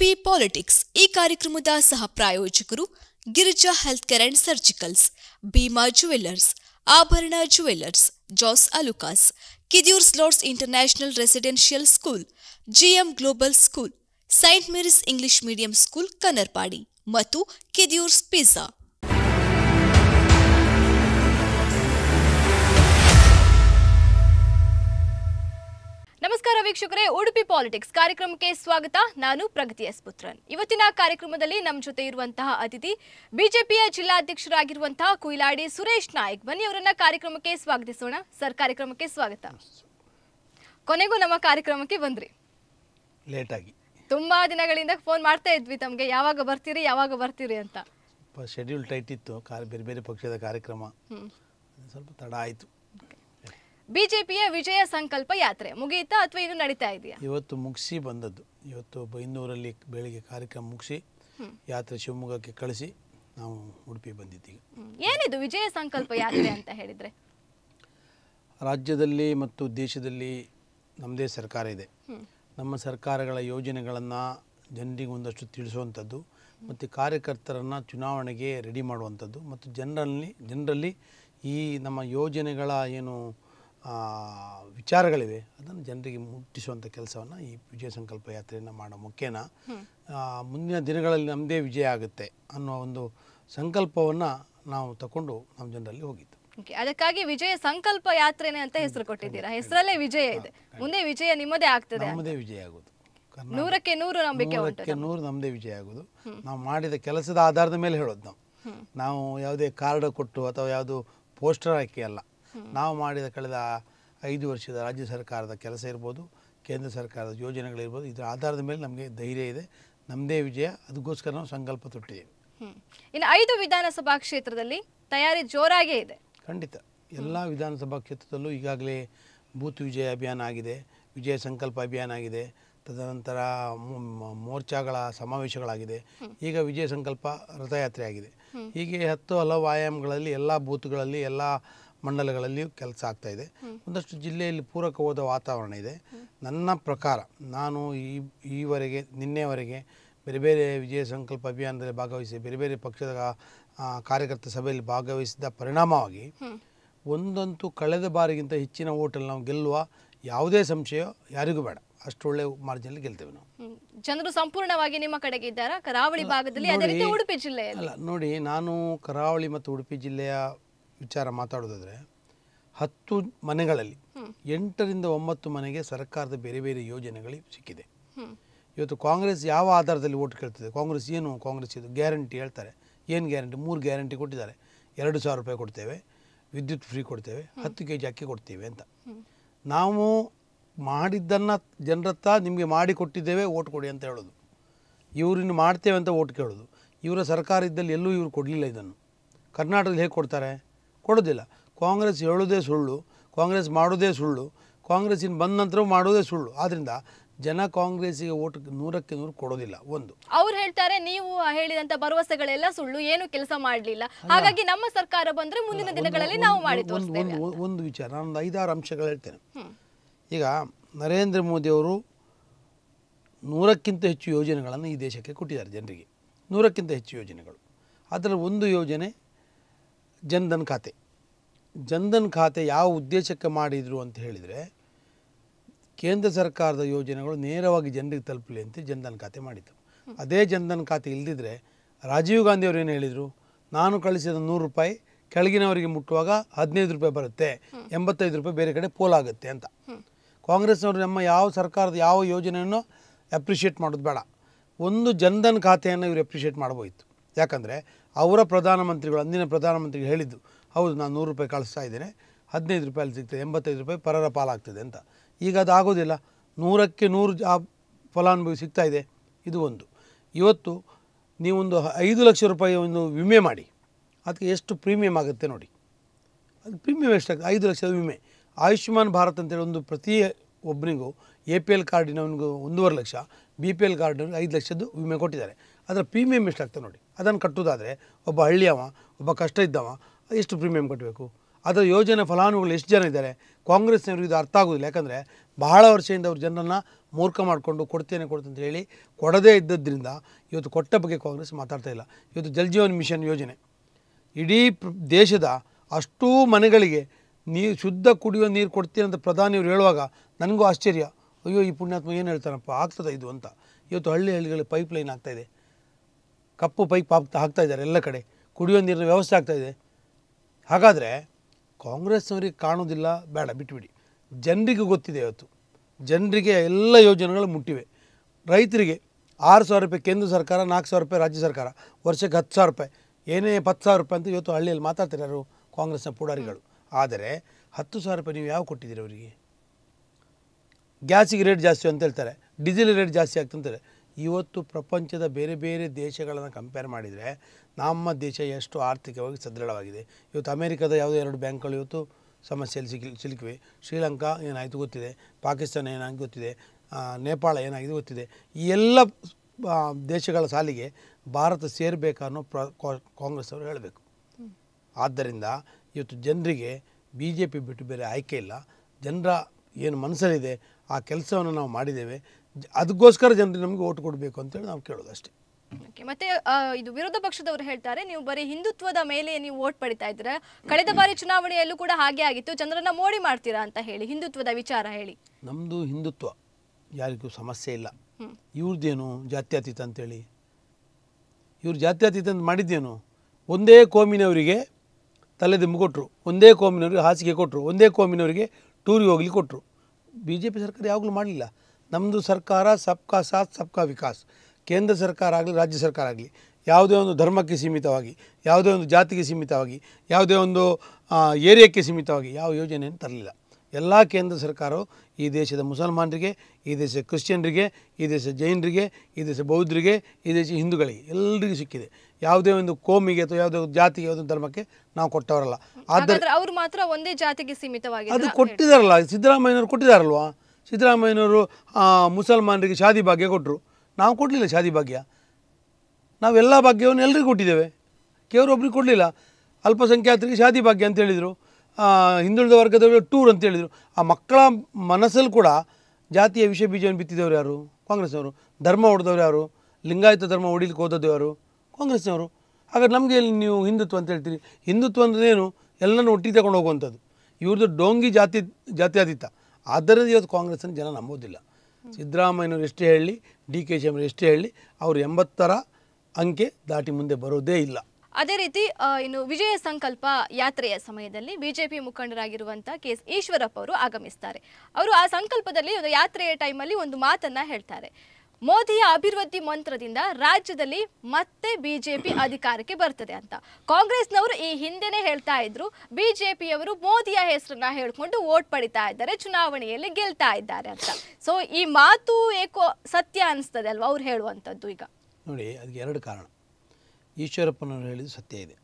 B politics ಈ ಕಾರ್ಯಕ್ರಮದ ಸಹ ಪ್ರಾಯೋಜಕರು Girija health care and surgicals Bhima jewellers Abharan jewellers Jos Alukkas Kidiyoor ಸ್ಲಾಟ್ಸ್ international residential school GM global school saint Mary's English medium school Kanarpady ಮತ್ತು Kidiyoor's pizza ನಮಸ್ಕಾರ ವೀಕ್ಷಕರೇ ಉಡುಪಿ ಪಾಲಿಟಿಕ್ಸ್ ಕಾರ್ಯಕ್ರಮಕ್ಕೆ ಸ್ವಾಗತ ನಾನು ಪ್ರಗತಿ ಎಸ್ ಪುತ್ರನ್ ಇವತ್ತಿನ ಕಾರ್ಯಕ್ರಮದಲ್ಲಿ ನಮ್ಮ ಜೊತೆ ಇರುವಂತಹ ಅತಿಥಿ ಬಿಜೆಪಿಯ ಜಿಲ್ಲಾಧ್ಯಕ್ಷರಾಗಿರುವಂತಹ ಕುಯಿಲಾಡಿ ಸುರೇಶ್ ನಾಯಕ್ ಬನ್ನಿ ಅವರನ್ನ ಕಾರ್ಯಕ್ರಮಕ್ಕೆ ಸ್ವಾಗತಿಸೋಣ ಸರ್ ಕಾರ್ಯಕ್ರಮಕ್ಕೆ ಸ್ವಾಗತ ಕೊನೆಗೂ ನಮ್ಮ ಕಾರ್ಯಕ್ರಮಕ್ಕೆ ಬಂದ್ರಿ ಲೇಟಾಗಿ ತುಂಬಾ ದಿನಗಳಿಂದ ಫೋನ್ ಮಾಡ್ತಾ ಇದ್ವಿ ತಮ್ಗೆ ಯಾವಾಗ ಬರ್ತೀರಿ ಯಾವಾಗ ಬರ್ತೀರಿ ಅಂತ ಶೆಡ್ಯೂಲ್ ಟೈಟ್ ಇತ್ತು ಬೇರೆ ಬೇರೆ ಪಕ್ಷದ ಕಾರ್ಯಕ್ರಮ ಸ್ವಲ್ಪ ತಡ ಆಯಿತು ಬಿಜೆಪಿಯ ವಿಜಯ ಸಂಕಲ್ಪ ಯಾತ್ರೆ ಮುಗಿಯಿತಾ ಅಥವಾ ಇದು ನಡೀತಾ ಇದೆಯಾ ಇವತ್ತು ಮುಗಿಸಿ ಬಂದದ್ದು ಇವತ್ತು ಬೈನೂರಲ್ಲಿ ಬೆಳಿಗ್ಗೆ ಕಾರ್ಯಕ್ರಮ ಮುಗಿಸಿ ಯಾತ್ರೆ ಶಿವಮೊಗ್ಗಕ್ಕೆ ಕಳಿಸಿ ನಾವು ಉಡುಪಿ ಬಂದಿದ್ದೀವಿ ಏನಿದು ವಿಜಯ ಸಂಕಲ್ಪ ಯಾತ್ರೆ ಅಂತ ಹೇಳಿದರೆ ರಾಜ್ಯದಲ್ಲಿ ಮತ್ತು ದೇಶದಲ್ಲಿ ನಮ್ಮದೇ ಸರ್ಕಾರ ಇದೆ ನಮ್ಮ ಸರ್ಕಾರಗಳ ಯೋಜನೆಗಳನ್ನು ಜನರಿಗೆ ಒಂದಷ್ಟು ತಿಳಿಸುವಂಥದ್ದು ಮತ್ತು ಕಾರ್ಯಕರ್ತರನ್ನು ಚುನಾವಣೆಗೆ ರೆಡಿ ಮಾಡುವಂಥದ್ದು ಮತ್ತು ಜನರಲ್ಲಿ ಜನರಲ್ಲಿ ಈ ನಮ್ಮ ಯೋಜನೆಗಳ ಏನು ವಿಚಾರಗಳಿವೆ ಅದನ್ನು ಜನರಿಗೆ ಮುಟ್ಟಿಸುವಂಥ ಕೆಲಸವನ್ನು ಈ ವಿಜಯ ಸಂಕಲ್ಪ ಯಾತ್ರೆಯನ್ನು ಮಾಡೋ ಮುಖ್ಯನ ಮುಂದಿನ ದಿನಗಳಲ್ಲಿ ನಮ್ಮದೇ ವಿಜಯ ಆಗುತ್ತೆ ಅನ್ನೋ ಒಂದು ಸಂಕಲ್ಪವನ್ನು ನಾವು ತಗೊಂಡು ನಮ್ಮ ಜನರಲ್ಲಿ ಹೋಗಿದ್ದು ಅದಕ್ಕಾಗಿ ವಿಜಯ ಸಂಕಲ್ಪ ಯಾತ್ರೆನೇ ಅಂತ ಹೆಸರು ಕೊಟ್ಟಿದ್ದೀರಾ ಹೆಸರಲ್ಲೇ ವಿಜಯ ಇದೆ ಮುಂದೆ ವಿಜಯ ನಿಮ್ಮದೇ ಆಗ್ತದೆ ನಮ್ಮದೇ ವಿಜಯ ಆಗೋದು ನೂರಕ್ಕೆ ನೂರು ನಂಬಿಕೆ ನೂರು ನಮ್ಮದೇ ವಿಜಯ ಆಗೋದು ನಾವು ಮಾಡಿದ ಕೆಲಸದ ಆಧಾರದ ಮೇಲೆ ಹೇಳೋದು ನಾವು ನಾವು ಯಾವುದೇ ಕಾರ್ಡ್ ಕೊಟ್ಟು ಅಥವಾ ಯಾವುದು ಪೋಸ್ಟರ್ ಹಾಕಿ ಅಲ್ಲ ನಾವು ಮಾಡಿದ ಕಳೆದ ಐದು ವರ್ಷದ ರಾಜ್ಯ ಸರ್ಕಾರದ ಕೆಲಸ ಇರ್ಬೋದು ಕೇಂದ್ರ ಸರ್ಕಾರದ ಯೋಜನೆಗಳಿರ್ಬೋದು ಇದರ ಆಧಾರದ ಮೇಲೆ ನಮಗೆ ಧೈರ್ಯ ಇದೆ ನಮ್ಮದೇ ವಿಜಯ ಅದಕ್ಕೋಸ್ಕರ ನಾವು ಸಂಕಲ್ಪ ತೊಟ್ಟಿದ್ದೀವಿ ಇನ್ನು ಐದು ವಿಧಾನಸಭಾ ಕ್ಷೇತ್ರದಲ್ಲಿ ತಯಾರಿ ಜೋರಾಗೇ ಇದೆ ಖಂಡಿತ ಎಲ್ಲ ವಿಧಾನಸಭಾ ಕ್ಷೇತ್ರದಲ್ಲೂ ಈಗಾಗಲೇ ಬೂತ್ ವಿಜಯ ಅಭಿಯಾನ ಆಗಿದೆ ವಿಜಯ ಸಂಕಲ್ಪ ಅಭಿಯಾನ ಆಗಿದೆ ತದನಂತರ ಮೋರ್ಚಾಗಳ ಸಮಾವೇಶಗಳಾಗಿದೆ ಈಗ ವಿಜಯ ಸಂಕಲ್ಪ ರಥಯಾತ್ರೆ ಆಗಿದೆ ಹೀಗೆ ಹತ್ತು ಹಲವು ಆಯಾಮಗಳಲ್ಲಿ ಎಲ್ಲ ಬೂತ್ಗಳಲ್ಲಿ ಎಲ್ಲ ಮಂಡಲಗಳಲ್ಲಿಯೂ ಕೆಲಸ ಆಗ್ತಾ ಇದೆ ಒಂದಷ್ಟು ಜಿಲ್ಲೆಯಲ್ಲಿ ಪೂರಕವಾದ ವಾತಾವರಣ ಇದೆ ನನ್ನ ಪ್ರಕಾರ ನಾನು ಈ ಈವರೆಗೆ ನಿನ್ನೆವರೆಗೆ ಬೇರೆ ಬೇರೆ ವಿಜಯ ಸಂಕಲ್ಪ ಅಭಿಯಾನದಲ್ಲಿ ಭಾಗವಹಿಸಿ ಬೇರೆ ಬೇರೆ ಪಕ್ಷದ ಕಾರ್ಯಕರ್ತ ಸಭೆಯಲ್ಲಿ ಭಾಗವಹಿಸಿದ ಪರಿಣಾಮವಾಗಿ ಒಂದಂತೂ ಕಳೆದ ಬಾರಿಗಿಂತ ಹೆಚ್ಚಿನ ಓಟಲ್ಲಿ ನಾವು ಗೆಲ್ಲುವ ಯಾವುದೇ ಸಂಶಯ ಯಾರಿಗೂ ಬೇಡ ಅಷ್ಟು ಒಳ್ಳೆ ಮಾರ್ಜಿನಲ್ಲಿ ಗೆಲ್ತೇವೆ ನಾವು ಜನರು ಸಂಪೂರ್ಣವಾಗಿ ನಿಮ್ಮ ಕಡೆಗೆ ಇದ್ದಾರಾ ಕರಾವಳಿ ಭಾಗದಲ್ಲಿ ಉಡುಪಿ ಅಲ್ಲ ನೋಡಿ ನಾನು ಕರಾವಳಿ ಮತ್ತು ಉಡುಪಿ ಜಿಲ್ಲೆಯ ವಿಚಾರ ಮಾತಾಡೋದಾದರೆ ಹತ್ತು ಮನೆಗಳಲ್ಲಿ ಎಂಟರಿಂದ ಒಂಬತ್ತು ಮನೆಗೆ ಸರ್ಕಾರದ ಬೇರೆ ಬೇರೆ ಯೋಜನೆಗಳು ಸಿಕ್ಕಿದೆ ಇವತ್ತು ಕಾಂಗ್ರೆಸ್ ಯಾವ ಆಧಾರದಲ್ಲಿ ಓಟ್ ಕೇಳ್ತಿದೆ ಕಾಂಗ್ರೆಸ್ ಏನು ಕಾಂಗ್ರೆಸ್ ಇದು ಗ್ಯಾರಂಟಿ ಹೇಳ್ತಾರೆ ಏನು ಗ್ಯಾರಂಟಿ ಮೂರು ಗ್ಯಾರಂಟಿ ಕೊಟ್ಟಿದ್ದಾರೆ ಎರಡು ಸಾವಿರ ರೂಪಾಯಿ ಕೊಡ್ತೇವೆ ವಿದ್ಯುತ್ ಫ್ರೀ ಕೊಡ್ತೇವೆ ಹತ್ತು ಕೆ ಜಿ ಅಕ್ಕಿ ಕೊಡ್ತೇವೆ ಅಂತ ನಾವು ಮಾಡಿದ್ದನ್ನು ಜನರತ್ತ ನಿಮಗೆ ಮಾಡಿ ಕೊಟ್ಟಿದ್ದೇವೆ ಓಟ್ ಕೊಡಿ ಅಂತ ಹೇಳೋದು ಇವ್ರನ್ನು ಮಾಡ್ತೇವೆ ಅಂತ ಓಟ್ ಕೇಳೋದು ಇವರ ಸರ್ಕಾರ ಇದ್ದಲ್ಲಿ ಎಲ್ಲೂ ಇವರು ಕೊಡಲಿಲ್ಲ ಇದನ್ನು ಕರ್ನಾಟಕದಲ್ಲಿ ಹೇಗೆ ಕೊಡ್ತಾರೆ ಕೊಡೋದಿಲ್ಲ ಕಾಂಗ್ರೆಸ್ ಹೇಳೋದೇ ಸುಳ್ಳು ಕಾಂಗ್ರೆಸ್ ಮಾಡೋದೇ ಸುಳ್ಳು ಕಾಂಗ್ರೆಸ್ಸಿನ ಬಂದ ನಂತರವೂ ಮಾಡೋದೇ ಸುಳ್ಳು ಆದ್ರಿಂದ ಜನ ಕಾಂಗ್ರೆಸ್ಸಿಗೆ ಓಟ್ ನೂರಕ್ಕೆ ನೂರು ಕೊಡೋದಿಲ್ಲ ಒಂದು ಅವ್ರು ಹೇಳ್ತಾರೆ ನೀವು ಹೇಳಿದಂತ ಭರವಸೆಗಳೆಲ್ಲ ಸುಳ್ಳು ಏನು ಕೆಲಸ ಮಾಡಲಿಲ್ಲ ಹಾಗಾಗಿ ನಮ್ಮ ಸರ್ಕಾರ ಬಂದ್ರೆ ಮುಂದಿನ ದಿನಗಳಲ್ಲಿ ನಾವು ಮಾಡಿ ಒಂದು ವಿಚಾರ ನಾನು ಐದಾರು ಅಂಶಗಳು ಹೇಳ್ತೇನೆ ಈಗ ನರೇಂದ್ರ ಮೋದಿ ಅವರು ನೂರಕ್ಕಿಂತ ಹೆಚ್ಚು ಯೋಜನೆಗಳನ್ನು ಈ ದೇಶಕ್ಕೆ ಕೊಟ್ಟಿದ್ದಾರೆ ಜನರಿಗೆ ನೂರಕ್ಕಿಂತ ಹೆಚ್ಚು ಯೋಜನೆಗಳು ಅದರ ಒಂದು ಯೋಜನೆ ಜನ್ಧನ್ ಖಾತೆ ಜನ್ಧನ್ ಖಾತೆ ಯಾವ ಉದ್ದೇಶಕ್ಕೆ ಮಾಡಿದರು ಅಂತ ಹೇಳಿದರೆ ಕೇಂದ್ರ ಸರ್ಕಾರದ ಯೋಜನೆಗಳು ನೇರವಾಗಿ ಜನರಿಗೆ ತಲುಪಲಿ ಅಂತ ಜನ್ಧನ್ ಖಾತೆ ಮಾಡಿತ್ತು ಅದೇ ಜನ್ಧನ್ ಖಾತೆ ಇಲ್ಲದಿದ್ದರೆ ರಾಜೀವ್ ಗಾಂಧಿ ಅವರು ಏನು ಹೇಳಿದರು ನಾನು ಕಳಿಸಿದ ನೂರು ರೂಪಾಯಿ ಕೆಳಗಿನವರಿಗೆ ಮುಟ್ಟುವಾಗ ಹದಿನೈದು ರೂಪಾಯಿ ಬರುತ್ತೆ ಎಂಬತ್ತೈದು ರೂಪಾಯಿ ಬೇರೆ ಕಡೆ ಪೋಲಾಗುತ್ತೆ ಅಂತ ಕಾಂಗ್ರೆಸ್ನವರು ನಮ್ಮ ಯಾವ ಸರ್ಕಾರದ ಯಾವ ಯೋಜನೆಯನ್ನು ಅಪ್ರಿಷಿಯೇಟ್ ಮಾಡೋದು ಬೇಡ ಒಂದು ಜನ್ಧನ್ ಖಾತೆಯನ್ನು ಇವರು ಅಪ್ರಿಷಿಯೇಟ್ ಮಾಡಬೋಯಿತು ಯಾಕಂದರೆ ಅವರ ಪ್ರಧಾನಮಂತ್ರಿಗಳು ಅಂದಿನ ಪ್ರಧಾನಮಂತ್ರಿಗಳು ಹೇಳಿದ್ದು ಹೌದು ನಾನು ನೂರು ರೂಪಾಯಿ ಕಳಿಸ್ತಾ ಇದ್ದೇನೆ ಹದಿನೈದು ರೂಪಾಯಲ್ಲಿ ಸಿಗ್ತದೆ ಎಂಬತ್ತೈದು ರೂಪಾಯಿ ಪರರ ಪಾಲಾಗ್ತದೆ ಅಂತ ಈಗ ಅದು ಆಗೋದಿಲ್ಲ ನೂರಕ್ಕೆ ನೂರು ಆ ಫಲಾನುಭವಿ ಸಿಗ್ತಾ ಇದೆ ಇದು ಒಂದು ಇವತ್ತು ನೀವೊಂದು ಐದು ಲಕ್ಷ ರೂಪಾಯಿ ಒಂದು ವಿಮೆ ಮಾಡಿ ಅದಕ್ಕೆ ಎಷ್ಟು ಪ್ರೀಮಿಯಮ್ ಆಗುತ್ತೆ ನೋಡಿ ಅದು ಪ್ರೀಮಿಯಮ್ ಎಷ್ಟಾಗುತ್ತೆ ಐದು ಲಕ್ಷದ ವಿಮೆ ಆಯುಷ್ಮಾನ್ ಭಾರತ್ ಅಂತೇಳಿ ಒಂದು ಪ್ರತಿ ಒಬ್ಬನಿಗೂ ಎ ಪಿ ಎಲ್ ಕಾರ್ಡಿನವನಿಗೂ ಒಂದೂವರೆ ಲಕ್ಷ ಬಿ ಪಿ ಎಲ್ ಕಾರ್ಡಿನವ್ರಿಗೆ ಐದು ಲಕ್ಷದ್ದು ವಿಮೆ ಕೊಟ್ಟಿದ್ದಾರೆ ಅದರ ಪ್ರೀಮಿಯಮ್ ಎಷ್ಟಾಗ್ತದೆ ನೋಡಿ ಅದನ್ನು ಕಟ್ಟೋದಾದರೆ ಒಬ್ಬ ಹಳ್ಳಿಯವ ಒಬ್ಬ ಕಷ್ಟ ಇದ್ದವ ಎಷ್ಟು ಪ್ರೀಮಿಯಂ ಕಟ್ಟಬೇಕು ಅದರ ಯೋಜನೆ ಫಲಾನುಭವಿಗಳು ಎಷ್ಟು ಜನ ಇದ್ದಾರೆ ಕಾಂಗ್ರೆಸ್ನವ್ರಿಗೆ ಇದು ಅರ್ಥ ಆಗೋದಿಲ್ಲ ಯಾಕಂದರೆ ಬಹಳ ವರ್ಷದಿಂದ ಅವ್ರ ಜನರನ್ನು ಮೂರ್ಖ ಮಾಡಿಕೊಂಡು ಕೊಡ್ತೇನೆ ಕೊಡ್ತೇನೆ ಅಂತ ಹೇಳಿ ಕೊಡದೇ ಇದ್ದದ್ರಿಂದ ಇವತ್ತು ಕೊಟ್ಟ ಬಗ್ಗೆ ಕಾಂಗ್ರೆಸ್ ಮಾತಾಡ್ತಾ ಇಲ್ಲ ಇವತ್ತು ಜಲ್ ಜೀವನ್ ಮಿಷನ್ ಯೋಜನೆ ಇಡೀ ದೇಶದ ಅಷ್ಟೂ ಮನೆಗಳಿಗೆ ನೀರು ಶುದ್ಧ ಕುಡಿಯೋ ನೀರು ಕೊಡ್ತೀನಿ ಅಂತ ಪ್ರಧಾನಿಯವರು ಹೇಳುವಾಗ ನನಗೂ ಆಶ್ಚರ್ಯ ಅಯ್ಯೋ ಈ ಪುಣ್ಯಾತ್ಮ ಏನು ಹೇಳ್ತಾರಪ್ಪ ಆಗ್ತದೆ ಇದು ಅಂತ ಇವತ್ತು ಹಳ್ಳಿ ಹಳ್ಳಿಗಳಿಗೆ ಪೈಪ್ ಲೈನ್ ಆಗ್ತಾಯಿದೆ ಕಪ್ಪು ಪೈಪ್ ಹಾಕ್ತಾ ಹಾಕ್ತಾ ಇದ್ದಾರೆ ಎಲ್ಲ ಕಡೆ ಕುಡಿಯೋ ನೀರಿನ ವ್ಯವಸ್ಥೆ ಆಗ್ತಾ ಇದೆ ಹಾಗಾದರೆ ಕಾಂಗ್ರೆಸ್ನವರಿಗೆ ಕಾಣೋದಿಲ್ಲ ಬೇಡ ಬಿಟ್ಬಿಡಿ ಜನರಿಗೆ ಗೊತ್ತಿದೆ ಇವತ್ತು ಜನರಿಗೆ ಎಲ್ಲ ಯೋಜನೆಗಳು ಮುಟ್ಟಿವೆ ರೈತರಿಗೆ ಆರು ಸಾವಿರ ರೂಪಾಯಿ ಕೇಂದ್ರ ಸರ್ಕಾರ ನಾಲ್ಕು ಸಾವಿರ ರೂಪಾಯಿ ರಾಜ್ಯ ಸರ್ಕಾರ ವರ್ಷಕ್ಕೆ ಹತ್ತು ಸಾವಿರ ರೂಪಾಯಿ ಏನೇ ಹತ್ತು ಸಾವಿರ ರೂಪಾಯಿ ಅಂತ ಇವತ್ತು ಹಳ್ಳಿಯಲ್ಲಿ ಮಾತಾಡ್ತಾರೆ ಯಾರು ಕಾಂಗ್ರೆಸ್ನ ಪುಡಾರಿಗಳು ಆದರೆ ಹತ್ತು ಸಾವಿರ ರೂಪಾಯಿ ನೀವು ಯಾವ ಕೊಟ್ಟಿದ್ದೀರಿ ಅವರಿಗೆ ಗ್ಯಾಸಿಗೆ ರೇಟ್ ಜಾಸ್ತಿ ಅಂತ ಹೇಳ್ತಾರೆ ಡೀಸೆಲ್ ರೇಟ್ ಜಾಸ್ತಿ ಆಗ್ತಂತಾರೆ ಇವತ್ತು ಪ್ರಪಂಚದ ಬೇರೆ ಬೇರೆ ದೇಶಗಳನ್ನು ಕಂಪೇರ್ ಮಾಡಿದರೆ ನಮ್ಮ ದೇಶ ಎಷ್ಟು ಆರ್ಥಿಕವಾಗಿ ಸದೃಢವಾಗಿದೆ ಇವತ್ತು ಅಮೇರಿಕಾದ ಯಾವುದೋ ಎರಡು ಬ್ಯಾಂಕ್ಗಳು ಇವತ್ತು ಸಮಸ್ಯೆಯಲ್ಲಿ ಸಿಕ್ಕಿ ಸಿಲುಕಿವೆ ಶ್ರೀಲಂಕಾ ಏನಾಯಿತು ಗೊತ್ತಿದೆ ಪಾಕಿಸ್ತಾನ ಏನಾಗಿ ಗೊತ್ತಿದೆ ನೇಪಾಳ ಏನಾಗಿದೆ ಗೊತ್ತಿದೆ ಈ ಎಲ್ಲ ದೇಶಗಳ ಸಾಲಿಗೆ ಭಾರತ ಸೇರಬೇಕನ್ನೋ ಪ್ರ ಕಾಂಗ್ರೆಸ್ ಅವರು ಹೇಳಬೇಕು ಆದ್ದರಿಂದ ಇವತ್ತು ಜನರಿಗೆ ಬಿ ಜೆ ಪಿ ಬಿಟ್ಟು ಬೇರೆ ಆಯ್ಕೆ ಇಲ್ಲ ಜನರ ಏನು ಮನಸ್ಸಲ್ಲಿದೆ ಆ ಕೆಲಸವನ್ನು ನಾವು ಮಾಡಿದ್ದೇವೆ ಅದಕ್ಕೋಸ್ಕರ ಜನರಿಗೆ ನಮಗೆ ಓಟ್ ಕೊಡಬೇಕು ಅಂತೇಳಿ ನಾವು ಕೇಳೋದು ಅಷ್ಟೇ ಮತ್ತೆ ಇದು ವಿರೋಧ ಪಕ್ಷದವರು ಹೇಳ್ತಾರೆ ನೀವು ಬರೀ ಹಿಂದುತ್ವದ ಮೇಲೆ ನೀವು ವೋಟ್ ಪಡಿತಾ ಇದ್ರೆ ಕಳೆದ ಬಾರಿ ಚುನಾವಣೆಯಲ್ಲೂ ಕೂಡ ಹಾಗೆ ಆಗಿತ್ತು ಜನರನ್ನ ಮೋಡಿ ಮಾಡ್ತೀರಾ ಅಂತ ಹೇಳಿ ಹಿಂದುತ್ವದ ವಿಚಾರ ಹೇಳಿ ನಮ್ದು ಹಿಂದುತ್ವ ಯಾರಿಗೂ ಸಮಸ್ಯೆ ಇಲ್ಲ ಇವ್ರದ್ದೇನು ಜಾತ್ಯತೀತ ಅಂತೇಳಿ ಇವ್ರು ಜಾತ್ಯತೀತ ಅಂತ ಮಾಡಿದ್ದೇನು ಒಂದೇ ಕೋಮಿನವರಿಗೆ ತಲೆದಿಂಬು ಕೊಟ್ಟರು ಒಂದೇ ಕೋಮಿನವರಿಗೆ ಹಾಸಿಗೆ ಕೊಟ್ಟರು ಒಂದೇ ಕೋಮಿನವರಿಗೆ ಟೂರಿಗೆ ಹೋಗ್ಲಿಕ್ಕೆ ಕೊಟ್ಟರು ಬಿ ಜೆ ಪಿ ಸರ್ಕಾರ ಯಾವಾಗಲೂ ಮಾಡಲಿಲ್ಲ ನಮ್ಮದು ಸರ್ಕಾರ ಸಬ್ಕಾ ಸಾಥ್ ಸಬ್ಕಾ ವಿಕಾಸ್ ಕೇಂದ್ರ ಸರ್ಕಾರ ಆಗಲಿ ರಾಜ್ಯ ಸರ್ಕಾರ ಆಗಲಿ ಯಾವುದೇ ಒಂದು ಧರ್ಮಕ್ಕೆ ಸೀಮಿತವಾಗಿ ಯಾವುದೇ ಒಂದು ಜಾತಿಗೆ ಸೀಮಿತವಾಗಿ ಯಾವುದೇ ಒಂದು ಏರಿಯಾಕ್ಕೆ ಸೀಮಿತವಾಗಿ ಯಾವ ಯೋಜನೆಯನ್ನು ತರಲಿಲ್ಲ ಎಲ್ಲ ಕೇಂದ್ರ ಸರ್ಕಾರವು ಈ ದೇಶದ ಮುಸಲ್ಮಾನರಿಗೆ ಈ ದೇಶದ ಕ್ರಿಶ್ಚಿಯನ್ರಿಗೆ ಈ ದೇಶದ ಜೈನರಿಗೆ ಈ ದೇಶ ಬೌದ್ಧರಿಗೆ ಈ ದೇಶ ಹಿಂದೂಗಳಿಗೆ ಎಲ್ಲರಿಗೂ ಸಿಕ್ಕಿದೆ ಯಾವುದೇ ಒಂದು ಕೋಮಿಗೆ ಅಥವಾ ಯಾವುದೇ ಒಂದು ಜಾತಿಗೆ ಒಂದು ಧರ್ಮಕ್ಕೆ ನಾವು ಕೊಟ್ಟವರಲ್ಲ ಆದರೆ ಅವರು ಮಾತ್ರ ಒಂದೇ ಜಾತಿಗೆ ಸೀಮಿತವಾಗಿ ಅದು ಕೊಟ್ಟಿದಾರಲ್ಲ ಸಿದ್ದರಾಮಯ್ಯನವರು ಕೊಟ್ಟಿದ್ದಾರಲ್ವಾ ಸಿದ್ದರಾಮಯ್ಯನವರು ಮುಸಲ್ಮಾನರಿಗೆ ಶಾದಿ ಭಾಗ್ಯ ಕೊಟ್ಟರು ನಾವು ಕೊಡಲಿಲ್ಲ ಶಾದಿ ಭಾಗ್ಯ ನಾವೆಲ್ಲ ಭಾಗ್ಯವನ್ನು ಎಲ್ಲರಿಗೂ ಕೊಟ್ಟಿದ್ದೇವೆ ಒಬ್ರಿಗೆ ಕೊಡಲಿಲ್ಲ ಅಲ್ಪಸಂಖ್ಯಾತರಿಗೆ ಶಾದಿ ಭಾಗ್ಯ ಅಂತ ಹೇಳಿದರು ಹಿಂದುಳಿದ ವರ್ಗದವರು ಟೂರ್ ಅಂತ ಹೇಳಿದರು ಆ ಮಕ್ಕಳ ಮನಸ್ಸಲ್ಲಿ ಕೂಡ ಜಾತಿಯ ವಿಷ ಬೀಜವನ್ನು ಬಿತ್ತಿದವರು ಯಾರು ಕಾಂಗ್ರೆಸ್ನವರು ಧರ್ಮ ಹೊಡೆದವ್ರು ಯಾರು ಲಿಂಗಾಯತ ಧರ್ಮ ಹೊಡಿಲಿಕ್ಕೆ ಹೋದದ್ದು ಯಾರು ಕಾಂಗ್ರೆಸ್ನವರು ಹಾಗಾದ್ರೆ ನಮಗೆ ನೀವು ಹಿಂದುತ್ವ ಅಂತ ಹೇಳ್ತೀರಿ ಹಿಂದುತ್ವ ಅಂದ್ರೇನು ಎಲ್ಲನೂ ಒಟ್ಟಿಗೆ ತಗೊಂಡು ಹೋಗುವಂಥದ್ದು ಇವ್ರದ್ದು ಡೋಂಗಿ ಜಾತಿ ಜಾತ್ಯಾತೀತ ಆದ್ದರಿಂದ ಇವತ್ತು ಅನ್ನು ಜನ ನಂಬೋದಿಲ್ಲ ಸಿದ್ದರಾಮಯ್ಯನವರು ಎಷ್ಟೇ ಹೇಳಿ ಡಿ ಕೆ ಶಿ ಎಷ್ಟೇ ಹೇಳಿ ಅವರು ಎಂಬತ್ತರ ಅಂಕೆ ದಾಟಿ ಮುಂದೆ ಬರೋದೇ ಇಲ್ಲ ಅದೇ ರೀತಿ ಇನ್ನು ವಿಜಯ ಸಂಕಲ್ಪ ಯಾತ್ರೆಯ ಸಮಯದಲ್ಲಿ ಬಿಜೆಪಿ ಮುಖಂಡರಾಗಿರುವಂತಹ ಕೆ ಎಸ್ ಈಶ್ವರಪ್ಪ ಅವರು ಆಗಮಿಸ್ತಾರೆ ಅವರು ಆ ಸಂಕಲ್ಪದಲ್ಲಿ ಒಂದು ಯಾತ್ರೆಯ ಟೈಮಲ್ಲಿ ಒಂದು ಮಾತನ್ನ ಹೇಳ್ತಾರೆ ಮೋದಿಯ ಅಭಿವೃದ್ಧಿ ಮಂತ್ರದಿಂದ ರಾಜ್ಯದಲ್ಲಿ ಮತ್ತೆ ಬಿಜೆಪಿ ಅಧಿಕಾರಕ್ಕೆ ಬರ್ತದೆ ಅಂತ ಕಾಂಗ್ರೆಸ್ನವರು ಈ ಹಿಂದೆನೆ ಹೇಳ್ತಾ ಇದ್ರು ಬಿಜೆಪಿಯವರು ಮೋದಿಯ ಹೆಸರನ್ನ ಹೇಳ್ಕೊಂಡು ವೋಟ್ ಪಡಿತಾ ಇದ್ದಾರೆ ಚುನಾವಣೆಯಲ್ಲಿ ಗೆಲ್ತಾ ಇದ್ದಾರೆ ಅಂತ ಸೊ ಈ ಮಾತು ಏಕೋ ಸತ್ಯ ಅನಿಸ್ತದೆ ಅಲ್ವಾ ಅವ್ರು ಹೇಳುವಂಥದ್ದು ಈಗ ನೋಡಿ ಅದಕ್ಕೆ ಎರಡು ಕಾರಣ ಈಶ್ವರಪ್ಪನವರು ಹೇಳಿದ್ದು ಸತ್ಯ ಇದೆ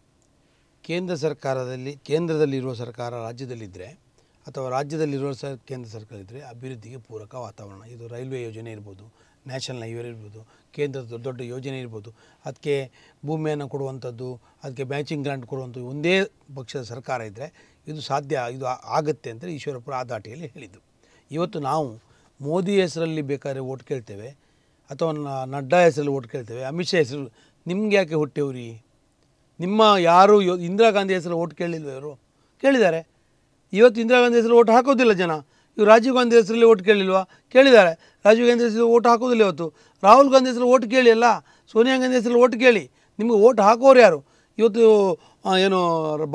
ಕೇಂದ್ರ ಸರ್ಕಾರದಲ್ಲಿ ಕೇಂದ್ರದಲ್ಲಿರುವ ಸರ್ಕಾರ ರಾಜ್ಯದಲ್ಲಿದ್ದರೆ ಅಥವಾ ರಾಜ್ಯದಲ್ಲಿರುವ ಸ ಕೇಂದ್ರ ಸರ್ಕಾರ ಇದ್ದರೆ ಅಭಿವೃದ್ಧಿಗೆ ಪೂರಕ ವಾತಾವರಣ ಇದು ರೈಲ್ವೆ ಯೋಜನೆ ಇರ್ಬೋದು ನ್ಯಾಷನಲ್ ಹೈವೇ ಇರ್ಬೋದು ಕೇಂದ್ರದ ದೊಡ್ಡ ದೊಡ್ಡ ಯೋಜನೆ ಇರ್ಬೋದು ಅದಕ್ಕೆ ಭೂಮಿಯನ್ನು ಕೊಡುವಂಥದ್ದು ಅದಕ್ಕೆ ಮ್ಯಾಚಿಂಗ್ ಗ್ರಾಂಟ್ ಕೊಡುವಂಥದ್ದು ಒಂದೇ ಪಕ್ಷದ ಸರ್ಕಾರ ಇದ್ದರೆ ಇದು ಸಾಧ್ಯ ಇದು ಆಗುತ್ತೆ ಅಂತ ಈಶ್ವರಪ್ಪ ಆ ದಾಟಿಯಲ್ಲಿ ಹೇಳಿದ್ದು ಇವತ್ತು ನಾವು ಮೋದಿ ಹೆಸರಲ್ಲಿ ಬೇಕಾದ್ರೆ ಓಟ್ ಕೇಳ್ತೇವೆ ಅಥವಾ ನಡ್ಡಾ ಹೆಸರಲ್ಲಿ ಓಟ್ ಕೇಳ್ತೇವೆ ಅಮಿತ್ ಶಾ ಹೆಸರು ನಿಮ್ಗೆ ಯಾಕೆ ಹುಟ್ಟೆವ್ರಿ ನಿಮ್ಮ ಯಾರು ಯೋ ಇಂದಿರಾ ಗಾಂಧಿ ಹೆಸರು ಓಟ್ ಕೇಳಿಲ್ಲ ಇವರು ಕೇಳಿದ್ದಾರೆ ಇವತ್ತು ಇಂದಿರಾ ಗಾಂಧಿ ಹೆಸರು ಓಟ್ ಹಾಕೋದಿಲ್ಲ ಜನ ಇವರು ರಾಜೀವ್ ಗಾಂಧಿ ಹೆಸರಲ್ಲಿ ಓಟ್ ಕೇಳಿಲ್ವಾ ಕೇಳಿದ್ದಾರೆ ರಾಜೀವ್ ಗಾಂಧಿ ಹೆಸರು ಓಟ್ ಹಾಕೋದಿಲ್ಲ ಇವತ್ತು ರಾಹುಲ್ ಗಾಂಧಿ ಹೆಸರು ಓಟ್ ಕೇಳಿ ಅಲ್ಲ ಸೋನಿಯಾ ಗಾಂಧಿ ಹೆಸರು ಓಟ್ ಕೇಳಿ ನಿಮಗೆ ಓಟ್ ಹಾಕೋರು ಯಾರು ಇವತ್ತು ಏನು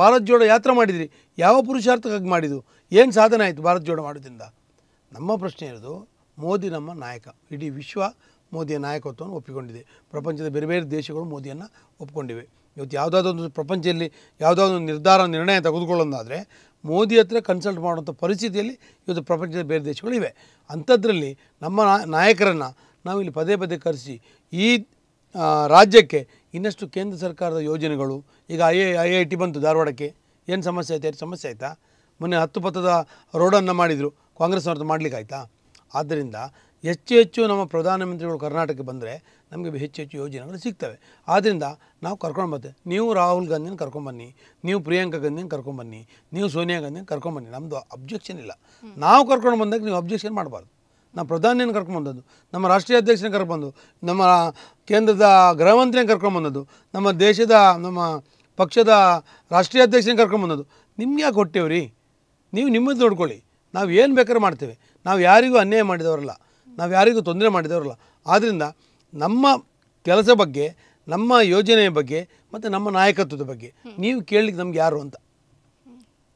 ಭಾರತ್ ಜೋಡ ಯಾತ್ರೆ ಮಾಡಿದಿರಿ ಯಾವ ಪುರುಷಾರ್ಥಕ್ಕಾಗಿ ಮಾಡಿದ್ದು ಏನು ಸಾಧನೆ ಆಯಿತು ಭಾರತ್ ಜೋಡ ಮಾಡೋದ್ರಿಂದ ನಮ್ಮ ಪ್ರಶ್ನೆ ಇರೋದು ಮೋದಿ ನಮ್ಮ ನಾಯಕ ಇಡೀ ವಿಶ್ವ ಮೋದಿಯ ನಾಯಕತ್ವವನ್ನು ಒಪ್ಪಿಕೊಂಡಿದೆ ಪ್ರಪಂಚದ ಬೇರೆ ಬೇರೆ ದೇಶಗಳು ಮೋದಿಯನ್ನು ಒಪ್ಪಿಕೊಂಡಿವೆ ಇವತ್ತು ಯಾವುದಾದ್ರೊಂದು ಪ್ರಪಂಚದಲ್ಲಿ ಯಾವುದಾದ್ರೂ ನಿರ್ಧಾರ ನಿರ್ಣಯ ತೆಗೆದುಕೊಳ್ಳೋದಾದರೆ ಮೋದಿ ಹತ್ರ ಕನ್ಸಲ್ಟ್ ಮಾಡುವಂಥ ಪರಿಸ್ಥಿತಿಯಲ್ಲಿ ಇವತ್ತು ಪ್ರಪಂಚದ ಬೇರೆ ದೇಶಗಳಿವೆ ಅಂಥದ್ರಲ್ಲಿ ನಮ್ಮ ನಾಯಕರನ್ನು ಇಲ್ಲಿ ಪದೇ ಪದೇ ಕರೆಸಿ ಈ ರಾಜ್ಯಕ್ಕೆ ಇನ್ನಷ್ಟು ಕೇಂದ್ರ ಸರ್ಕಾರದ ಯೋಜನೆಗಳು ಈಗ ಐ ಐ ಐ ಟಿ ಬಂತು ಧಾರವಾಡಕ್ಕೆ ಏನು ಸಮಸ್ಯೆ ಆಯ್ತು ಎರಡು ಸಮಸ್ಯೆ ಆಯಿತಾ ಮೊನ್ನೆ ಹತ್ತು ಪಥದ ರೋಡನ್ನು ಮಾಡಿದರು ಕಾಂಗ್ರೆಸ್ನವ್ರದ್ದು ಮಾಡಲಿಕ್ಕಾಯ್ತಾ ಆದ್ದರಿಂದ ಹೆಚ್ಚು ಹೆಚ್ಚು ನಮ್ಮ ಪ್ರಧಾನಮಂತ್ರಿಗಳು ಕರ್ನಾಟಕಕ್ಕೆ ಬಂದರೆ ನಮಗೆ ಹೆಚ್ಚು ಹೆಚ್ಚು ಯೋಜನೆಗಳು ಸಿಗ್ತವೆ ಆದ್ದರಿಂದ ನಾವು ಕರ್ಕೊಂಡು ಬರ್ತೇವೆ ನೀವು ರಾಹುಲ್ ಗಾಂಧಿನ ಕರ್ಕೊಂಬನ್ನಿ ನೀವು ಪ್ರಿಯಾಂಕಾ ಗಾಂಧಿನ ಕರ್ಕೊಂಬನ್ನಿ ನೀವು ಸೋನಿಯಾ ಗಾಂಧಿನ ಕರ್ಕೊಂಬನ್ನಿ ನಮ್ಮದು ಅಬ್ಜೆಕ್ಷನ್ ಇಲ್ಲ ನಾವು ಕರ್ಕೊಂಡು ಬಂದಾಗ ನೀವು ಅಬ್ಜೆಕ್ಷನ್ ಮಾಡಬಾರ್ದು ನಮ್ಮ ಪ್ರಧಾನಿಯನ್ನು ಕರ್ಕೊಂಬಂದದ್ದು ನಮ್ಮ ರಾಷ್ಟ್ರೀಯ ಅಧ್ಯಕ್ಷನ ಕರ್ಕೊಂಡು ನಮ್ಮ ಕೇಂದ್ರದ ಗೃಹಮಂತ್ರಿಯನ್ನು ಕರ್ಕೊಂಬಂದದ್ದು ನಮ್ಮ ದೇಶದ ನಮ್ಮ ಪಕ್ಷದ ರಾಷ್ಟ್ರೀಯ ಅಧ್ಯಕ್ಷನ ಕರ್ಕೊಂಬಂದದ್ದು ನಿಮ್ಗೆ ಯಾಕೆ ಕೊಟ್ಟೇವ್ರಿ ನೀವು ನಿಮ್ಮದು ನೋಡ್ಕೊಳ್ಳಿ ನಾವು ಏನು ಬೇಕಾದ್ರೂ ಮಾಡ್ತೇವೆ ನಾವು ಯಾರಿಗೂ ಅನ್ಯಾಯ ಮಾಡಿದವರಲ್ಲ ನಾವು ಯಾರಿಗೂ ತೊಂದರೆ ಮಾಡಿದವರಲ್ಲ ಆದ್ರಿಂದ ನಮ್ಮ ಕೆಲಸ ಬಗ್ಗೆ ನಮ್ಮ ಯೋಜನೆಯ ಬಗ್ಗೆ ಮತ್ತು ನಮ್ಮ ನಾಯಕತ್ವದ ಬಗ್ಗೆ ನೀವು ಕೇಳಲಿಕ್ಕೆ ನಮ್ಗೆ ಯಾರು ಅಂತ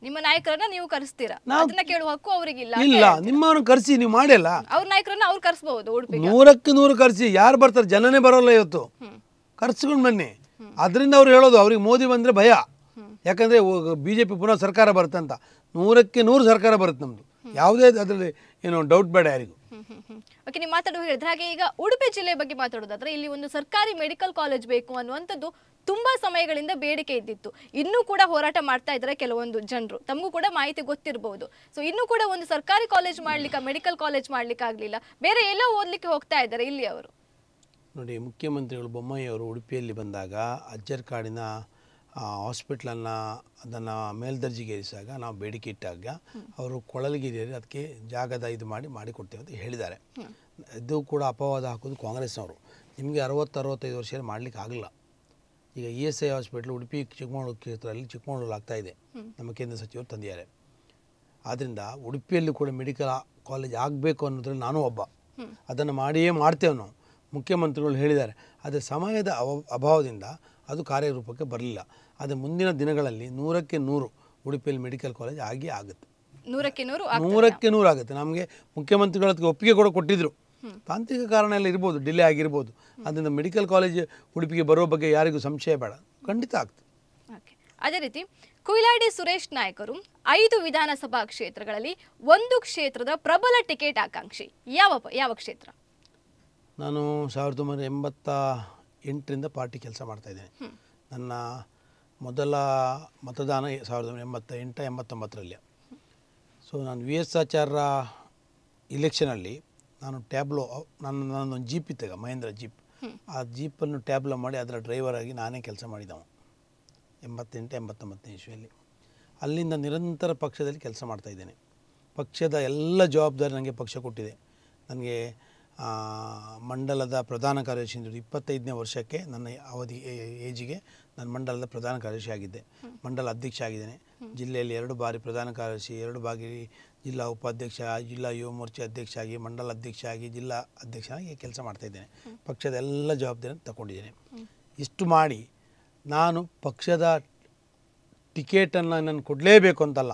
ನಿಮ್ಮ ನಾಯಕರನ್ನ ನೀವು ಕರೆಸ್ತೀರಾ ಕೇಳುವ ಹಕ್ಕು ಅವರಿಗಿಲ್ಲ ಇಲ್ಲ ನಿಮ್ಮವನು ಕರೆಸಿ ನೀವು ಮಾಡಿಲ್ಲ ಅವ್ರ ನಾಯಕರನ್ನ ಅವ್ರು ಕರೆಸಬಹುದು ನೂರಕ್ಕೆ ನೂರು ಕರೆಸಿ ಯಾರು ಬರ್ತಾರೆ ಜನನೇ ಬರೋಲ್ಲ ಇವತ್ತು ಕರೆಸ್ಕೊಂಡು ಬನ್ನಿ ಅದರಿಂದ ಅವ್ರು ಹೇಳೋದು ಅವ್ರಿಗೆ ಮೋದಿ ಬಂದರೆ ಭಯ ಯಾಕಂದ್ರೆ ಬಿಜೆಪಿ ಪುನಃ ಸರ್ಕಾರ ಬರುತ್ತೆ ಅಂತ ನೂರಕ್ಕೆ ನೂರು ಸರ್ಕಾರ ಬರುತ್ತೆ ನಮ್ಮದು ಯಾವುದೇ ಅದರಲ್ಲಿ ಏನು ಡೌಟ್ ಬೇಡ ಯಾರಿಗೂ ಓಕೆ ನೀವು ಮಾತಾಡುವ ಹೇಳಿದ್ರೆ ಹಾಗೆ ಈಗ ಉಡುಪಿ ಜಿಲ್ಲೆ ಬಗ್ಗೆ ಮಾತಾಡೋದಾದ್ರೆ ಇಲ್ಲಿ ಒಂದು ಸರ್ಕಾರಿ ಮೆಡಿಕಲ್ ಕಾಲೇಜ್ ಬೇಕು ಅನ್ನುವಂಥದ್ದು ತುಂಬಾ ಸಮಯಗಳಿಂದ ಬೇಡಿಕೆ ಇದ್ದಿತ್ತು ಇನ್ನೂ ಕೂಡ ಹೋರಾಟ ಮಾಡ್ತಾ ಇದ್ದಾರೆ ಕೆಲವೊಂದು ಜನರು ತಮಗೂ ಕೂಡ ಮಾಹಿತಿ ಗೊತ್ತಿರಬಹುದು ಸೊ ಇನ್ನೂ ಕೂಡ ಒಂದು ಸರ್ಕಾರಿ ಕಾಲೇಜ್ ಮಾಡ್ಲಿಕ್ಕೆ ಮೆಡಿಕಲ್ ಕಾಲೇಜ್ ಮಾಡ್ಲಿಕ್ಕೆ ಆಗ್ಲಿಲ್ಲ ಬೇರೆ ಎಲ್ಲ ಓದ್ಲಿಕ್ಕೆ ಹೋಗ್ತಾ ಇದ್ದಾರೆ ಇಲ್ಲಿ ಅವರು ನೋಡಿ ಮುಖ್ಯಮಂತ್ರಿಗಳು ಬೊಮ್ಮಾಯಿ ಅವರು ಉಡುಪಿಯಲ್ಲಿ ಬಂದಾಗ ಕಾಡಿನ ಹಾಸ್ಪಿಟ್ಲನ್ನು ಅದನ್ನು ಮೇಲ್ದರ್ಜೆಗೇರಿಸಾಗ ನಾವು ಬೇಡಿಕೆ ಇಟ್ಟಾಗ ಅವರು ಕೊಳಲಗಿರಿಯಲ್ಲಿ ಅದಕ್ಕೆ ಜಾಗದ ಇದು ಮಾಡಿ ಮಾಡಿಕೊಡ್ತೇವೆ ಅಂತ ಹೇಳಿದ್ದಾರೆ ಇದು ಕೂಡ ಅಪವಾದ ಹಾಕೋದು ಕಾಂಗ್ರೆಸ್ನವರು ನಿಮಗೆ ಅರವತ್ತು ಅರವತ್ತೈದು ವರ್ಷದಲ್ಲಿ ಮಾಡಲಿಕ್ಕೆ ಆಗಲ್ಲ ಈಗ E S I hospital Udupi Chikkamagaluru ಕ್ಷೇತ್ರದಲ್ಲಿ ಚಿಕ್ಕಮಗಳೂರು ಆಗ್ತಾಯಿದೆ ಇದೆ ನಮ್ಮ ಕೇಂದ್ರ ಸಚಿವರು ತಂದಿದ್ದಾರೆ ಆದ್ದರಿಂದ ಉಡುಪಿಯಲ್ಲಿ ಕೂಡ ಮೆಡಿಕಲ್ ಕಾಲೇಜ್ ಆಗಬೇಕು ಅನ್ನೋದ್ರಲ್ಲಿ ನಾನು ಒಬ್ಬ ಅದನ್ನು ಮಾಡಿಯೇ ಮಾಡ್ತೇವೆ ನಾವು ಮುಖ್ಯಮಂತ್ರಿಗಳು ಹೇಳಿದ್ದಾರೆ ಆದರೆ ಸಮಯದ ಅಭಾವದಿಂದ ಅದು ಕಾರ್ಯರೂಪಕ್ಕೆ ಬರಲಿಲ್ಲ ಅದು ಮುಂದಿನ ದಿನಗಳಲ್ಲಿ ನೂರಕ್ಕೆ ನೂರು ಉಡುಪಿಯಲ್ಲಿ ಮೆಡಿಕಲ್ ಕಾಲೇಜ್ ಆಗಿ ಆಗುತ್ತೆ ನೂರಕ್ಕೆ ನೂರು ನೂರಕ್ಕೆ ನೂರು ಆಗುತ್ತೆ ನಮಗೆ ಮುಖ್ಯಮಂತ್ರಿಗಳ ಒಪ್ಪಿಗೆ ಕೂಡ ಕೊಟ್ಟಿದ್ದರು ತಾಂತ್ರಿಕ ಕಾರಣ ಎಲ್ಲ ಇರ್ಬೋದು ಡಿಲೇ ಆಗಿರ್ಬೋದು ಅದರಿಂದ ಮೆಡಿಕಲ್ ಕಾಲೇಜ್ ಉಡುಪಿಗೆ ಬರೋ ಬಗ್ಗೆ ಯಾರಿಗೂ ಸಂಶಯ ಬೇಡ ಖಂಡಿತ ಆಗ್ತದೆ ಅದೇ ರೀತಿ ಕುಯಿಲಾಡಿ ಸುರೇಶ್ ನಾಯಕರು ಐದು ವಿಧಾನಸಭಾ ಕ್ಷೇತ್ರಗಳಲ್ಲಿ ಒಂದು ಕ್ಷೇತ್ರದ ಪ್ರಬಲ ಟಿಕೆಟ್ ಆಕಾಂಕ್ಷಿ ಯಾವ ಯಾವ ಕ್ಷೇತ್ರ ನಾನು ಸಾವಿರದ ಒಂಬೈನೂರ ಎಂಬತ್ತ ಎಂಟರಿಂದ ಪಾರ್ಟಿ ಕೆಲಸ ಮಾಡ್ತಾ ಇದ್ದೇನೆ ನನ್ನ ಮೊದಲ ಮತದಾನ ಸಾವಿರದ ಎಂಬತ್ತ ಎಂಟ ಎಂಬತ್ತೊಂಬತ್ತರಲ್ಲಿ ಸೊ ನಾನು ವಿ ಎಸ್ ಆಚಾರ್ಯ ಇಲೆಕ್ಷನಲ್ಲಿ ನಾನು ಟ್ಯಾಬ್ಲೋ ನನ್ನ ನನ್ನೊಂದು ಜೀಪ್ ಇತ್ತಾಗ ಮಹೇಂದ್ರ ಜೀಪ್ ಆ ಜೀಪನ್ನು ಟ್ಯಾಬ್ಲೋ ಮಾಡಿ ಅದರ ಡ್ರೈವರ್ ಆಗಿ ನಾನೇ ಕೆಲಸ ಮಾಡಿದವ ಎಂಬತ್ತೆಂಟು ಎಂಬತ್ತೊಂಬತ್ತನೇ ಇಶ್ವೆಯಲ್ಲಿ ಅಲ್ಲಿಂದ ನಿರಂತರ ಪಕ್ಷದಲ್ಲಿ ಕೆಲಸ ಮಾಡ್ತಾಯಿದ್ದೇನೆ ಪಕ್ಷದ ಎಲ್ಲ ಜವಾಬ್ದಾರಿ ನನಗೆ ಪಕ್ಷ ಕೊಟ್ಟಿದೆ ನನಗೆ ಮಂಡಲದ ಪ್ರಧಾನ ಕಾರ್ಯದರ್ಶಿ ಇಪ್ಪತ್ತೈದನೇ ವರ್ಷಕ್ಕೆ ನನ್ನ ಅವಧಿ ಏಜಿಗೆ ನಾನು ಮಂಡಲದ ಪ್ರಧಾನ ಕಾರ್ಯದರ್ಶಿ ಆಗಿದ್ದೆ ಮಂಡಲ ಅಧ್ಯಕ್ಷ ಆಗಿದ್ದೇನೆ ಜಿಲ್ಲೆಯಲ್ಲಿ ಎರಡು ಬಾರಿ ಪ್ರಧಾನ ಕಾರ್ಯದರ್ಶಿ ಎರಡು ಬಾರಿ ಜಿಲ್ಲಾ ಉಪಾಧ್ಯಕ್ಷ ಜಿಲ್ಲಾ ಯುವ ಮೋರ್ಚೆ ಅಧ್ಯಕ್ಷ ಆಗಿ ಮಂಡಲ ಅಧ್ಯಕ್ಷ ಆಗಿ ಜಿಲ್ಲಾ ಅಧ್ಯಕ್ಷನಾಗಿ ಕೆಲಸ ಮಾಡ್ತಾಯಿದ್ದೇನೆ ಪಕ್ಷದ ಎಲ್ಲ ಜವಾಬ್ದಾರಿಯನ್ನು ತಗೊಂಡಿದ್ದೇನೆ ಇಷ್ಟು ಮಾಡಿ ನಾನು ಪಕ್ಷದ ಟಿಕೆಟನ್ನು ನಾನು ಕೊಡಲೇಬೇಕು ಅಂತಲ್ಲ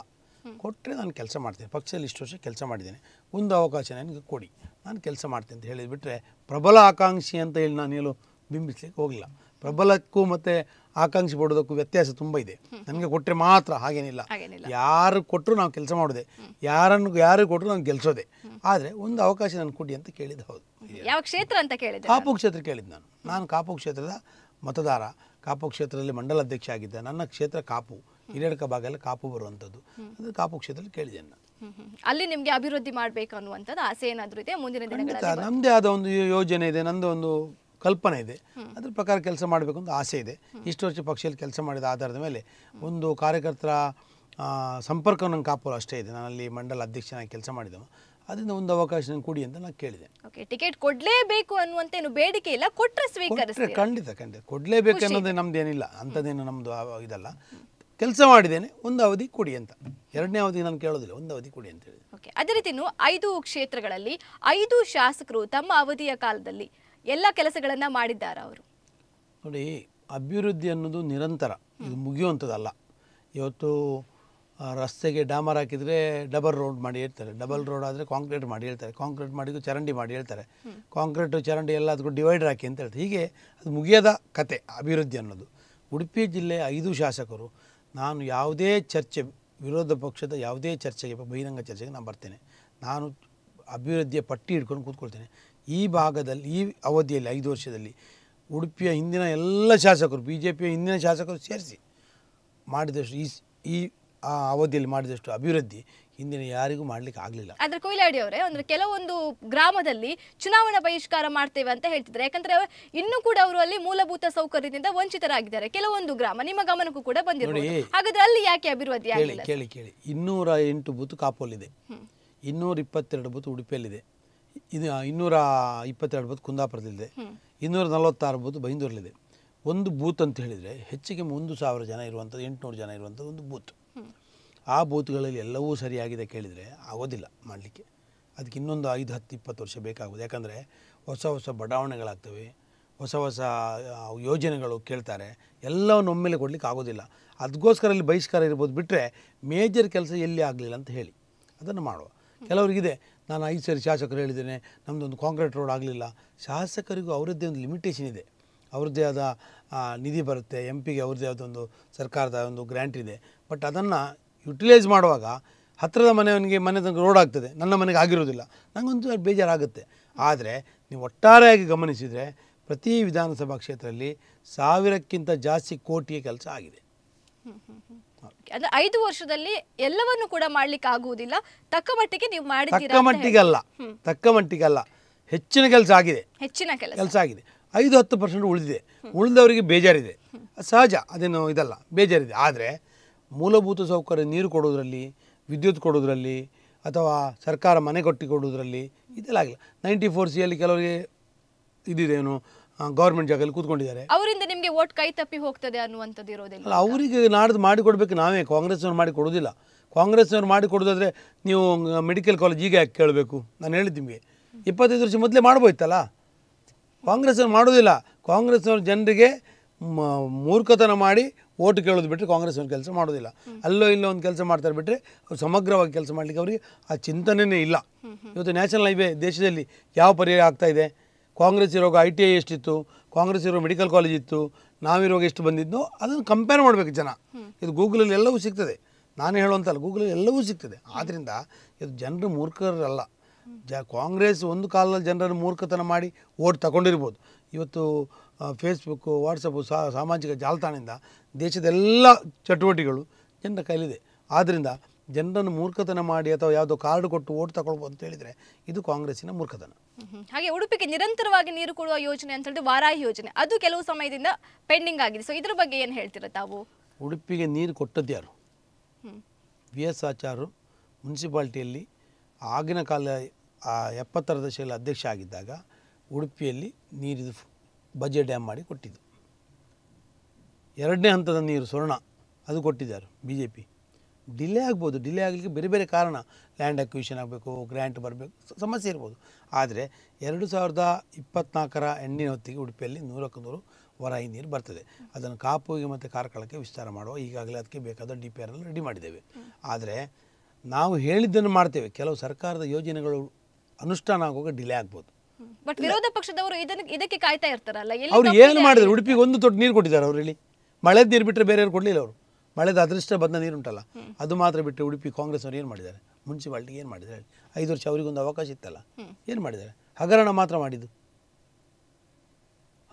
ಕೊಟ್ಟರೆ ನಾನು ಕೆಲಸ ಮಾಡ್ತೇನೆ ಪಕ್ಷದಲ್ಲಿ ಇಷ್ಟು ವರ್ಷ ಕೆಲಸ ಮಾಡಿದ್ದೇನೆ ಒಂದು ಅವಕಾಶ ನನಗೆ ಕೊಡಿ ನಾನು ಕೆಲಸ ಮಾಡ್ತೀನಿ ಅಂತ ಹೇಳಿದ್ಬಿಟ್ರೆ ಪ್ರಬಲ ಆಕಾಂಕ್ಷಿ ಅಂತ ಹೇಳಿ ನಾನು ಹೇಳು ಬಿಂಬಿಸ್ಲಿಕ್ಕೆ ಹೋಗಲಿಲ್ಲ ಪ್ರಬಲಕ್ಕೂ ಮತ್ತು ಆಕಾಂಕ್ಷಿ ಪಡೋದಕ್ಕೂ ವ್ಯತ್ಯಾಸ ತುಂಬ ಇದೆ ನನಗೆ ಕೊಟ್ಟರೆ ಮಾತ್ರ ಹಾಗೇನಿಲ್ಲ ಯಾರು ಕೊಟ್ಟರು ನಾವು ಕೆಲಸ ಮಾಡೋದೆ ಯಾರನ್ನು ಯಾರು ಕೊಟ್ಟರು ನಾನು ಗೆಲ್ಸೋದೆ ಆದರೆ ಒಂದು ಅವಕಾಶ ನಾನು ಕೊಡಿ ಅಂತ ಕೇಳಿದ್ದು ಹೌದು ಯಾವ ಕ್ಷೇತ್ರ ಅಂತ ಕೇಳಿದ್ದೆ ಕಾಪು ಕ್ಷೇತ್ರ ಕೇಳಿದ್ದು ನಾನು ನಾನು ಕಾಪು ಕ್ಷೇತ್ರದ ಮತದಾರ ಕಾಪು ಕ್ಷೇತ್ರದಲ್ಲಿ ಮಂಡಲ ಅಧ್ಯಕ್ಷ ಆಗಿದ್ದೆ ನನ್ನ ಕ್ಷೇತ್ರ ಕಾಪು ಭಾಗ ಎಲ್ಲ ಕಾಪು ಬರುವಂಥದ್ದು ಅದು ಕಾಪು ಕ್ಷೇತ್ರದಲ್ಲಿ ಕೇಳಿದೆ ನಾನು ಅಲ್ಲಿ ನಿಮಗೆ ಅಭಿವೃದ್ಧಿ ಮಾಡಬೇಕು ಅನ್ನುವಂಥದ್ದು ಆಸೆ ಏನಾದರೂ ಇದೆ ಮುಂದಿನ ದಿನಗಳಲ್ಲಿ ನಮ್ಮದೇ ಆದ ಒಂದು ಯೋಜನೆ ಇದೆ ನಂದು ಒಂದು ಕಲ್ಪನೆ ಇದೆ ಅದ್ರ ಪ್ರಕಾರ ಕೆಲಸ ಮಾಡಬೇಕು ಅಂತ ಆಸೆ ಇದೆ ಇಷ್ಟು ವರ್ಷ ಪಕ್ಷದಲ್ಲಿ ಕೆಲಸ ಮಾಡಿದ ಆಧಾರದ ಮೇಲೆ ಒಂದು ಕಾರ್ಯಕರ್ತರ ಸಂಪರ್ಕ ನನ್ನ ಕಾಪುರು ಅಷ್ಟೇ ಇದೆ ಅಲ್ಲಿ ಮಂಡಲ ಅಧ್ಯಕ್ಷನಾಗಿ ಕೆಲಸ ಮಾಡಿದ್ದೆ ಅದರಿಂದ ಒಂದು ಅವಕಾಶ ಕೊಡಿ ಅಂತ ನಾನು ಕೇಳಿದೆ ಓಕೆ ಟಿಕೆಟ್ ಕೊಡಲೇಬೇಕು ಅನ್ನುವಂತ ಏನು ಬೇಡಿಕೆ ಇಲ್ಲ ಕೊಟ್ಟರೆ ಸ್ವೀಕಾರ ಖಂಡಿತ ಖಂಡಿತ ಕೊಡಲೇಬೇಕು ಅನ್ನೋದೇ ನಮ್ದು ಏನಿಲ್ಲ ಅಂಥದ್ದೇನು ನಮ್ದು ಇದಲ್ಲ ಕೆಲಸ ಮಾಡಿದ್ದೇನೆ ಒಂದು ಅವಧಿ ಕೊಡಿ ಅಂತ ಎರಡನೇ ಅವಧಿ ನಾನು ಕೇಳೋದಿಲ್ಲ ಒಂದು ಅವಧಿ ಕೊಡಿ ಅಂತ ಹೇಳಿ ಓಕೆ ಅದೇ ರೀತಿ ಐದು ಕ್ಷೇತ್ರಗಳಲ್ಲಿ ಐದು ಶಾಸಕರು ತಮ್ಮ ಅವಧಿಯ ಕಾಲದಲ್ಲಿ ಎಲ್ಲ ಕೆಲಸಗಳನ್ನು ಮಾಡಿದ್ದಾರೆ ಅವರು ನೋಡಿ ಅಭಿವೃದ್ಧಿ ಅನ್ನೋದು ನಿರಂತರ ಇದು ಮುಗಿಯುವಂಥದ್ದಲ್ಲ ಇವತ್ತು ರಸ್ತೆಗೆ ಡಾಮರ್ ಹಾಕಿದರೆ ಡಬಲ್ ರೋಡ್ ಮಾಡಿ ಹೇಳ್ತಾರೆ ಡಬಲ್ ರೋಡ್ ಆದರೆ ಕಾಂಕ್ರೀಟ್ ಮಾಡಿ ಹೇಳ್ತಾರೆ ಕಾಂಕ್ರೀಟ್ ಮಾಡಿದ್ದು ಚರಂಡಿ ಮಾಡಿ ಹೇಳ್ತಾರೆ ಕಾಂಕ್ರೀಟು ಚರಂಡಿ ಎಲ್ಲ ಅದಕ್ಕೂ ಡಿವೈಡರ್ ಹಾಕಿ ಅಂತ ಹೇಳ್ತಾರೆ ಹೀಗೆ ಅದು ಮುಗಿಯದ ಕತೆ ಅಭಿವೃದ್ಧಿ ಅನ್ನೋದು ಉಡುಪಿ ಜಿಲ್ಲೆಯ ಐದು ಶಾಸಕರು ನಾನು ಯಾವುದೇ ಚರ್ಚೆ ವಿರೋಧ ಪಕ್ಷದ ಯಾವುದೇ ಚರ್ಚೆಗೆ ಬಹಿರಂಗ ಚರ್ಚೆಗೆ ನಾನು ಬರ್ತೇನೆ ನಾನು ಅಭಿವೃದ್ಧಿಯ ಪಟ್ಟಿ ಹಿಡ್ಕೊಂಡು ಕೂತ್ಕೊಳ್ತೇನೆ ಈ ಭಾಗದಲ್ಲಿ ಈ ಅವಧಿಯಲ್ಲಿ ಐದು ವರ್ಷದಲ್ಲಿ ಉಡುಪಿಯ ಹಿಂದಿನ ಎಲ್ಲ ಶಾಸಕರು ಬಿ ಜೆ ಪಿಯ ಹಿಂದಿನ ಶಾಸಕರು ಸೇರಿಸಿ ಮಾಡಿದಷ್ಟು ಈ ಈ ಆ ಅವಧಿಯಲ್ಲಿ ಮಾಡಿದಷ್ಟು ಅಭಿವೃದ್ಧಿ ಹಿಂದಿನ ಯಾರಿಗೂ ಮಾಡ್ಲಿಕ್ಕೆ ಆಗ್ಲಿಲ್ಲ ಆದ್ರೆ ಕೊಯ್ಲಾಡಿ ಅವರೇ ಅಂದ್ರೆ ಕೆಲವೊಂದು ಗ್ರಾಮದಲ್ಲಿ ಚುನಾವಣಾ ಬಹಿಷ್ಕಾರ ಮಾಡ್ತೇವೆ ಅಂತ ಹೇಳ್ತಿದ್ದಾರೆ ಯಾಕಂದ್ರೆ ಇನ್ನೂ ಕೂಡ ಅವರು ಅಲ್ಲಿ ಮೂಲಭೂತ ಸೌಕರ್ಯದಿಂದ ವಂಚಿತರಾಗಿದ್ದಾರೆ ಕೆಲವೊಂದು ಗ್ರಾಮ ನಿಮ್ಮ ಗಮನಕ್ಕೂ ಕೂಡ ಬಂದಿರೋದು ಹಾಗಾದ್ರೆ ಅಲ್ಲಿ ಯಾಕೆ ಅಭಿವೃದ್ಧಿ ಹೇಳಿ ಕೇಳಿ ಕೇಳಿ ಇನ್ನೂರ ಎಂಟು ಬೂತ್ ಕಾಪೋಲಿದೆ ಇನ್ನೂರ ಇಪ್ಪತ್ತೆರಡು ಬೂತ್ ಉಡುಪಿಯಲ್ಲಿದೆ ಇದು ಇನ್ನೂರ ಇಪ್ಪತ್ತೆರಡು ಬೂತ್ ಕುಂದಾಪುರದಲ್ಲಿದೆ ಇನ್ನೂರ ನಲವತ್ತಾರು ಬೂತ್ ಬೈಂದೂರಲ್ಲಿದೆ ಒಂದು ಬೂತ್ ಅಂತ ಹೇಳಿದರೆ ಹೆಚ್ಚಿಗೆ ಒಂದು ಸಾವಿರ ಜನ ಇರುವಂಥದ್ದು ಎಂಟುನೂರು ಜನ ಇರುವಂಥದ್ದು ಒಂದು ಬೂತ್ ಆ ಬೂತ್ಗಳಲ್ಲಿ ಎಲ್ಲವೂ ಸರಿಯಾಗಿದೆ ಕೇಳಿದರೆ ಆಗೋದಿಲ್ಲ ಮಾಡಲಿಕ್ಕೆ ಅದಕ್ಕೆ ಇನ್ನೊಂದು ಐದು ಹತ್ತು ಇಪ್ಪತ್ತು ವರ್ಷ ಬೇಕಾಗೋದು ಯಾಕಂದರೆ ಹೊಸ ಹೊಸ ಬಡಾವಣೆಗಳಾಗ್ತವೆ ಹೊಸ ಹೊಸ ಯೋಜನೆಗಳು ಕೇಳ್ತಾರೆ ಎಲ್ಲವನ್ನು ಒಮ್ಮೆಲೆ ಕೊಡಲಿಕ್ಕೆ ಆಗೋದಿಲ್ಲ ಅದಕ್ಕೋಸ್ಕರ ಇಲ್ಲಿ ಬಹಿಷ್ಕಾರ ಇರ್ಬೋದು ಬಿಟ್ಟರೆ ಮೇಜರ್ ಕೆಲಸ ಎಲ್ಲಿ ಆಗಲಿಲ್ಲ ಅಂತ ಹೇಳಿ ಅದನ್ನು ಮಾಡುವ ಕೆಲವರಿಗಿದೆ ನಾನು ಐದು ಸರಿ ಶಾಸಕರು ಹೇಳಿದ್ದೇನೆ ನಮ್ಮದೊಂದು ಕಾಂಕ್ರೀಟ್ ರೋಡ್ ಆಗಲಿಲ್ಲ ಶಾಸಕರಿಗೂ ಅವರದ್ದೇ ಒಂದು ಲಿಮಿಟೇಷನ್ ಇದೆ ಅವ್ರದ್ದೇ ಆದ ನಿಧಿ ಬರುತ್ತೆ ಎಂ ಪಿಗೆ ಅವ್ರದ್ದೇ ಆದ ಒಂದು ಸರ್ಕಾರದ ಒಂದು ಗ್ರ್ಯಾಂಟ್ ಇದೆ ಬಟ್ ಅದನ್ನು ಯುಟಿಲೈಸ್ ಮಾಡುವಾಗ ಹತ್ತಿರದ ಮನೆಯವನಿಗೆ ಮನೆ ತನಕ ರೋಡ್ ಆಗ್ತದೆ ನನ್ನ ಮನೆಗೆ ಆಗಿರೋದಿಲ್ಲ ನನಗೊಂದು ಬೇಜಾರಾಗುತ್ತೆ ಆದರೆ ನೀವು ಒಟ್ಟಾರೆಯಾಗಿ ಗಮನಿಸಿದರೆ ಪ್ರತಿ ವಿಧಾನಸಭಾ ಕ್ಷೇತ್ರದಲ್ಲಿ ಸಾವಿರಕ್ಕಿಂತ ಜಾಸ್ತಿ ಕೋಟಿಯ ಕೆಲಸ ಆಗಿದೆ ಅಂದರೆ ಐದು ವರ್ಷದಲ್ಲಿ ಎಲ್ಲವನ್ನು ಕೂಡ ಮಾಡ್ಲಿಕ್ಕೆ ಆಗುವುದಿಲ್ಲ ತಕ್ಕ ಮಟ್ಟಿಗೆ ನೀವು ಮಾಡಿ ತಕ್ಕ ಅಲ್ಲ ತಕ್ಕ ಅಲ್ಲ ಹೆಚ್ಚಿನ ಕೆಲಸ ಆಗಿದೆ ಹೆಚ್ಚಿನ ಕೆಲಸ ಆಗಿದೆ ಐದು ಹತ್ತು ಪರ್ಸೆಂಟ್ ಉಳಿದಿದೆ ಉಳಿದವರಿಗೆ ಬೇಜಾರಿದೆ ಸಹಜ ಅದೇನು ಇದಲ್ಲ ಬೇಜಾರಿದೆ ಆದರೆ ಮೂಲಭೂತ ಸೌಕರ್ಯ ನೀರು ಕೊಡೋದರಲ್ಲಿ ವಿದ್ಯುತ್ ಕೊಡೋದ್ರಲ್ಲಿ ಅಥವಾ ಸರ್ಕಾರ ಮನೆ ಕಟ್ಟಿ ಕೊಡೋದ್ರಲ್ಲಿ ಇದೆಲ್ಲ ಆಗಿಲ್ಲ ನೈಂಟಿ ಫೋರ್ ಸಿ ಅಲ್ಲಿ ಕೆಲವರಿಗೆ ಏನು ಗೌರ್ಮೆಂಟ್ ಜಾಗದಲ್ಲಿ ಕೂತ್ಕೊಂಡಿದ್ದಾರೆ ಅವರಿಂದ ನಿಮಗೆ ಓಟ್ ಕೈ ತಪ್ಪಿ ಹೋಗ್ತದೆ ಅನ್ನುವಂಥದ್ದು ಇರೋದಿಲ್ಲ ಅಲ್ಲ ಅವರಿಗೆ ನಾಡ್ದು ಮಾಡಿಕೊಡ್ಬೇಕು ನಾವೇ ಕಾಂಗ್ರೆಸ್ನವ್ರು ಮಾಡಿ ಕೊಡೋದಿಲ್ಲ ಕಾಂಗ್ರೆಸ್ನವ್ರು ಮಾಡಿ ಕೊಡೋದಾದರೆ ನೀವು ಮೆಡಿಕಲ್ ಕಾಲೇಜ್ ಈಗ ಯಾಕೆ ಕೇಳಬೇಕು ನಾನು ಹೇಳಿದ್ದು ನಿಮಗೆ ಇಪ್ಪತ್ತೈದು ವರ್ಷ ಮೊದಲೇ ಮಾಡ್ಬೋಯ್ತಲ್ಲ ಕಾಂಗ್ರೆಸ್ನವ್ರು ಮಾಡೋದಿಲ್ಲ ಕಾಂಗ್ರೆಸ್ನವ್ರು ಜನರಿಗೆ ಮೂರ್ಖತನ ಮಾಡಿ ಓಟ್ ಕೇಳೋದು ಬಿಟ್ಟರೆ ಕಾಂಗ್ರೆಸ್ ಒಂದು ಕೆಲಸ ಮಾಡೋದಿಲ್ಲ ಅಲ್ಲೋ ಇಲ್ಲೋ ಒಂದು ಕೆಲಸ ಮಾಡ್ತಾರೆ ಬಿಟ್ಟರೆ ಅವ್ರು ಸಮಗ್ರವಾಗಿ ಕೆಲಸ ಮಾಡಲಿಕ್ಕೆ ಅವರಿಗೆ ಆ ಚಿಂತನೆಯೇ ಇಲ್ಲ ಇವತ್ತು ನ್ಯಾಷನಲ್ ಹೈವೇ ದೇಶದಲ್ಲಿ ಯಾವ ಪರ್ಯಾಯ ಆಗ್ತಾ ಇದೆ ಕಾಂಗ್ರೆಸ್ ಇರೋಗ ಐ ಟಿ ಐ ಎಷ್ಟಿತ್ತು ಕಾಂಗ್ರೆಸ್ ಇರೋ ಮೆಡಿಕಲ್ ಕಾಲೇಜ್ ಇತ್ತು ನಾವಿರೋಗ ಎಷ್ಟು ಬಂದಿದ್ನೋ ಅದನ್ನು ಕಂಪೇರ್ ಮಾಡಬೇಕು ಜನ ಇದು ಗೂಗಲಲ್ಲಿ ಎಲ್ಲವೂ ಸಿಗ್ತದೆ ನಾನು ಹೇಳುವಂತಲ್ಲ ಗೂಗಲಲ್ಲಿ ಎಲ್ಲವೂ ಸಿಗ್ತದೆ ಆದ್ದರಿಂದ ಇದು ಜನರು ಮೂರ್ಖರಲ್ಲ ಜ ಕಾಂಗ್ರೆಸ್ ಒಂದು ಕಾಲದಲ್ಲಿ ಜನರನ್ನು ಮೂರ್ಖತನ ಮಾಡಿ ಓಟ್ ತಗೊಂಡಿರ್ಬೋದು ಇವತ್ತು ಫೇಸ್ಬುಕ್ಕು ವಾಟ್ಸಪ್ಪು ಸಾಮಾಜಿಕ ಜಾಲತಾಣದಿಂದ ದೇಶದ ಎಲ್ಲ ಚಟುವಟಿಕೆಗಳು ಜನರ ಕೈಲಿದೆ ಆದ್ದರಿಂದ ಜನರನ್ನು ಮೂರ್ಖತನ ಮಾಡಿ ಅಥವಾ ಯಾವುದೋ ಕಾರ್ಡ್ ಕೊಟ್ಟು ಓಟ್ ತಗೊಳ್ಬೋದು ಅಂತ ಹೇಳಿದರೆ ಇದು ಕಾಂಗ್ರೆಸ್ಸಿನ ಮೂರ್ಖತನ ಹಾಗೆ ಉಡುಪಿಗೆ ನಿರಂತರವಾಗಿ ನೀರು ಕೊಡುವ ಯೋಜನೆ ಅಂತ ಹೇಳಿದ್ರೆ ವಾರಾಹಿ ಯೋಜನೆ ಅದು ಕೆಲವು ಸಮಯದಿಂದ ಪೆಂಡಿಂಗ್ ಆಗಿದೆ ಸೊ ಇದ್ರ ಬಗ್ಗೆ ಏನು ಹೇಳ್ತೀರಾ ತಾವು ಉಡುಪಿಗೆ ನೀರು ಕೊಟ್ಟದ್ದು ಯಾರು ವಿ ಎಸ್ ಆಚಾರು ಮುನ್ಸಿಪಾಲ್ಟಿಯಲ್ಲಿ ಆಗಿನ ಕಾಲ ಎಪ್ಪತ್ತರ ದಶೆಯಲ್ಲಿ ಅಧ್ಯಕ್ಷ ಆಗಿದ್ದಾಗ ಉಡುಪಿಯಲ್ಲಿ ನೀರಿದು ಬಜೆ ಡ್ಯಾಮ್ ಮಾಡಿ ಕೊಟ್ಟಿದ್ದು ಎರಡನೇ ಹಂತದ ನೀರು ಸ್ವರ್ಣ ಅದು ಕೊಟ್ಟಿದ್ದಾರೆ ಬಿ ಜೆ ಪಿ ಡಿಲೇ ಆಗ್ಬೋದು ಡಿಲೇ ಆಗಲಿಕ್ಕೆ ಬೇರೆ ಬೇರೆ ಕಾರಣ ಲ್ಯಾಂಡ್ ಅಕ್ವಿಷನ್ ಆಗಬೇಕು ಗ್ರ್ಯಾಂಟ್ ಬರಬೇಕು ಸಮಸ್ಯೆ ಇರ್ಬೋದು ಆದರೆ ಎರಡು ಸಾವಿರದ ಇಪ್ಪತ್ನಾಲ್ಕರ ಎಣ್ಣಿನ ಹೊತ್ತಿಗೆ ಉಡುಪಿಯಲ್ಲಿ ನೂರಕ್ಕೂ ನೂರು ವರಾಯಿ ನೀರು ಬರ್ತದೆ ಅದನ್ನು ಕಾಪುಗೆ ಮತ್ತು ಕಾರ್ಕಳಕ್ಕೆ ವಿಸ್ತಾರ ಮಾಡುವ ಈಗಾಗಲೇ ಅದಕ್ಕೆ ಬೇಕಾದ ಡಿ ಪಿ ಆರ್ನಲ್ಲಿ ರೆಡಿ ಮಾಡಿದ್ದೇವೆ ಆದರೆ ನಾವು ಹೇಳಿದ್ದನ್ನು ಮಾಡ್ತೇವೆ ಕೆಲವು ಸರ್ಕಾರದ ಯೋಜನೆಗಳು ಅನುಷ್ಠಾನ ಆಗುವಾಗ ಡಿಲೇ ಆಗ್ಬೋದು ಬಟ್ ವಿರೋಧ ಪಕ್ಷದವರು ಇದಕ್ಕೆ ಕಾಯ್ತಾ ಇರ್ತಾರಲ್ಲ ಅವರು ಏನು ಮಾಡಿದ್ರು ಉಡುಪಿಗೆ ಒಂದು ತೊಟ್ಟು ನೀರು ಕೊಟ್ಟಿದ್ದಾರೆ ಹೇಳಿ ಮಳೆ ನೀರು ಬಿಟ್ಟರೆ ಬೇರೆಯವ್ರು ಕೊಡಲಿಲ್ಲ ಅವರು ಮಳೆದ ಅದೃಷ್ಟ ಬಂದ ನೀರುಂಟಲ್ಲ ಅದು ಮಾತ್ರ ಬಿಟ್ಟು ಉಡುಪಿ ಕಾಂಗ್ರೆಸ್ ಅವರು ಏನು ಮಾಡಿದ್ದಾರೆ ಮುನ್ಸಿಪಾಲ್ಟಿ ಏನು ಮಾಡಿದ್ದಾರೆ ಐದು ವರ್ಷ ಅವರಿಗೊಂದು ಅವಕಾಶ ಇತ್ತಲ್ಲ ಏನು ಮಾಡಿದ್ದಾರೆ ಹಗರಣ ಮಾತ್ರ ಮಾಡಿದ್ದು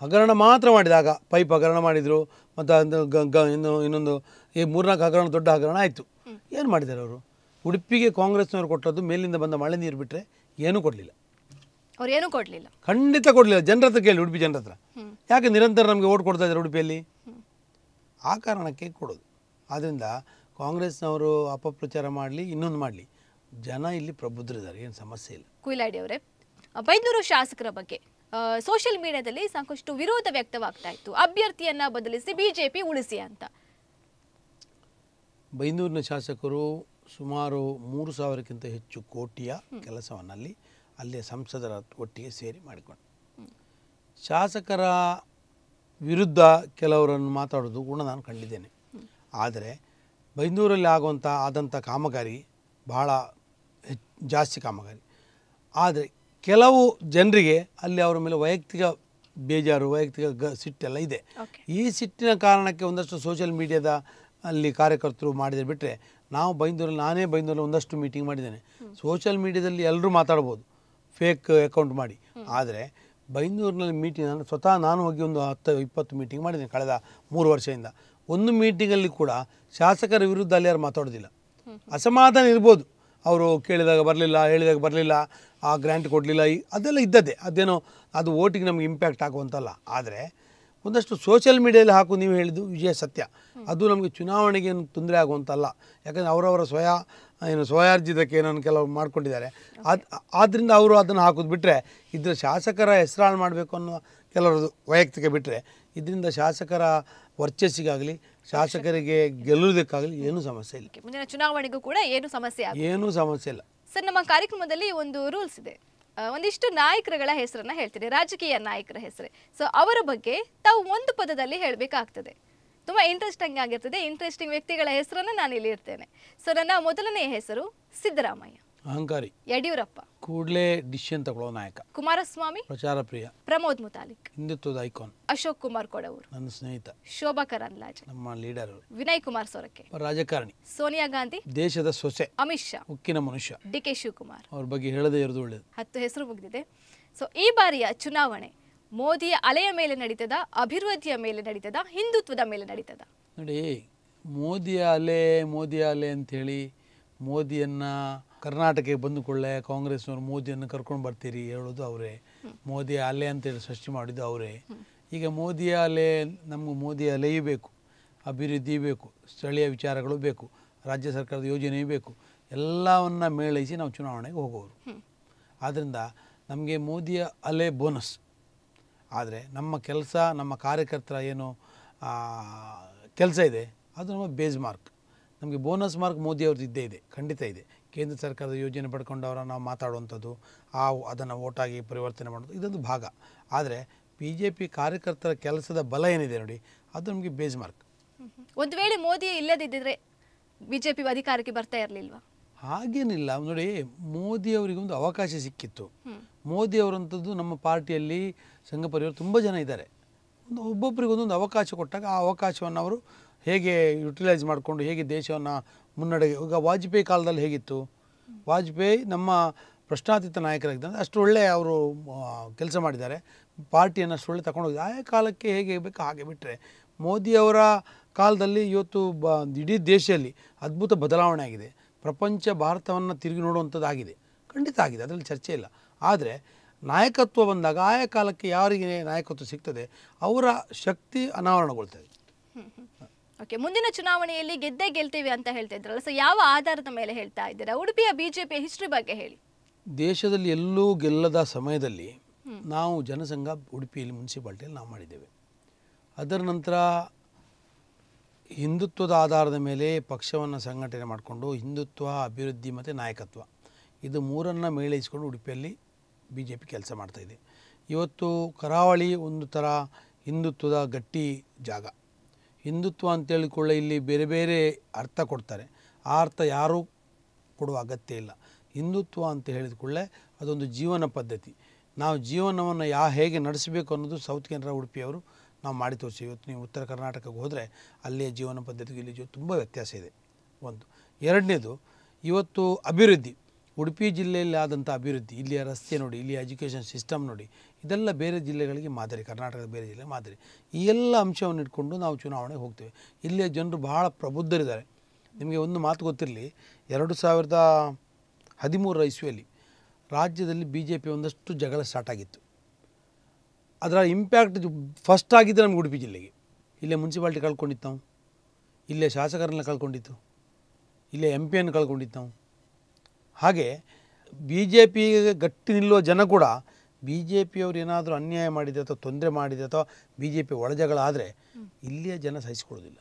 ಹಗರಣ ಮಾತ್ರ ಮಾಡಿದಾಗ ಪೈಪ್ ಹಗರಣ ಮಾಡಿದರು ಮತ್ತು ಇನ್ನು ಇನ್ನೊಂದು ಈ ಮೂರ್ನಾಲ್ಕು ಹಗರಣ ದೊಡ್ಡ ಹಗರಣ ಆಯಿತು ಏನು ಮಾಡಿದ್ದಾರೆ ಅವರು ಉಡುಪಿಗೆ ಕಾಂಗ್ರೆಸ್ನವರು ಕೊಟ್ಟದ್ದು ಮೇಲಿಂದ ಬಂದ ಮಳೆ ನೀರು ಬಿಟ್ಟರೆ ಏನೂ ಕೊಡಲಿಲ್ಲ ಅವ್ರು ಏನೂ ಕೊಡಲಿಲ್ಲ ಖಂಡಿತ ಕೊಡಲಿಲ್ಲ ಜನರ ಹತ್ರ ಕೇಳಿ ಉಡುಪಿ ಜನರ ಹತ್ರ ಯಾಕೆ ನಿರಂತರ ನಮಗೆ ಓಟ್ ಕೊಡ್ತಾ ಇದ್ದಾರೆ ಉಡುಪಿಯಲ್ಲಿ ಆ ಕಾರಣಕ್ಕೆ ಕೊಡೋದು ಆದ್ದರಿಂದ ಕಾಂಗ್ರೆಸ್ನವರು ಅಪಪ್ರಚಾರ ಮಾಡಲಿ ಇನ್ನೊಂದು ಮಾಡಲಿ ಜನ ಇಲ್ಲಿ ಪ್ರಬುದ್ಧರಿದ್ದಾರೆ ಏನು ಸಮಸ್ಯೆ ಇಲ್ಲ ಕುಯಿಲಾಡಿ ಅವರೇ ಬೈಂದೂರು ಶಾಸಕರ ಬಗ್ಗೆ ಸೋಷಿಯಲ್ ಮೀಡಿಯಾದಲ್ಲಿ ಸಾಕಷ್ಟು ವಿರೋಧ ವ್ಯಕ್ತವಾಗ್ತಾ ಇತ್ತು ಅಭ್ಯರ್ಥಿಯನ್ನ ಬದಲಿಸಿ ಬಿಜೆಪಿ ಉಳಿಸಿ ಅಂತ ಬೈಂದೂರಿನ ಶಾಸಕರು ಸುಮಾರು ಮೂರು ಸಾವಿರಕ್ಕಿಂತ ಹೆಚ್ಚು ಕೋಟಿಯ ಕೆಲಸವನ್ನಲ್ಲಿ ಅಲ್ಲಿಯ ಸಂಸದರ ಒಟ್ಟಿಗೆ ಸೇರಿ ಮಾಡಿಕೊಂಡು ಶಾಸಕರ ವಿರುದ್ಧ ಕೆಲವರನ್ನು ಮಾತಾಡೋದು ಕೂಡ ನಾನು ಕಂಡಿದ್ದೇನೆ ಆದರೆ ಬೈಂದೂರಲ್ಲಿ ಆಗುವಂಥ ಆದಂಥ ಕಾಮಗಾರಿ ಬಹಳ ಜಾಸ್ತಿ ಕಾಮಗಾರಿ ಆದರೆ ಕೆಲವು ಜನರಿಗೆ ಅಲ್ಲಿ ಅವರ ಮೇಲೆ ವೈಯಕ್ತಿಕ ಬೇಜಾರು ವೈಯಕ್ತಿಕ ಗ ಸಿಟ್ಟೆಲ್ಲ ಇದೆ ಈ ಸಿಟ್ಟಿನ ಕಾರಣಕ್ಕೆ ಒಂದಷ್ಟು ಸೋಷಿಯಲ್ ಮೀಡಿಯಾದ ಅಲ್ಲಿ ಕಾರ್ಯಕರ್ತರು ಮಾಡಿದರೆ ಬಿಟ್ಟರೆ ನಾವು ಬೈಂದೂರಲ್ಲಿ ನಾನೇ ಬೈಂದೂರಲ್ಲಿ ಒಂದಷ್ಟು ಮೀಟಿಂಗ್ ಮಾಡಿದ್ದೇನೆ ಸೋಷಿಯಲ್ ಮೀಡಿಯಾದಲ್ಲಿ ಎಲ್ಲರೂ ಮಾತಾಡ್ಬೋದು ಫೇಕ್ ಅಕೌಂಟ್ ಮಾಡಿ ಆದರೆ ಬೈಂದೂರಿನಲ್ಲಿ ಮೀಟಿಂಗ್ ನಾನು ಸ್ವತಃ ನಾನು ಹೋಗಿ ಒಂದು ಹತ್ತು ಇಪ್ಪತ್ತು ಮೀಟಿಂಗ್ ಮಾಡಿದ್ದೀನಿ ಕಳೆದ ಮೂರು ವರ್ಷದಿಂದ ಒಂದು ಮೀಟಿಂಗಲ್ಲಿ ಕೂಡ ಶಾಸಕರ ವಿರುದ್ಧ ಅಲ್ಲಿ ಯಾರು ಮಾತಾಡೋದಿಲ್ಲ ಅಸಮಾಧಾನ ಇರ್ಬೋದು ಅವರು ಕೇಳಿದಾಗ ಬರಲಿಲ್ಲ ಹೇಳಿದಾಗ ಬರಲಿಲ್ಲ ಆ ಗ್ರ್ಯಾಂಟ್ ಕೊಡಲಿಲ್ಲ ಅದೆಲ್ಲ ಇದ್ದದ್ದೇ ಅದೇನೋ ಅದು ಓಟಿಗೆ ನಮಗೆ ಇಂಪ್ಯಾಕ್ಟ್ ಆಗುವಂತಲ್ಲ ಆದರೆ ಒಂದಷ್ಟು ಸೋಷಿಯಲ್ ಮೀಡಿಯಲ್ಲಿ ಹಾಕು ನೀವು ಹೇಳಿದ್ದು ವಿಜಯ ಸತ್ಯ ಅದು ನಮಗೆ ಚುನಾವಣೆಗೆ ತೊಂದರೆ ಆಗುವಂತಲ್ಲ ಯಾಕಂದರೆ ಅವರವರ ಸ್ವಯ ಏನು ಸ್ವಯಾರ್ಜಿತಕ್ಕೆ ಏನೋ ಕೆಲವು ಮಾಡ್ಕೊಂಡಿದ್ದಾರೆ ಅದು ಆದ್ದರಿಂದ ಅವರು ಅದನ್ನು ಹಾಕೋದು ಬಿಟ್ಟರೆ ಇದರ ಶಾಸಕರ ಹೆಸರಾಳು ಮಾಡಬೇಕು ಅನ್ನೋ ಕೆಲವರದು ವೈಯಕ್ತಿಕ ಬಿಟ್ಟರೆ ಇದರಿಂದ ಶಾಸಕರ ವರ್ಚಸ್ಸಿಗಾಗಲಿ ಶಾಸಕರಿಗೆ ಗೆಲ್ಲುವುದಕ್ಕಾಗಲಿ ಏನು ಸಮಸ್ಯೆ ಇಲ್ಲ ಮುಂದಿನ ಚುನಾವಣೆಗೂ ಕೂಡ ಏನು ಸಮಸ್ಯೆ ಏನು ಸಮಸ್ಯೆ ಇಲ್ಲ ಸರ್ ನಮ್ಮ ಕಾರ್ಯಕ್ರಮದಲ್ಲಿ ಒಂದು ರೂಲ್ಸ್ ಇದೆ ಒಂದಿಷ್ಟು ನಾಯಕರುಗಳ ಹೆಸರನ್ನ ಹೇಳ್ತೀರಿ ರಾಜಕೀಯ ನಾಯಕರ ಹೆಸರು ಸೊ ಅವರ ಬಗ್ಗೆ ತಾವು ಒಂದು ಪದದಲ್ಲಿ ಹೇಳಬೇಕಾಗ್ತದೆ ತುಂಬ ಇಂಟ್ರೆಸ್ಟಿಂಗ್ ಆಗಿರ್ತದೆ ಇಂಟ್ರೆಸ್ಟಿಂಗ್ ವ್ಯಕ್ತಿಗಳ ಹೆಸರನ್ನು ನಾನು ಇಲ್ಲಿ ಇರ್ತೇನೆ ಸೊ ನನ್ನ ಮೊದಲನೇ ಹೆಸರು ಸಿದ್ದರಾಮಯ್ಯ ಅಹಂಕಾರಿ ಯಡಿಯೂರಪ್ಪ ಕೂಡಲೇ ಡಿಸಿಷನ್ ತಗೊಳ್ಳೋ ನಾಯಕ ಕುಮಾರಸ್ವಾಮಿ ಪ್ರಚಾರ ಪ್ರಿಯ ಪ್ರಮೋದ್ ಮುತಾಲಿಕ್ ಹಿಂದುತ್ವದ ಐಕಾನ್ ಅಶೋಕ್ ಕುಮಾರ್ ಕೊಡವರು ನನ್ನ ಸ್ನೇಹಿತ ಶೋಭಾ ಕರಂದ್ಲಾಜ್ ನಮ್ಮ ಲೀಡರ್ ವಿನಯ್ ಕುಮಾರ್ ಸೊರಕೆ ರಾಜಕಾರಣಿ ಸೋನಿಯಾ ಗಾಂಧಿ ದೇಶದ ಸೊಸೆ ಅಮಿತ್ ಶಾ ಉಕ್ಕಿನ ಮನುಷ್ಯ ಡಿ ಕೆ ಶಿವಕುಮಾರ್ ಅವ್ರ ಬಗ್ಗೆ ಹೇಳದೆ ಇರೋದು ಒಳ್ಳೇದು ಹತ್ತು ಹೆಸರು ಮುಗಿದಿದೆ ಸೊ ಈ ಬಾರಿಯ ಚುನಾವಣೆ ಮೋದಿಯ ಅಲೆಯ ಮೇಲೆ ನಡೀತದ ಅಭಿವೃದ್ಧಿಯ ಮೇಲೆ ನಡೀತದ ಹಿಂದುತ್ವದ ಮೇಲೆ ನಡೀತದ ನೋಡಿ ಮೋದಿಯ ಅಲೆ ಮೋದಿಯ ಅಲೆ ಅಂಥೇಳಿ ಮೋದಿಯನ್ನು ಕರ್ನಾಟಕಕ್ಕೆ ಬಂದುಕೊಳ್ಳೆ ಕಾಂಗ್ರೆಸ್ನವರು ಮೋದಿಯನ್ನು ಕರ್ಕೊಂಡು ಬರ್ತೀರಿ ಹೇಳೋದು ಅವರೇ ಮೋದಿಯ ಅಲೆ ಅಂತೇಳಿ ಸೃಷ್ಟಿ ಮಾಡಿದ್ದು ಅವರೇ ಈಗ ಮೋದಿಯ ಅಲೆ ನಮಗೆ ಮೋದಿಯ ಅಲೆಯೂ ಬೇಕು ಅಭಿವೃದ್ಧಿ ಬೇಕು ಸ್ಥಳೀಯ ವಿಚಾರಗಳು ಬೇಕು ರಾಜ್ಯ ಸರ್ಕಾರದ ಯೋಜನೆಯೂ ಬೇಕು ಎಲ್ಲವನ್ನು ಮೇಳೈಸಿ ನಾವು ಚುನಾವಣೆಗೆ ಹೋಗೋರು ಆದ್ದರಿಂದ ನಮಗೆ ಮೋದಿಯ ಅಲೆ ಬೋನಸ್ ಆದರೆ ನಮ್ಮ ಕೆಲಸ ನಮ್ಮ ಕಾರ್ಯಕರ್ತರ ಏನು ಕೆಲಸ ಇದೆ ಅದು ನಮ್ಮ ಬೇಸ್ ಮಾರ್ಕ್ ನಮಗೆ ಬೋನಸ್ ಮಾರ್ಕ್ ಮೋದಿ ಅವ್ರದ್ದು ಇದ್ದೇ ಇದೆ ಖಂಡಿತ ಇದೆ ಕೇಂದ್ರ ಸರ್ಕಾರದ ಯೋಜನೆ ಪಡ್ಕೊಂಡವರ ನಾವು ಮಾತಾಡುವಂಥದ್ದು ಆ ಅದನ್ನು ಓಟಾಗಿ ಪರಿವರ್ತನೆ ಮಾಡೋದು ಇದೊಂದು ಭಾಗ ಆದರೆ ಬಿ ಜೆ ಪಿ ಕಾರ್ಯಕರ್ತರ ಕೆಲಸದ ಬಲ ಏನಿದೆ ನೋಡಿ ಅದು ನಮಗೆ ಬೇಸ್ ಮಾರ್ಕ್ ಒಂದು ವೇಳೆ ಮೋದಿ ಇಲ್ಲದಿದ್ದರೆ ಬಿಜೆಪಿ ಅಧಿಕಾರಕ್ಕೆ ಬರ್ತಾ ಇರಲಿಲ್ವಾ ಹಾಗೇನಿಲ್ಲ ನೋಡಿ ಮೋದಿಯವರಿಗೊಂದು ಅವಕಾಶ ಸಿಕ್ಕಿತ್ತು ಮೋದಿ ನಮ್ಮ ಪಾರ್ಟಿಯಲ್ಲಿ ಸಂಘ ಪರಿವಾರ ತುಂಬ ಜನ ಇದ್ದಾರೆ ಒಂದು ಒಬ್ಬೊಬ್ಬರಿಗೊಂದೊಂದು ಅವಕಾಶ ಕೊಟ್ಟಾಗ ಆ ಅವಕಾಶವನ್ನು ಅವರು ಹೇಗೆ ಯುಟಿಲೈಸ್ ಮಾಡಿಕೊಂಡು ಹೇಗೆ ದೇಶವನ್ನು ಮುನ್ನಡೆ ಈಗ ವಾಜಪೇಯಿ ಕಾಲದಲ್ಲಿ ಹೇಗಿತ್ತು ವಾಜಪೇಯಿ ನಮ್ಮ ಪ್ರಶ್ನಾತೀತ ನಾಯಕರಾಗಿದ್ದಂದರೆ ಅಷ್ಟು ಒಳ್ಳೆಯ ಅವರು ಕೆಲಸ ಮಾಡಿದ್ದಾರೆ ಪಾರ್ಟಿಯನ್ನು ಅಷ್ಟು ಒಳ್ಳೆ ಹೋಗಿ ಆಯಾ ಕಾಲಕ್ಕೆ ಹೇಗೆ ಬೇಕು ಹಾಗೆ ಬಿಟ್ಟರೆ ಮೋದಿಯವರ ಕಾಲದಲ್ಲಿ ಇವತ್ತು ಬ ಇಡೀ ದೇಶದಲ್ಲಿ ಅದ್ಭುತ ಬದಲಾವಣೆ ಆಗಿದೆ ಪ್ರಪಂಚ ಭಾರತವನ್ನು ತಿರುಗಿ ನೋಡುವಂಥದ್ದಾಗಿದೆ ಖಂಡಿತ ಆಗಿದೆ ಅದರಲ್ಲಿ ಚರ್ಚೆ ಇಲ್ಲ ಆದರೆ ನಾಯಕತ್ವ ಬಂದಾಗ ಆಯಾ ಕಾಲಕ್ಕೆ ಯಾರಿಗೆ ನಾಯಕತ್ವ ಸಿಗ್ತದೆ ಅವರ ಶಕ್ತಿ ಅನಾವರಣಗೊಳ್ತದೆ ಓಕೆ ಮುಂದಿನ ಚುನಾವಣೆಯಲ್ಲಿ ಗೆದ್ದೇ ಗೆಲ್ತೀವಿ ಅಂತ ಹೇಳ್ತಾ ಇದ್ರಲ್ಲ ಸೊ ಯಾವ ಆಧಾರದ ಮೇಲೆ ಹೇಳ್ತಾ ಇದ್ದೀರಾ ಉಡುಪಿಯ ಬಿಜೆಪಿಯ ಹಿಸ್ಟ್ರಿ ಬಗ್ಗೆ ಹೇಳಿ ದೇಶದಲ್ಲಿ ಎಲ್ಲೂ ಗೆಲ್ಲದ ಸಮಯದಲ್ಲಿ ನಾವು ಜನಸಂಘ ಉಡುಪಿಯಲ್ಲಿ ಮುನ್ಸಿಪಾಲ್ಟಿಯಲ್ಲಿ ನಾವು ಮಾಡಿದ್ದೇವೆ ಅದರ ನಂತರ ಹಿಂದುತ್ವದ ಆಧಾರದ ಮೇಲೆ ಪಕ್ಷವನ್ನು ಸಂಘಟನೆ ಮಾಡಿಕೊಂಡು ಹಿಂದುತ್ವ ಅಭಿವೃದ್ಧಿ ಮತ್ತು ನಾಯಕತ್ವ ಇದು ಮೂರನ್ನು ಮೇಳೈಸ್ಕೊಂಡು ಉಡುಪಿಯಲ್ಲಿ ಬಿ ಜೆ ಪಿ ಕೆಲಸ ಮಾಡ್ತಾಯಿದೆ ಇವತ್ತು ಕರಾವಳಿ ಒಂದು ಥರ ಹಿಂದುತ್ವದ ಗಟ್ಟಿ ಜಾಗ ಹಿಂದುತ್ವ ಅಂತೇಳಿ ಕೂಡ ಇಲ್ಲಿ ಬೇರೆ ಬೇರೆ ಅರ್ಥ ಕೊಡ್ತಾರೆ ಆ ಅರ್ಥ ಯಾರೂ ಕೊಡುವ ಅಗತ್ಯ ಇಲ್ಲ ಹಿಂದುತ್ವ ಅಂತ ಹೇಳಿದ ಕೂಡಲೇ ಅದೊಂದು ಜೀವನ ಪದ್ಧತಿ ನಾವು ಜೀವನವನ್ನು ಯಾ ಹೇಗೆ ನಡೆಸಬೇಕು ಅನ್ನೋದು ಸೌತ್ ಕೇಂದ್ರ ಉಡುಪಿಯವರು ನಾವು ಮಾಡಿ ತೋರಿಸಿ ಇವತ್ತು ನೀವು ಉತ್ತರ ಕರ್ನಾಟಕಕ್ಕೆ ಹೋದರೆ ಅಲ್ಲಿಯ ಜೀವನ ಪದ್ಧತಿಗೂ ಇಲ್ಲಿ ಜೀವ ತುಂಬ ವ್ಯತ್ಯಾಸ ಇದೆ ಒಂದು ಎರಡನೇದು ಇವತ್ತು ಅಭಿವೃದ್ಧಿ ಉಡುಪಿ ಜಿಲ್ಲೆಯಲ್ಲಿ ಆದಂಥ ಅಭಿವೃದ್ಧಿ ಇಲ್ಲಿಯ ರಸ್ತೆ ನೋಡಿ ಇಲ್ಲಿಯ ಎಜುಕೇಷನ್ ಸಿಸ್ಟಮ್ ನೋಡಿ ಇದೆಲ್ಲ ಬೇರೆ ಜಿಲ್ಲೆಗಳಿಗೆ ಮಾದರಿ ಕರ್ನಾಟಕದ ಬೇರೆ ಜಿಲ್ಲೆ ಮಾದರಿ ಈ ಎಲ್ಲ ಅಂಶವನ್ನು ಇಟ್ಕೊಂಡು ನಾವು ಚುನಾವಣೆಗೆ ಹೋಗ್ತೇವೆ ಇಲ್ಲಿಯ ಜನರು ಬಹಳ ಪ್ರಬುದ್ಧರಿದ್ದಾರೆ ನಿಮಗೆ ಒಂದು ಮಾತು ಗೊತ್ತಿರಲಿ ಎರಡು ಸಾವಿರದ ಹದಿಮೂರರ ಇಸ್ವಿಯಲ್ಲಿ ರಾಜ್ಯದಲ್ಲಿ ಬಿ ಜೆ ಪಿ ಒಂದಷ್ಟು ಜಗಳ ಸ್ಟಾರ್ಟ್ ಆಗಿತ್ತು ಅದರ ಇಂಪ್ಯಾಕ್ಟ್ ಫಸ್ಟ್ ಆಗಿದ್ದು ನಮ್ಗೆ ಉಡುಪಿ ಜಿಲ್ಲೆಗೆ ಇಲ್ಲೇ ಮುನ್ಸಿಪಾಲ್ಟಿ ಕಳ್ಕೊಂಡಿತ್ತು ಇಲ್ಲೇ ಶಾಸಕರನ್ನ ಕಳ್ಕೊಂಡಿತ್ತು ಇಲ್ಲೇ ಎಂ ಪಿಯನ್ನು ಕಳ್ಕೊಂಡಿತ್ತು ಹಾಗೆ ಬಿ ಜೆ ಪಿಗೆ ಗಟ್ಟಿ ನಿಲ್ಲುವ ಜನ ಕೂಡ ಬಿ ಜೆ ಪಿಯವ್ರು ಏನಾದರೂ ಅನ್ಯಾಯ ಮಾಡಿದೆ ಅಥವಾ ತೊಂದರೆ ಮಾಡಿದೆ ಅಥವಾ ಬಿ ಜೆ ಪಿ ಒಳಜಗಳಾದರೆ ಇಲ್ಲಿಯ ಜನ ಸಹಿಸಿಕೊಳ್ಳೋದಿಲ್ಲ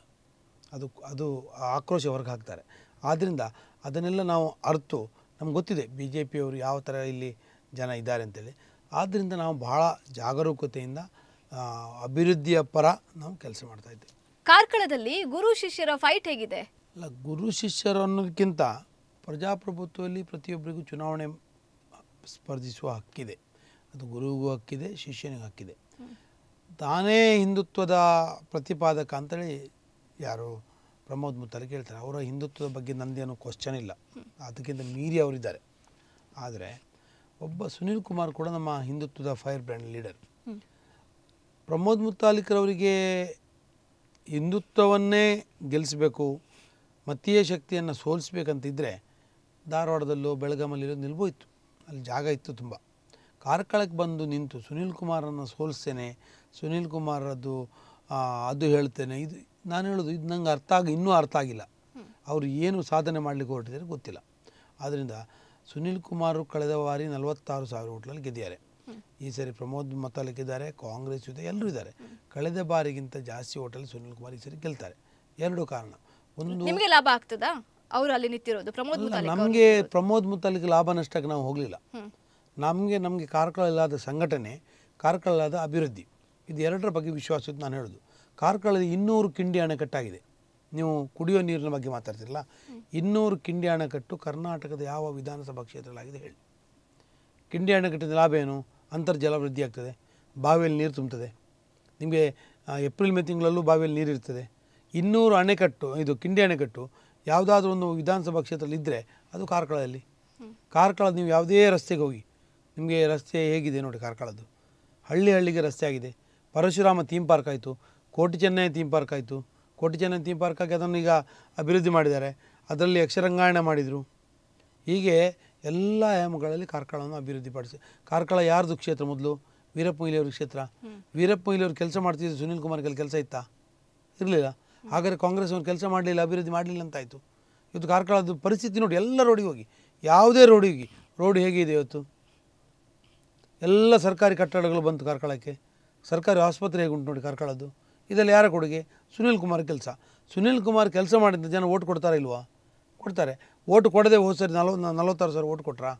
ಅದು ಅದು ಆಕ್ರೋಶ ಹೊರಗೆ ಹಾಕ್ತಾರೆ ಆದ್ದರಿಂದ ಅದನ್ನೆಲ್ಲ ನಾವು ಅರ್ತು ನಮ್ಗೆ ಗೊತ್ತಿದೆ ಬಿ ಜೆ ಪಿಯವರು ಯಾವ ಥರ ಇಲ್ಲಿ ಜನ ಇದ್ದಾರೆ ಅಂತೇಳಿ ಆದ್ದರಿಂದ ನಾವು ಬಹಳ ಜಾಗರೂಕತೆಯಿಂದ ಅಭಿವೃದ್ಧಿಯ ಪರ ನಾವು ಕೆಲಸ ಮಾಡ್ತಾ ಇದ್ದೇವೆ ಕಾರ್ಕಳದಲ್ಲಿ ಗುರು ಶಿಷ್ಯರ ಫೈಟ್ ಹೇಗಿದೆ ಅಲ್ಲ ಗುರು ಶಿಷ್ಯರು ಅನ್ನೋದಕ್ಕಿಂತ ಪ್ರಜಾಪ್ರಭುತ್ವದಲ್ಲಿ ಪ್ರತಿಯೊಬ್ಬರಿಗೂ ಚುನಾವಣೆ ಸ್ಪರ್ಧಿಸುವ ಹಕ್ಕಿದೆ ಅದು ಗುರುವಿಗೂ ಹಕ್ಕಿದೆ ಶಿಷ್ಯನಿಗೂ ಹಕ್ಕಿದೆ ತಾನೇ ಹಿಂದುತ್ವದ ಪ್ರತಿಪಾದಕ ಅಂತೇಳಿ ಯಾರು ಪ್ರಮೋದ್ ಮುತ್ತಲಿಗೆ ಕೇಳ್ತಾರೆ ಅವರ ಹಿಂದುತ್ವದ ಬಗ್ಗೆ ನಂದೇನು ಕ್ವಶನ್ ಇಲ್ಲ ಅದಕ್ಕಿಂತ ಮೀರಿ ಅವರಿದ್ದಾರೆ ಆದರೆ ಒಬ್ಬ ಸುನೀಲ್ ಕುಮಾರ್ ಕೂಡ ನಮ್ಮ ಹಿಂದುತ್ವದ ಫೈರ್ ಬ್ರ್ಯಾಂಡ್ ಲೀಡರ್ ಪ್ರಮೋದ್ ಅವರಿಗೆ ಹಿಂದುತ್ವವನ್ನೇ ಗೆಲ್ಲಿಸಬೇಕು ಮತೀಯ ಶಕ್ತಿಯನ್ನು ಸೋಲಿಸ್ಬೇಕಂತಿದ್ದರೆ ಧಾರವಾಡದಲ್ಲೋ ಬೆಳಗಾಮಲ್ಲಿರೋ ನಿಲ್ಬೋಯಿತು ಅಲ್ಲಿ ಜಾಗ ಇತ್ತು ತುಂಬ ಕಾರ್ಕಳಕ್ಕೆ ಬಂದು ನಿಂತು ಸುನೀಲ್ ಕುಮಾರನ್ನು ಸೋಲಿಸ್ತೇನೆ ಸುನೀಲ್ ಕುಮಾರದ್ದು ಅದು ಹೇಳ್ತೇನೆ ಇದು ನಾನು ಹೇಳೋದು ಇದು ನಂಗೆ ಅರ್ಥ ಆಗಿ ಇನ್ನೂ ಅರ್ಥ ಆಗಿಲ್ಲ ಅವರು ಏನು ಸಾಧನೆ ಮಾಡಲಿಕ್ಕೆ ಹೊರಟಿದ್ದಾರೆ ಗೊತ್ತಿಲ್ಲ ಆದ್ದರಿಂದ ಸುನಿಲ್ ಕುಮಾರ್ ಕಳೆದ ಬಾರಿ ನಲವತ್ತಾರು ಸಾವಿರ ಓಟ್ಲಲ್ಲಿ ಗೆದ್ದಿದ್ದಾರೆ ಈ ಸರಿ ಪ್ರಮೋದ್ ಮತ ಕಾಂಗ್ರೆಸ್ ಇದೆ ಎಲ್ಲರೂ ಇದ್ದಾರೆ ಕಳೆದ ಬಾರಿಗಿಂತ ಜಾಸ್ತಿ ಓಟಲ್ಲಿ ಸುನಿಲ್ ಕುಮಾರ್ ಈ ಸರಿ ಗೆಲ್ತಾರೆ ಎರಡು ಕಾರಣ ಒಂದು ನಿಮಗೆ ಲಾಭ ಆಗ್ತದಾ ಅವರು ಅಲ್ಲಿ ನಿಂತಿರೋದು ಪ್ರಮೋದ್ ನಮಗೆ ಪ್ರಮೋದ್ ಮುತಾಲಿಕ್ ಲಾಭ ನಷ್ಟಕ್ಕೆ ನಾವು ಹೋಗಲಿಲ್ಲ ನಮಗೆ ನಮಗೆ ಕಾರ್ಕಳಲ್ಲಾದ ಸಂಘಟನೆ ಕಾರ್ಕಳಲ್ಲಾದ ಅಭಿವೃದ್ಧಿ ಇದು ಎರಡರ ಬಗ್ಗೆ ವಿಶ್ವಾಸ ನಾನು ಹೇಳೋದು ಕಾರ್ಕಳದ ಇನ್ನೂರು ಕಿಂಡಿ ಅಣೆಕಟ್ಟಾಗಿದೆ ನೀವು ಕುಡಿಯೋ ನೀರಿನ ಬಗ್ಗೆ ಮಾತಾಡ್ತಿರಲ್ಲ ಇನ್ನೂರು ಕಿಂಡಿ ಅಣೆಕಟ್ಟು ಕರ್ನಾಟಕದ ಯಾವ ವಿಧಾನಸಭಾ ಕ್ಷೇತ್ರಗಳಾಗಿದೆ ಹೇಳಿ ಕಿಂಡಿ ಅಣೆಕಟ್ಟಿನ ಲಾಭ ಏನು ಅಂತರ್ಜಲ ವೃದ್ಧಿ ಆಗ್ತದೆ ಬಾವಿಯಲ್ಲಿ ನೀರು ತುಂಬುತ್ತದೆ ನಿಮಗೆ ಏಪ್ರಿಲ್ ಮೇ ತಿಂಗಳಲ್ಲೂ ಬಾವಿಯಲ್ಲಿ ನೀರಿರ್ತದೆ ಇನ್ನೂರು ಅಣೆಕಟ್ಟು ಇದು ಕಿಂಡಿ ಅಣೆಕಟ್ಟು ಯಾವುದಾದ್ರೂ ಒಂದು ವಿಧಾನಸಭಾ ಕ್ಷೇತ್ರದಲ್ಲಿ ಇದ್ದರೆ ಅದು ಕಾರ್ಕಳದಲ್ಲಿ ಕಾರ್ಕಳದ ನೀವು ಯಾವುದೇ ರಸ್ತೆಗೆ ಹೋಗಿ ನಿಮಗೆ ರಸ್ತೆ ಹೇಗಿದೆ ನೋಡಿ ಕಾರ್ಕಳದ್ದು ಹಳ್ಳಿ ಹಳ್ಳಿಗೆ ರಸ್ತೆ ಆಗಿದೆ ಪರಶುರಾಮ ಥೀಮ್ ಪಾರ್ಕ್ ಆಯಿತು ಕೋಟಿ ಚೆನ್ನೈ ಥೀಮ್ ಪಾರ್ಕ್ ಆಯಿತು ಕೋಟಿ ಜನ ಥೀಮ್ ಪಾರ್ಕಾಗಿ ಅದನ್ನು ಈಗ ಅಭಿವೃದ್ಧಿ ಮಾಡಿದ್ದಾರೆ ಅದರಲ್ಲಿ ಯಕ್ಷರಂಗಾಯಣ ಮಾಡಿದರು ಹೀಗೆ ಎಲ್ಲ ಆಯಾಮಗಳಲ್ಲಿ ಕಾರ್ಕಳವನ್ನು ಪಡಿಸಿ ಕಾರ್ಕಳ ಯಾರ್ದು ಕ್ಷೇತ್ರ ಮೊದಲು ವೀರಪ್ಪ ಮೊಯ್ಲಿಯವ್ರ ಕ್ಷೇತ್ರ ವೀರಪ್ಪ ಮೊಯ್ಲಿಯವ್ರು ಕೆಲಸ ಮಾಡ್ತಿದ್ರು ಸುನೀಲ್ ಕುಮಾರ್ ಕೆಲ ಕೆಲಸ ಇತ್ತಾ ಇರಲಿಲ್ಲ ಹಾಗಾದರೆ ಕಾಂಗ್ರೆಸ್ ಅವ್ರು ಕೆಲಸ ಮಾಡಲಿಲ್ಲ ಅಭಿವೃದ್ಧಿ ಮಾಡಲಿಲ್ಲ ಅಂತಾಯಿತು ಇವತ್ತು ಕಾರ್ಕಳದ ಪರಿಸ್ಥಿತಿ ನೋಡಿ ಎಲ್ಲ ರೋಡಿಗೆ ಹೋಗಿ ಯಾವುದೇ ರೋಡಿಗೆ ರೋಡ್ ಹೇಗಿದೆ ಇವತ್ತು ಎಲ್ಲ ಸರ್ಕಾರಿ ಕಟ್ಟಡಗಳು ಬಂತು ಕಾರ್ಕಳಕ್ಕೆ ಸರ್ಕಾರಿ ಆಸ್ಪತ್ರೆ ಹೇಗೆ ಉಂಟು ನೋಡಿ ಕಾರ್ಕಳದ್ದು ಇದರಲ್ಲಿ ಯಾರ ಕೊಡುಗೆ ಸುನೀಲ್ ಕುಮಾರ್ ಕೆಲಸ ಸುನೀಲ್ ಕುಮಾರ್ ಕೆಲಸ ಮಾಡಿದ್ದ ಜನ ಓಟ್ ಕೊಡ್ತಾರ ಇಲ್ವಾ ಕೊಡ್ತಾರೆ ಓಟ್ ಕೊಡದೆ ಹೋದ ಸರಿ ನಲ್ವ ನಲ್ವತ್ತಾರು ಸಾವಿರ ಓಟ್ ಕೊಟ್ರಾ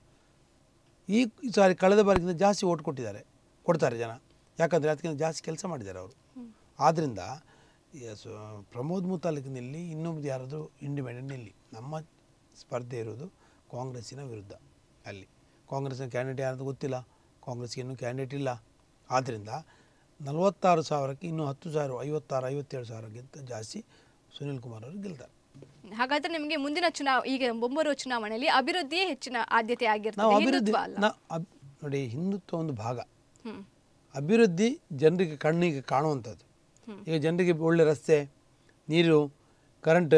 ಈ ಸಾರಿ ಕಳೆದ ಬಾರಿಗಿಂತ ಜಾಸ್ತಿ ಓಟ್ ಕೊಟ್ಟಿದ್ದಾರೆ ಕೊಡ್ತಾರೆ ಜನ ಯಾಕಂದರೆ ಅದಕ್ಕಿಂತ ಜಾಸ್ತಿ ಕೆಲಸ ಮಾಡಿದ್ದಾರೆ ಅವರು ಆದ್ದರಿಂದ ಪ್ರಮೋದ್ ಮುತಾಲಿಕ್ನಲ್ಲಿ ನಿಲ್ಲಿ ಯಾರಾದರೂ ಇಂಡಿಪೆಂಡೆಂಟ್ ಇಲ್ಲಿ ನಮ್ಮ ಸ್ಪರ್ಧೆ ಇರೋದು ಕಾಂಗ್ರೆಸ್ಸಿನ ವಿರುದ್ಧ ಅಲ್ಲಿ ಕಾಂಗ್ರೆಸ್ನ ಕ್ಯಾಂಡಿಡೇಟ್ ಯಾರಾದರೂ ಗೊತ್ತಿಲ್ಲ ಕಾಂಗ್ರೆಸ್ಗೆ ಇನ್ನೂ ಕ್ಯಾಂಡಿಡೇಟ್ ಇಲ್ಲ ಆದ್ದರಿಂದ ನಲವತ್ತಾರು ಸಾವಿರಕ್ಕೆ ಇನ್ನೂ ಹತ್ತು ಸಾವಿರ ಐವತ್ತಾರು ಐವತ್ತೇಳು ಸಾವಿರಕ್ಕಿಂತ ಜಾಸ್ತಿ ಸುನಿಲ್ ಕುಮಾರ್ ಅವರು ಗೆಲ್ತಾರೆ ಹಾಗಾದ್ರೆ ನಿಮಗೆ ಮುಂದಿನ ಚುನಾವ್ ಈಗ ಮುಂಬರುವ ಚುನಾವಣೆಯಲ್ಲಿ ಅಭಿವೃದ್ಧಿಯೇ ಹೆಚ್ಚಿನ ಆದ್ಯತೆ ಆಗಿರ್ತದೆ ನೋಡಿ ಹಿಂದುತ್ವ ಒಂದು ಭಾಗ ಅಭಿವೃದ್ಧಿ ಜನರಿಗೆ ಕಣ್ಣಿಗೆ ಕಾಣುವಂಥದ್ದು ಈಗ ಜನರಿಗೆ ಒಳ್ಳೆ ರಸ್ತೆ ನೀರು ಕರೆಂಟ್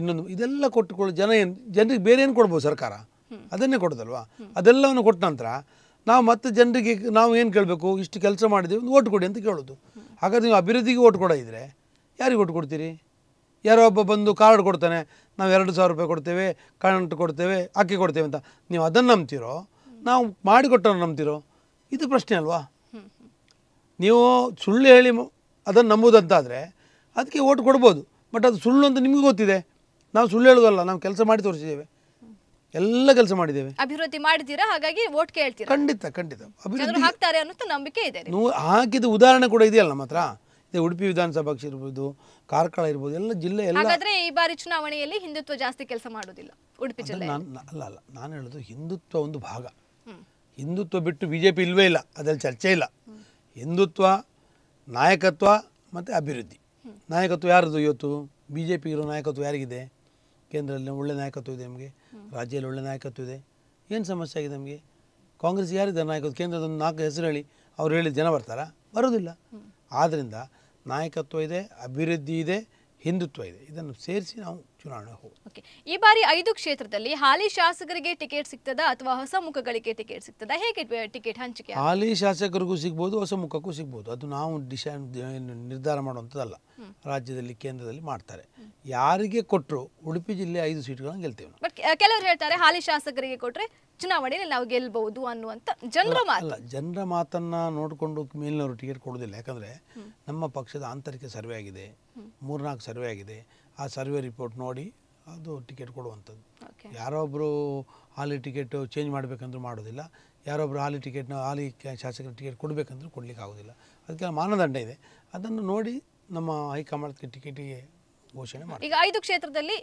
ಇನ್ನೊಂದು ಇದೆಲ್ಲ ಕೊಟ್ಟುಕೊಳ್ಳೋ ಜನ ಏನು ಜನರಿಗೆ ಬೇರೆ ಏನು ಕೊಡ್ಬೋದು ಸರ್ಕಾರ ಅದನ್ನೇ ಕೊಡೋದಲ್ವಾ ಅದೆಲ್ಲವನ್ನು ಕೊಟ್ಟ ನಂತರ ನಾವು ಮತ್ತೆ ಜನರಿಗೆ ನಾವು ಏನು ಕೇಳಬೇಕು ಇಷ್ಟು ಕೆಲಸ ಮಾಡಿದ್ದೀವಿ ಒಂದು ಓಟ್ ಕೊಡಿ ಅಂತ ಕೇಳೋದು ಹಾಗಾದ್ರೆ ನೀವು ಅಭಿವೃದ್ಧಿಗೆ ಓಟ್ ಕೊಡ ಇದ್ದರೆ ಯಾರಿಗೆ ಓಟ್ ಕೊಡ್ತೀರಿ ಯಾರೋ ಒಬ್ಬ ಬಂದು ಕಾರ್ಡ್ ಕೊಡ್ತಾನೆ ನಾವು ಎರಡು ಸಾವಿರ ರೂಪಾಯಿ ಕೊಡ್ತೇವೆ ಕರೆಂಟ್ ಕೊಡ್ತೇವೆ ಅಕ್ಕಿ ಕೊಡ್ತೇವೆ ಅಂತ ನೀವು ಅದನ್ನು ನಂಬ್ತಿರೋ ನಾವು ಮಾಡಿಕೊಟ್ಟನ್ನು ನಂಬ್ತಿರೋ ಇದು ಪ್ರಶ್ನೆ ಅಲ್ವಾ ನೀವು ಸುಳ್ಳು ಹೇಳಿ ಅದನ್ನು ನಂಬುದಂತಾದರೆ ಅದಕ್ಕೆ ಓಟ್ ಕೊಡ್ಬೋದು ಬಟ್ ಅದು ಸುಳ್ಳು ಅಂತ ನಿಮಗೆ ಗೊತ್ತಿದೆ ನಾವು ಸುಳ್ಳು ಹೇಳೋದಲ್ಲ ನಾವು ಕೆಲಸ ಮಾಡಿ ತೋರಿಸಿದ್ದೇವೆ ಎಲ್ಲ ಕೆಲಸ ಮಾಡಿದ್ದೇವೆ ಅಭಿವೃದ್ಧಿ ಮಾಡಿದ್ದೀರಾ ಹಾಗಾಗಿ ವೋಟ್ ಕೇಳ್ತೀರಾ ಖಂಡಿತ ಖಂಡಿತ ಅಭಿವೃದ್ಧಿ ಹಾಕ್ತಾರೆ ಅನ್ನೋ ನಂಬಿಕೆ ಇದೆ ನೀವು ಹಾಕಿದ ಉದಾಹರಣೆ ಕೂಡ ಇದೆಯಲ್ಲ ನಮ್ಮತ್ರ ಇದೆ ಉಡುಪಿ ವಿಧಾನಸಭಾ ಕ್ಷೇತ್ರ ಇರ್ಬೋದು ಕಾರ್ಕಳ ಇರ್ಬೋದು ಎಲ್ಲ ಜಿಲ್ಲೆ ಎಲ್ಲ ಹಾಗಾದ್ರೆ ಈ ಬಾರಿ ಚುನಾವಣೆಯಲ್ಲಿ ಹಿಂದುತ್ವ ಜಾಸ್ತಿ ಕೆಲಸ ಮಾಡೋದಿಲ್ಲ ಉಡುಪಿ ಜಿಲ್ಲೆ ಅಲ್ಲ ಅಲ್ಲ ನಾನು ಹೇಳೋದು ಹಿಂದುತ್ವ ಒಂದು ಭಾಗ ಹಿಂದುತ್ವ ಬಿಟ್ಟು ಬಿ ಜೆ ಪಿ ಇಲ್ವೇ ಇಲ್ಲ ಅದರಲ್ಲಿ ಚರ್ಚೆ ಇಲ್ಲ ಹಿಂದುತ್ವ ನಾಯಕತ್ವ ಮತ್ತು ಅಭಿವೃದ್ಧಿ ನಾಯಕತ್ವ ಯಾರದು ಇವತ್ತು ಬಿ ಜೆ ಪಿ ಇರೋ ನಾಯಕತ್ವ ಯಾರಿಗಿದೆ ಕೇಂದ್ರದಲ್ಲಿ ಒಳ್ಳೆ ನಾಯಕತ್ವ ಇದೆ ನಮಗೆ ರಾಜ್ಯದಲ್ಲಿ ಒಳ್ಳೆ ನಾಯಕತ್ವ ಇದೆ ಏನು ಸಮಸ್ಯೆ ಆಗಿದೆ ನಮಗೆ ಕಾಂಗ್ರೆಸ್ ಯಾರಿದ್ದಾರೆ ನಾಯಕತ್ವ ಕೇಂದ್ರದ ಒಂದು ನಾಲ್ಕು ಹೆಸರು ಹೇಳಿ ಅವ್ರು ಹೇಳಿ ಜನ ಬರ್ತಾರಾ ಬರೋದಿಲ್ಲ ಆದ್ದರಿಂದ ನಾಯಕತ್ವ ಇದೆ ಅಭಿವೃದ್ಧಿ ಇದೆ ಹಿಂದುತ್ವ ಇದೆ ಇದನ್ನು ಸೇರಿಸಿ ನಾವು ಚುನಾವಣೆ ಓಕೆ ಈ ಬಾರಿ ಐದು ಕ್ಷೇತ್ರದಲ್ಲಿ ಹಾಲಿ ಶಾಸಕರಿಗೆ ಟಿಕೆಟ್ ಸಿಗ್ತದ ಅಥವಾ ಹೊಸ ಮುಖಗಳಿಗೆ ಟಿಕೆಟ್ ಸಿಗ್ತದ ಹೇಗೆ ಟಿಕೆಟ್ ಹಂಚಿಕೆ ಹಾಲಿ ಶಾಸಕರಿಗೂ ಸಿಗ್ಬೋದು ಹೊಸ ಮುಖಕ್ಕೂ ಸಿಗ್ಬೋದು ಅದು ನಾವು ನಿರ್ಧಾರ ಮಾಡುವಂಥದ್ದಲ್ಲ ರಾಜ್ಯದಲ್ಲಿ ಕೇಂದ್ರದಲ್ಲಿ ಮಾಡ್ತಾರೆ ಯಾರಿಗೆ ಕೊಟ್ಟರು ಉಡುಪಿ ಜಿಲ್ಲೆ ಐದು ಸೀಟ್ಗಳನ್ನು ಗೆಲ್ತೇವೆ ಬಟ್ ಕೆಲವರು ಹೇಳ್ತಾರೆ ಹಾಲಿ ಶಾಸಕರಿಗೆ ಕೊಟ್ಟರೆ ಚುನಾವಣೆಯಲ್ಲಿ ನಾವು ಗೆಲ್ಬಹುದು ಅನ್ನುವಂಥ ಜನರ ಮಾತಲ್ಲ ಜನರ ಮಾತನ್ನು ನೋಡಿಕೊಂಡು ಮೇಲಿನವರು ಟಿಕೆಟ್ ಕೊಡೋದಿಲ್ಲ ಯಾಕಂದ್ರೆ ನಮ್ಮ ಪಕ್ಷದ ಆಂತರಿಕ ಸರ್ವೆ ಆಗಿದೆ ಮೂರ್ನಾಲ್ಕು ಸರ್ವೆ ಆಗಿದೆ ಆ ಸರ್ವೆ ರಿಪೋರ್ಟ್ ನೋಡಿ ಅದು ಟಿಕೆಟ್ ಕೊಡುವಂಥದ್ದು ಯಾರೊಬ್ಬರು ಹಾಲಿ ಟಿಕೆಟ್ ಚೇಂಜ್ ಮಾಡಬೇಕಂದ್ರೂ ಮಾಡೋದಿಲ್ಲ ಯಾರೊಬ್ಬರು ಹಾಲಿ ಟಿಕೆಟ್ನ ಹಾಲಿ ಶಾಸಕರ ಟಿಕೆಟ್ ಕೊಡಬೇಕಂದ್ರೂ ಕೊಡಲಿಕ್ಕೆ ಆಗೋದಿಲ್ಲ ಅದಕ್ಕೆ ಮಾನದಂಡ ಇದೆ ಅದನ್ನು ನೋಡಿ ನಮ್ಮ ಹೈಕಮಾಂಡ್ಗೆ ಟಿಕೆಟಿಗೆ ಘೋಷಣೆ ಮಾಡಿ ಈಗ ಐದು ಕ್ಷೇತ್ರದಲ್ಲಿ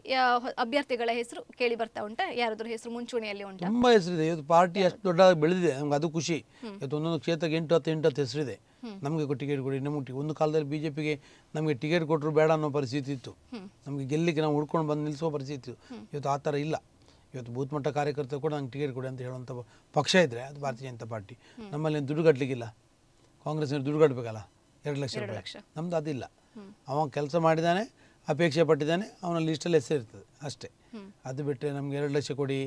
ಅಭ್ಯರ್ಥಿಗಳ ಹೆಸರು ಕೇಳಿ ಬರ್ತಾ ಉಂಟಾ ಯಾರಾದ್ರೂ ಹೆಸರು ಮುಂಚೂಣಿಯಲ್ಲಿ ಉಂಟು ತುಂಬ ಹೆಸರಿದೆ ಇವತ್ತು ಪಾರ್ಟಿ ಅಷ್ಟು ದೊಡ್ಡ ಬೆಳೆದಿದೆ ನಮ್ಗೆ ಅದು ಖುಷಿ ಇವತ್ತು ಒಂದೊಂದು ಕ್ಷೇತ್ರಕ್ಕೆ ಎಂಟು ಹತ್ತು ಎಂಟು ಹತ್ತು ಹೆಸರಿದೆ ನಮಗೆ ಟಿಕೆಟ್ ಕೊಡಿ ನಮಗೆ ಒಂದು ಕಾಲದಲ್ಲಿ ಬಿ ಜೆ ಪಿಗೆ ನಮಗೆ ಟಿಕೆಟ್ ಕೊಟ್ಟರು ಬೇಡ ಅನ್ನೋ ಪರಿಸ್ಥಿತಿ ಇತ್ತು ನಮಗೆ ಗೆಲ್ಲಿಗೆ ನಾವು ಹುಡ್ಕೊಂಡು ಬಂದು ನಿಲ್ಲಿಸುವ ಪರಿಸ್ಥಿತಿ ಇತ್ತು ಇವತ್ತು ಆ ಥರ ಇಲ್ಲ ಇವತ್ತು ಬೂತ್ ಮಟ್ಟ ಕಾರ್ಯಕರ್ತರು ಕೂಡ ನಂಗೆ ಟಿಕೆಟ್ ಕೊಡಿ ಅಂತ ಹೇಳುವಂಥ ಪಕ್ಷ ಇದ್ದರೆ ಅದು ಭಾರತೀಯ ಜನತಾ ಪಾರ್ಟಿ ನಮ್ಮಲ್ಲಿ ದುಡ್ಡು ಕಟ್ಟಲಿಕ್ಕಿಲ್ಲ ಕಾಂಗ್ರೆಸ್ನಲ್ಲಿ ದುಡ್ಡು ಕಟ್ಟಬೇಕಲ್ಲ ಎರಡು ಲಕ್ಷ ರೂಪಾಯಿ ನಮ್ಮದು ಅದಿಲ್ಲ ಅವ ಕೆಲಸ ಮಾಡಿದ್ದಾನೆ ಅಪೇಕ್ಷೆ ಪಟ್ಟಿದ್ದಾನೆ ಅವನ ಲಿಸ್ಟಲ್ಲಿ ಇರ್ತದೆ ಅಷ್ಟೇ ಅದು ಬಿಟ್ಟರೆ ನಮ್ಗೆ ಎರಡು ಲಕ್ಷ ಕೊಡಿ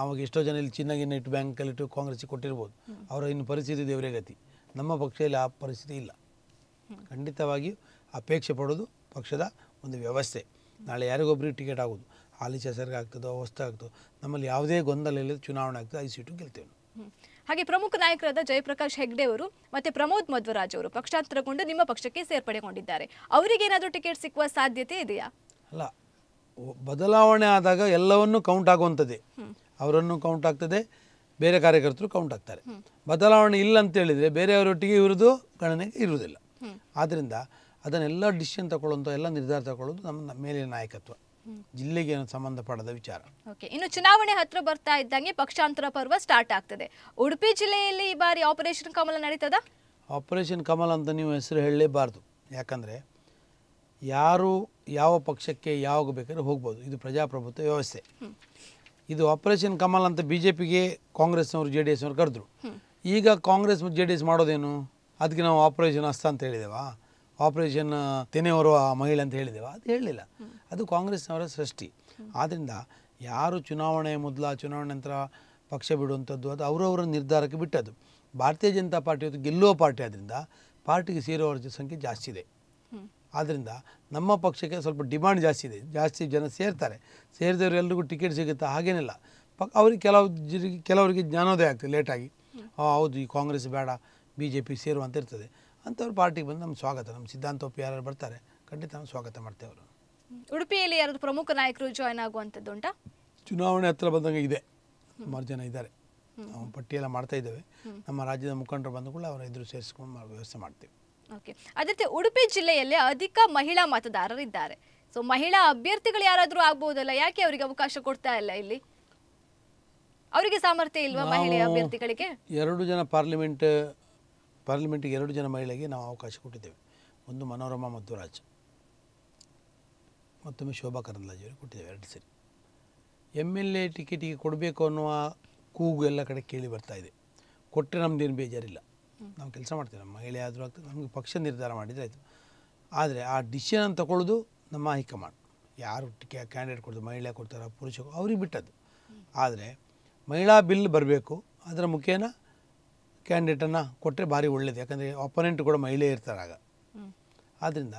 ಅವಾಗ ಎಷ್ಟೋ ಜನ ಇಲ್ಲಿ ಚಿನ್ನ ಗಿನ್ನ ಇಟ್ಟು ಬ್ಯಾಂಕಲ್ಲಿಟ್ಟು ಕಾಂಗ್ರೆಸ್ ಕಾಂಗ್ರೆಸ್ಗೆ ಕೊಟ್ಟಿರ್ಬೋದು ಅವರ ಇನ್ನು ಪರಿಸ್ಥಿತಿ ದೇವರೇ ಗತಿ ನಮ್ಮ ಪಕ್ಷದಲ್ಲಿ ಆ ಪರಿಸ್ಥಿತಿ ಇಲ್ಲ ಖಂಡಿತವಾಗಿಯೂ ಅಪೇಕ್ಷೆ ಪಡೋದು ಪಕ್ಷದ ಒಂದು ವ್ಯವಸ್ಥೆ ನಾಳೆ ಯಾರಿಗೊಬ್ಬರಿಗೆ ಟಿಕೆಟ್ ಆಗೋದು ಹಾಲಿ ಶಾಸಕರಿಗೆ ಆಗ್ತದೋ ಆಗ್ತದೋ ನಮ್ಮಲ್ಲಿ ಯಾವುದೇ ಗೊಂದಲ ಇಲ್ಲದೆ ಚುನಾವಣೆ ಆಗ್ತದೆ ಐದು ಸೀಟು ಗೆಲ್ತೇವೆ ಹಾಗೆ ಪ್ರಮುಖ ನಾಯಕರಾದ ಜಯಪ್ರಕಾಶ್ ಹೆಗ್ಡೆ ಅವರು ಮತ್ತೆ ಪ್ರಮೋದ್ ಮಧ್ವರಾಜ್ ಅವರು ಪಕ್ಷಾಂತರಗೊಂಡು ನಿಮ್ಮ ಪಕ್ಷಕ್ಕೆ ಸೇರ್ಪಡೆಗೊಂಡಿದ್ದಾರೆ ಅವರಿಗೇನಾದರೂ ಟಿಕೆಟ್ ಸಿಕ್ಕುವ ಸಾಧ್ಯತೆ ಇದೆಯಾ ಅಲ್ಲ ಬದಲಾವಣೆ ಆದಾಗ ಎಲ್ಲವನ್ನೂ ಕೌಂಟ್ ಆಗುವಂಥದ್ದೇ ಅವರನ್ನು ಕೌಂಟ್ ಆಗ್ತದೆ ಬೇರೆ ಕಾರ್ಯಕರ್ತರು ಕೌಂಟ್ ಆಗ್ತಾರೆ ಬದಲಾವಣೆ ಇಲ್ಲ ಅಂತೇಳಿದರೆ ಬೇರೆಯವರೊಟ್ಟಿಗೆ ಇರೋದು ಗಣನೆಗೆ ಇರುವುದಿಲ್ಲ ಆದ್ದರಿಂದ ಅದನ್ನೆಲ್ಲ ಡಿಸಿಷನ್ ತಗೊಳ್ಳುವಂಥ ಎಲ್ಲ ನಿರ್ಧಾರ ತಗೊಳ್ಳೋದು ನಮ್ಮ ಮೇಲಿನ ನಾಯಕತ್ವ ಜಿಲ್ಲೆಗೆ ಸಂಬಂಧಪಡದ ವಿಚಾರ ಓಕೆ ಇನ್ನು ಚುನಾವಣೆ ಹತ್ರ ಬರ್ತಾ ಇದ್ದಂಗೆ ಪಕ್ಷಾಂತರ ಪರ್ವ ಸ್ಟಾರ್ಟ್ ಆಗ್ತದೆ ಉಡುಪಿ ಜಿಲ್ಲೆಯಲ್ಲಿ ಈ ಬಾರಿ ಆಪರೇಷನ್ ಕಮಲ ನಡೀತದ ಆಪರೇಷನ್ ಕಮಲ ಅಂತ ನೀವು ಹೆಸರು ಹೇಳಲೇಬಾರ್ದು ಯಾಕಂದರೆ ಯಾರು ಯಾವ ಪಕ್ಷಕ್ಕೆ ಯಾವಾಗ ಬೇಕಾದ್ರೆ ಹೋಗ್ಬೋದು ಇದು ಪ್ರಜಾಪ್ರಭುತ್ವ ವ್ಯವಸ್ಥೆ ಇದು ಆಪರೇಷನ್ ಕಮಲ್ ಅಂತ ಬಿ ಜೆ ಪಿಗೆ ಕಾಂಗ್ರೆಸ್ನವರು ಜೆ ಡಿ ಎಸ್ನವ್ರು ಕರೆದ್ರು ಈಗ ಕಾಂಗ್ರೆಸ್ ಮತ್ತು ಜೆ ಡಿ ಎಸ್ ಮಾಡೋದೇನು ಅದಕ್ಕೆ ನಾವು ಆಪರೇಷನ್ ಅಸ್ತ ಅಂತ ಹೇಳಿದೆವಾ ಆಪರೇಷನ್ ತೆನೆಯವರು ಮಹಿಳೆ ಅಂತ ಹೇಳಿದೆವಾ ಅದು ಹೇಳಲಿಲ್ಲ ಅದು ಕಾಂಗ್ರೆಸ್ನವರ ಸೃಷ್ಟಿ ಆದ್ದರಿಂದ ಯಾರು ಚುನಾವಣೆ ಮೊದಲ ಚುನಾವಣೆ ನಂತರ ಪಕ್ಷ ಬಿಡುವಂಥದ್ದು ಅದು ಅವರವರ ನಿರ್ಧಾರಕ್ಕೆ ಬಿಟ್ಟದ್ದು ಭಾರತೀಯ ಜನತಾ ಪಾರ್ಟಿ ಗೆಲ್ಲುವ ಪಾರ್ಟಿ ಆದ್ದರಿಂದ ಪಾರ್ಟಿಗೆ ಸೇರುವವರ ಸಂಖ್ಯೆ ಜಾಸ್ತಿ ಇದೆ ಆದ್ದರಿಂದ ನಮ್ಮ ಪಕ್ಷಕ್ಕೆ ಸ್ವಲ್ಪ ಡಿಮ್ಯಾಂಡ್ ಜಾಸ್ತಿ ಇದೆ ಜಾಸ್ತಿ ಜನ ಸೇರ್ತಾರೆ ಎಲ್ರಿಗೂ ಟಿಕೆಟ್ ಸಿಗುತ್ತಾ ಹಾಗೇನಿಲ್ಲ ಪಕ್ ಅವ್ರಿಗೆ ಕೆಲವು ಜರಿಗೆ ಕೆಲವರಿಗೆ ಜ್ಞಾನೋದಯ ಆಗ್ತದೆ ಲೇಟಾಗಿ ಹೌದು ಈ ಕಾಂಗ್ರೆಸ್ ಬೇಡ ಬಿ ಜೆ ಪಿ ಸೇರುವಂತ ಇರ್ತದೆ ಅಂಥವ್ರು ಪಾರ್ಟಿಗೆ ಬಂದು ನಮ್ಮ ಸ್ವಾಗತ ನಮ್ಮ ಸಿದ್ಧಾಂತೋಪಿ ಯಾರು ಬರ್ತಾರೆ ಖಂಡಿತ ನಾವು ಸ್ವಾಗತ ಮಾಡ್ತೇವೆ ಅವರು ಉಡುಪಿಯಲ್ಲಿ ಯಾರಾದರೂ ಪ್ರಮುಖ ನಾಯಕರು ಜಾಯ್ನ್ ಆಗುವಂಥದ್ದು ಉಂಟಾ ಚುನಾವಣೆ ಹತ್ತಿರ ಬಂದಂಗೆ ಇದೆ ಸುಮಾರು ಜನ ಇದ್ದಾರೆ ನಾವು ಪಟ್ಟಿಯೆಲ್ಲ ಮಾಡ್ತಾ ಇದ್ದೇವೆ ನಮ್ಮ ರಾಜ್ಯದ ಮುಖಂಡರು ಬಂದು ಕೂಡ ಅವರ ಎದುರು ಸೇರಿಸ್ಕೊಂಡು ವ್ಯವಸ್ಥೆ ಮಾಡ್ತೇವೆ ಓಕೆ ಅದೇ ಉಡುಪಿ ಜಿಲ್ಲೆಯಲ್ಲಿ ಅಧಿಕ ಮಹಿಳಾ ಮತದಾರರಿದ್ದಾರೆ ಸೊ ಮಹಿಳಾ ಅಭ್ಯರ್ಥಿಗಳು ಯಾರಾದರೂ ಆಗ್ಬಹುದಲ್ಲ ಯಾಕೆ ಅವರಿಗೆ ಅವಕಾಶ ಕೊಡ್ತಾ ಇಲ್ಲ ಇಲ್ಲಿ ಅವರಿಗೆ ಸಾಮರ್ಥ್ಯ ಇಲ್ವಾ ಮಹಿಳಾ ಅಭ್ಯರ್ಥಿಗಳಿಗೆ ಎರಡು ಜನ ಪಾರ್ಲಿಮೆಂಟ್ ಪಾರ್ಲಿಮೆಂಟ್ಗೆ ಎರಡು ಜನ ಮಹಿಳೆಗೆ ನಾವು ಅವಕಾಶ ಕೊಟ್ಟಿದ್ದೇವೆ ಒಂದು ಮನೋರಮಾ ಮಧ್ವರಾಜ್ ಮತ್ತೊಮ್ಮೆ ಶೋಭಾ ಕರಂದ್ಲಾಜ್ ಅವರಿಗೆ ಕೊಟ್ಟಿದ್ದೇವೆ ಎರಡು ಸರಿ ಎಮ್ ಎಲ್ ಎ ಟಿಕೆಟಿಗೆ ಕೊಡಬೇಕು ಅನ್ನುವ ಕೂಗು ಎಲ್ಲ ಕಡೆ ಕೇಳಿ ಬರ್ತಾ ಇದೆ ಕೊಟ್ಟರೆ ನಮ್ದೇನು ಬೇಜಾರಿಲ್ಲ ನಾವು ಕೆಲಸ ಮಾಡ್ತೀವಿ ನಮ್ಮ ಮಹಿಳೆ ಆದರೂ ಆಗ್ತದೆ ನಮಗೆ ಪಕ್ಷ ನಿರ್ಧಾರ ಮಾಡಿದರೆ ಆಯಿತು ಆದರೆ ಆ ಡಿಸಿಷನ್ ತಗೊಳ್ಳೋದು ನಮ್ಮ ಹೈಕಮಾಂಡ್ ಯಾರು ಕ್ಯಾಂಡಿಡೇಟ್ ಕೊಡ್ತಾರೆ ಮಹಿಳೆ ಕೊಡ್ತಾರೋ ಪುರುಷ ಅವ್ರಿಗೆ ಬಿಟ್ಟದ್ದು ಆದರೆ ಮಹಿಳಾ ಬಿಲ್ ಬರಬೇಕು ಅದರ ಮುಖೇನ ಕ್ಯಾಂಡಿಡೇಟನ್ನು ಕೊಟ್ಟರೆ ಭಾರಿ ಒಳ್ಳೇದು ಯಾಕಂದರೆ ಅಪೋನೆಂಟ್ ಕೂಡ ಮಹಿಳೆ ಇರ್ತಾರೆ ಆಗ ಆದ್ದರಿಂದ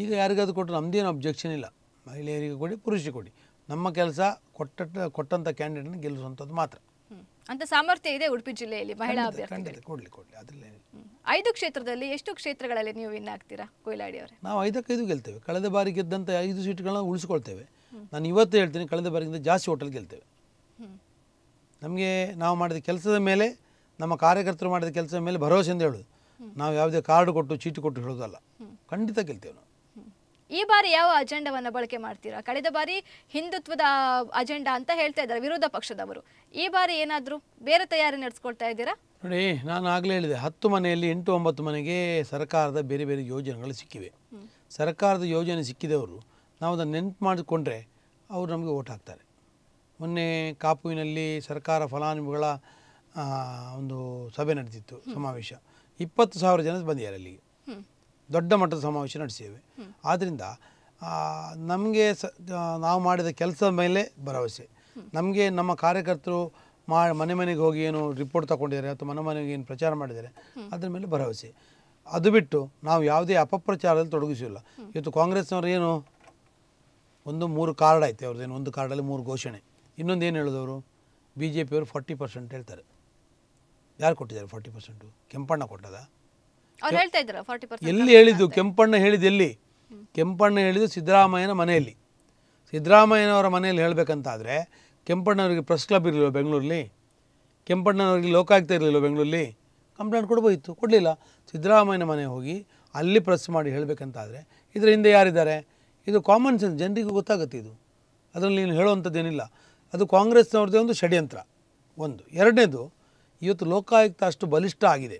ಈಗ ಯಾರಿಗಾದ್ರು ಕೊಟ್ಟರೆ ನಮ್ಮದೇನು ಅಬ್ಜೆಕ್ಷನ್ ಇಲ್ಲ ಮಹಿಳೆಯರಿಗೆ ಕೊಡಿ ಪುರುಷರಿಗೆ ಕೊಡಿ ನಮ್ಮ ಕೆಲಸ ಕೊಟ್ಟ ಕೊಟ್ಟಂಥ ಕ್ಯಾಂಡಿಡೇಟ್ನ ಗೆಲ್ಲಿಸುವಂಥದ್ದು ಮಾತ್ರ ಅಂತ ಸಾಮರ್ಥ್ಯ ಇದೆ ಉಡುಪಿ ಜಿಲ್ಲೆಯಲ್ಲಿ ಮಹಿಳಾ ಕೊಡ್ಲಿ ಕೊಡ್ಲಿ ಅದರಲ್ಲಿ ಐದು ಕ್ಷೇತ್ರದಲ್ಲಿ ಎಷ್ಟು ಕ್ಷೇತ್ರಗಳಲ್ಲಿ ನೀವು ವಿನ್ ಆಗ್ತೀರಾ ಕೊಯ್ಲಾಡಿ ಅವರೇ ನಾವು ಐದಕ್ಕೈದು ಗೆಲ್ತೇವೆ ಕಳೆದ ಬಾರಿ ಗೆದ್ದಂತ ಐದು ಸೀಟ್ಗಳನ್ನ ಉಳಿಸಿಕೊಳ್ತೇವೆ ನಾನು ಇವತ್ತು ಹೇಳ್ತೀನಿ ಕಳೆದ ಬಾರಿಗಿಂತ ಜಾಸ್ತಿ ಹೋಟೆಲ್ ಗೆಲ್ತೇವೆ ನಮಗೆ ನಾವು ಮಾಡಿದ ಕೆಲಸದ ಮೇಲೆ ನಮ್ಮ ಕಾರ್ಯಕರ್ತರು ಮಾಡಿದ ಕೆಲಸದ ಮೇಲೆ ಭರವಸೆಯಿಂದ ಹೇಳೋದು ನಾವು ಯಾವುದೇ ಕಾರ್ಡ್ ಕೊಟ್ಟು ಚೀಟಿ ಕೊಟ್ಟು ಹೇಳೋದಲ್ಲ ಖಂಡಿತ ಗೆಲ್ತೇವೆ ನಾವು ಈ ಬಾರಿ ಯಾವ ಅಜೆಂಡಾವನ್ನು ಬಳಕೆ ಮಾಡ್ತೀರಾ ಕಳೆದ ಬಾರಿ ಹಿಂದುತ್ವದ ಅಜೆಂಡಾ ಅಂತ ಹೇಳ್ತಾ ಇದ್ದಾರೆ ವಿರೋಧ ಪಕ್ಷದವರು ಈ ಬಾರಿ ಏನಾದರೂ ಬೇರೆ ತಯಾರಿ ನಡೆಸ್ಕೊಳ್ತಾ ಇದ್ದೀರಾ ನೋಡಿ ನಾನು ಆಗಲೇ ಹೇಳಿದೆ ಹತ್ತು ಮನೆಯಲ್ಲಿ ಎಂಟು ಒಂಬತ್ತು ಮನೆಗೆ ಸರ್ಕಾರದ ಬೇರೆ ಬೇರೆ ಯೋಜನೆಗಳು ಸಿಕ್ಕಿವೆ ಸರ್ಕಾರದ ಯೋಜನೆ ಸಿಕ್ಕಿದವರು ನಾವು ಅದನ್ನು ನೆನ್ಪು ಮಾಡಿಕೊಂಡ್ರೆ ಅವರು ನಮಗೆ ಓಟ್ ಹಾಕ್ತಾರೆ ಮೊನ್ನೆ ಕಾಪುವಿನಲ್ಲಿ ಸರ್ಕಾರ ಫಲಾನುಭವಿಗಳ ಒಂದು ಸಭೆ ನಡೆದಿತ್ತು ಸಮಾವೇಶ ಇಪ್ಪತ್ತು ಸಾವಿರ ಜನ ಬಂದಿದ್ದಾರೆ ಅಲ್ಲಿಗೆ ದೊಡ್ಡ ಮಟ್ಟದ ಸಮಾವೇಶ ನಡೆಸಿದ್ದೇವೆ ಆದ್ದರಿಂದ ನಮಗೆ ಸ ನಾವು ಮಾಡಿದ ಕೆಲಸದ ಮೇಲೆ ಭರವಸೆ ನಮಗೆ ನಮ್ಮ ಕಾರ್ಯಕರ್ತರು ಮಾ ಮನೆ ಮನೆಗೆ ಹೋಗಿ ಏನು ರಿಪೋರ್ಟ್ ತಗೊಂಡಿದ್ದಾರೆ ಅಥವಾ ಮನೆ ಮನೆಗೆ ಏನು ಪ್ರಚಾರ ಮಾಡಿದ್ದಾರೆ ಅದರ ಮೇಲೆ ಭರವಸೆ ಅದು ಬಿಟ್ಟು ನಾವು ಯಾವುದೇ ಅಪಪ್ರಚಾರದಲ್ಲಿ ತೊಡಗಿಸಿಲ್ಲ ಇವತ್ತು ಕಾಂಗ್ರೆಸ್ನವರು ಏನು ಒಂದು ಮೂರು ಕಾರ್ಡ್ ಐತೆ ಅವ್ರದ್ದೇನು ಒಂದು ಕಾರ್ಡಲ್ಲಿ ಮೂರು ಘೋಷಣೆ ಇನ್ನೊಂದು ಏನು ಹೇಳಿದವರು ಬಿ ಜೆ ಪಿಯವರು ಫಾರ್ಟಿ ಪರ್ಸೆಂಟ್ ಹೇಳ್ತಾರೆ ಯಾರು ಕೊಟ್ಟಿದ್ದಾರೆ ಫಾರ್ಟಿ ಪರ್ಸೆಂಟು ಕೆಂಪಣ್ಣ ಕೊಟ್ಟದ ಎಲ್ಲಿ ಹೇಳಿದ್ದು ಕೆಂಪಣ್ಣ ಹೇಳಿದ್ದು ಎಲ್ಲಿ ಕೆಂಪಣ್ಣ ಹೇಳಿದ್ದು ಸಿದ್ದರಾಮಯ್ಯನ ಮನೆಯಲ್ಲಿ ಸಿದ್ದರಾಮಯ್ಯನವರ ಮನೆಯಲ್ಲಿ ಹೇಳಬೇಕಂತಾದರೆ ಕೆಂಪಣ್ಣವರಿಗೆ ಪ್ರೆಸ್ ಕ್ಲಬ್ ಇರಲಿಲ್ಲ ಬೆಂಗಳೂರಲ್ಲಿ ಕೆಂಪಣ್ಣನವರಿಗೆ ಲೋಕಾಯುಕ್ತ ಇರಲಿಲ್ಲ ಬೆಂಗಳೂರಲ್ಲಿ ಕಂಪ್ಲೇಂಟ್ ಕೊಡ್ಬೋಯಿತ್ತು ಕೊಡಲಿಲ್ಲ ಸಿದ್ದರಾಮಯ್ಯನ ಮನೆ ಹೋಗಿ ಅಲ್ಲಿ ಪ್ರೆಸ್ ಮಾಡಿ ಹೇಳಬೇಕಂತಾದರೆ ಇದರ ಹಿಂದೆ ಯಾರಿದ್ದಾರೆ ಇದು ಕಾಮನ್ ಸೆನ್ಸ್ ಜನರಿಗೂ ಗೊತ್ತಾಗುತ್ತೆ ಇದು ಅದರಲ್ಲಿ ನೀನು ಹೇಳುವಂಥದ್ದೇನಿಲ್ಲ ಅದು ಕಾಂಗ್ರೆಸ್ನವ್ರದ್ದೇ ಒಂದು ಷಡ್ಯಂತ್ರ ಒಂದು ಎರಡನೇದು ಇವತ್ತು ಲೋಕಾಯುಕ್ತ ಅಷ್ಟು ಬಲಿಷ್ಠ ಆಗಿದೆ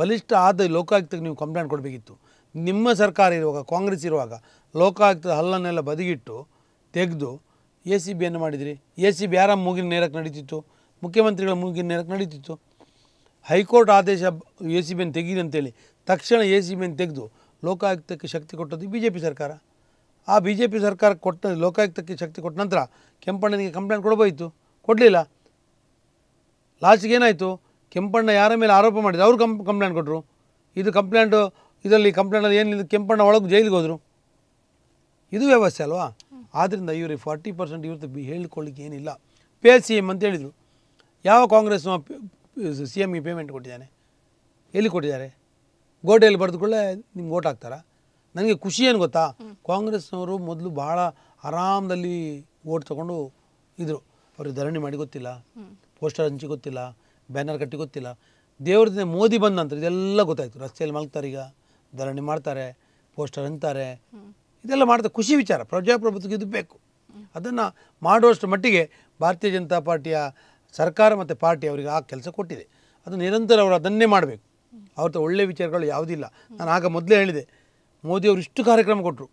ಬಲಿಷ್ಠ ಆದ ಲೋಕಾಯುಕ್ತಕ್ಕೆ ನೀವು ಕಂಪ್ಲೇಂಟ್ ಕೊಡಬೇಕಿತ್ತು ನಿಮ್ಮ ಸರ್ಕಾರ ಇರುವಾಗ ಕಾಂಗ್ರೆಸ್ ಇರುವಾಗ ಲೋಕಾಯುಕ್ತದ ಹಲ್ಲನ್ನೆಲ್ಲ ಬದಿಗಿಟ್ಟು ತೆಗೆದು ಎ ಸಿ ಬಿಯನ್ನು ಮಾಡಿದಿರಿ ಎ ಸಿ ಬಿ ಯಾರ ಮೂಗಿನ ನೇರಕ್ಕೆ ನಡೀತಿತ್ತು ಮುಖ್ಯಮಂತ್ರಿಗಳ ಮೂಗಿನ ನೇರಕ್ಕೆ ನಡೀತಿತ್ತು ಹೈಕೋರ್ಟ್ ಆದೇಶ ಎ ಸಿ ಬಿಯನ್ನು ತೆಗೀರಿ ಅಂತೇಳಿ ತಕ್ಷಣ ಎ ಸಿ ಬಿಯನ್ನು ತೆಗೆದು ಲೋಕಾಯುಕ್ತಕ್ಕೆ ಶಕ್ತಿ ಕೊಟ್ಟದ್ದು ಬಿ ಜೆ ಪಿ ಸರ್ಕಾರ ಆ ಬಿ ಜೆ ಪಿ ಸರ್ಕಾರ ಕೊಟ್ಟ ಲೋಕಾಯುಕ್ತಕ್ಕೆ ಶಕ್ತಿ ಕೊಟ್ಟ ನಂತರ ಕೆಂಪಣ್ಣನಿಗೆ ಕಂಪ್ಲೇಂಟ್ ಕೊಡಬೋಯಿತು ಕೊಡಲಿಲ್ಲ ಲಾಸ್ಟಿಗೆ ಏನಾಯಿತು ಕೆಂಪಣ್ಣ ಯಾರ ಮೇಲೆ ಆರೋಪ ಮಾಡಿದ್ರು ಅವ್ರು ಕಂಪ್ ಕಂಪ್ಲೇಂಟ್ ಕೊಟ್ಟರು ಇದು ಕಂಪ್ಲೇಂಟು ಇದರಲ್ಲಿ ಕಂಪ್ಲೇಂಟಲ್ಲಿ ಏನಿಲ್ಲ ಕೆಂಪಣ್ಣ ಒಳಗೆ ಜೈಲಿಗೆ ಹೋದರು ಇದು ವ್ಯವಸ್ಥೆ ಅಲ್ವಾ ಆದ್ದರಿಂದ ಇವ್ರಿಗೆ ಫಾರ್ಟಿ ಪರ್ಸೆಂಟ್ ಇವ್ರದ್ದು ಬಿ ಹೇಳ್ಕೊಳ್ಳಿಕ್ಕೆ ಏನಿಲ್ಲ ಪೇ ಸಿ ಎಮ್ ಅಂತ ಹೇಳಿದರು ಯಾವ ಕಾಂಗ್ರೆಸ್ನ ಸಿ ಎಮ್ಗೆ ಪೇಮೆಂಟ್ ಕೊಟ್ಟಿದ್ದಾನೆ ಎಲ್ಲಿ ಕೊಟ್ಟಿದ್ದಾರೆ ಗೋಡೆಯಲ್ಲಿ ಬರೆದುಕೊಳ್ಳೆ ನಿಮ್ಗೆ ಓಟ್ ಹಾಕ್ತಾರಾ ನನಗೆ ಖುಷಿ ಏನು ಗೊತ್ತಾ ಕಾಂಗ್ರೆಸ್ನವರು ಮೊದಲು ಭಾಳ ಆರಾಮದಲ್ಲಿ ಓಟ್ ತಗೊಂಡು ಇದ್ದರು ಅವ್ರಿಗೆ ಧರಣಿ ಮಾಡಿ ಗೊತ್ತಿಲ್ಲ ಪೋಸ್ಟರ್ ಹಂಚಿ ಗೊತ್ತಿಲ್ಲ ಬ್ಯಾನರ್ ಕಟ್ಟಿ ಗೊತ್ತಿಲ್ಲ ದಿನ ಮೋದಿ ಬಂದ ನಂತರ ಇದೆಲ್ಲ ಗೊತ್ತಾಯಿತು ರಸ್ತೆಯಲ್ಲಿ ಈಗ ಧರಣಿ ಮಾಡ್ತಾರೆ ಪೋಸ್ಟರ್ ಅಂತಾರೆ ಇದೆಲ್ಲ ಮಾಡ್ತಾರೆ ಖುಷಿ ವಿಚಾರ ಪ್ರಜಾಪ್ರಭುತ್ವಕ್ಕೆ ಇದು ಬೇಕು ಅದನ್ನು ಮಾಡುವಷ್ಟು ಮಟ್ಟಿಗೆ ಭಾರತೀಯ ಜನತಾ ಪಾರ್ಟಿಯ ಸರ್ಕಾರ ಮತ್ತು ಪಾರ್ಟಿ ಅವರಿಗೆ ಆ ಕೆಲಸ ಕೊಟ್ಟಿದೆ ಅದು ನಿರಂತರ ಅವರು ಅದನ್ನೇ ಮಾಡಬೇಕು ಅವ್ರದ್ದು ಒಳ್ಳೆಯ ವಿಚಾರಗಳು ಇಲ್ಲ ನಾನು ಆಗ ಮೊದಲೇ ಹೇಳಿದೆ ಮೋದಿ ಅವರು ಇಷ್ಟು ಕಾರ್ಯಕ್ರಮ ಕೊಟ್ಟರು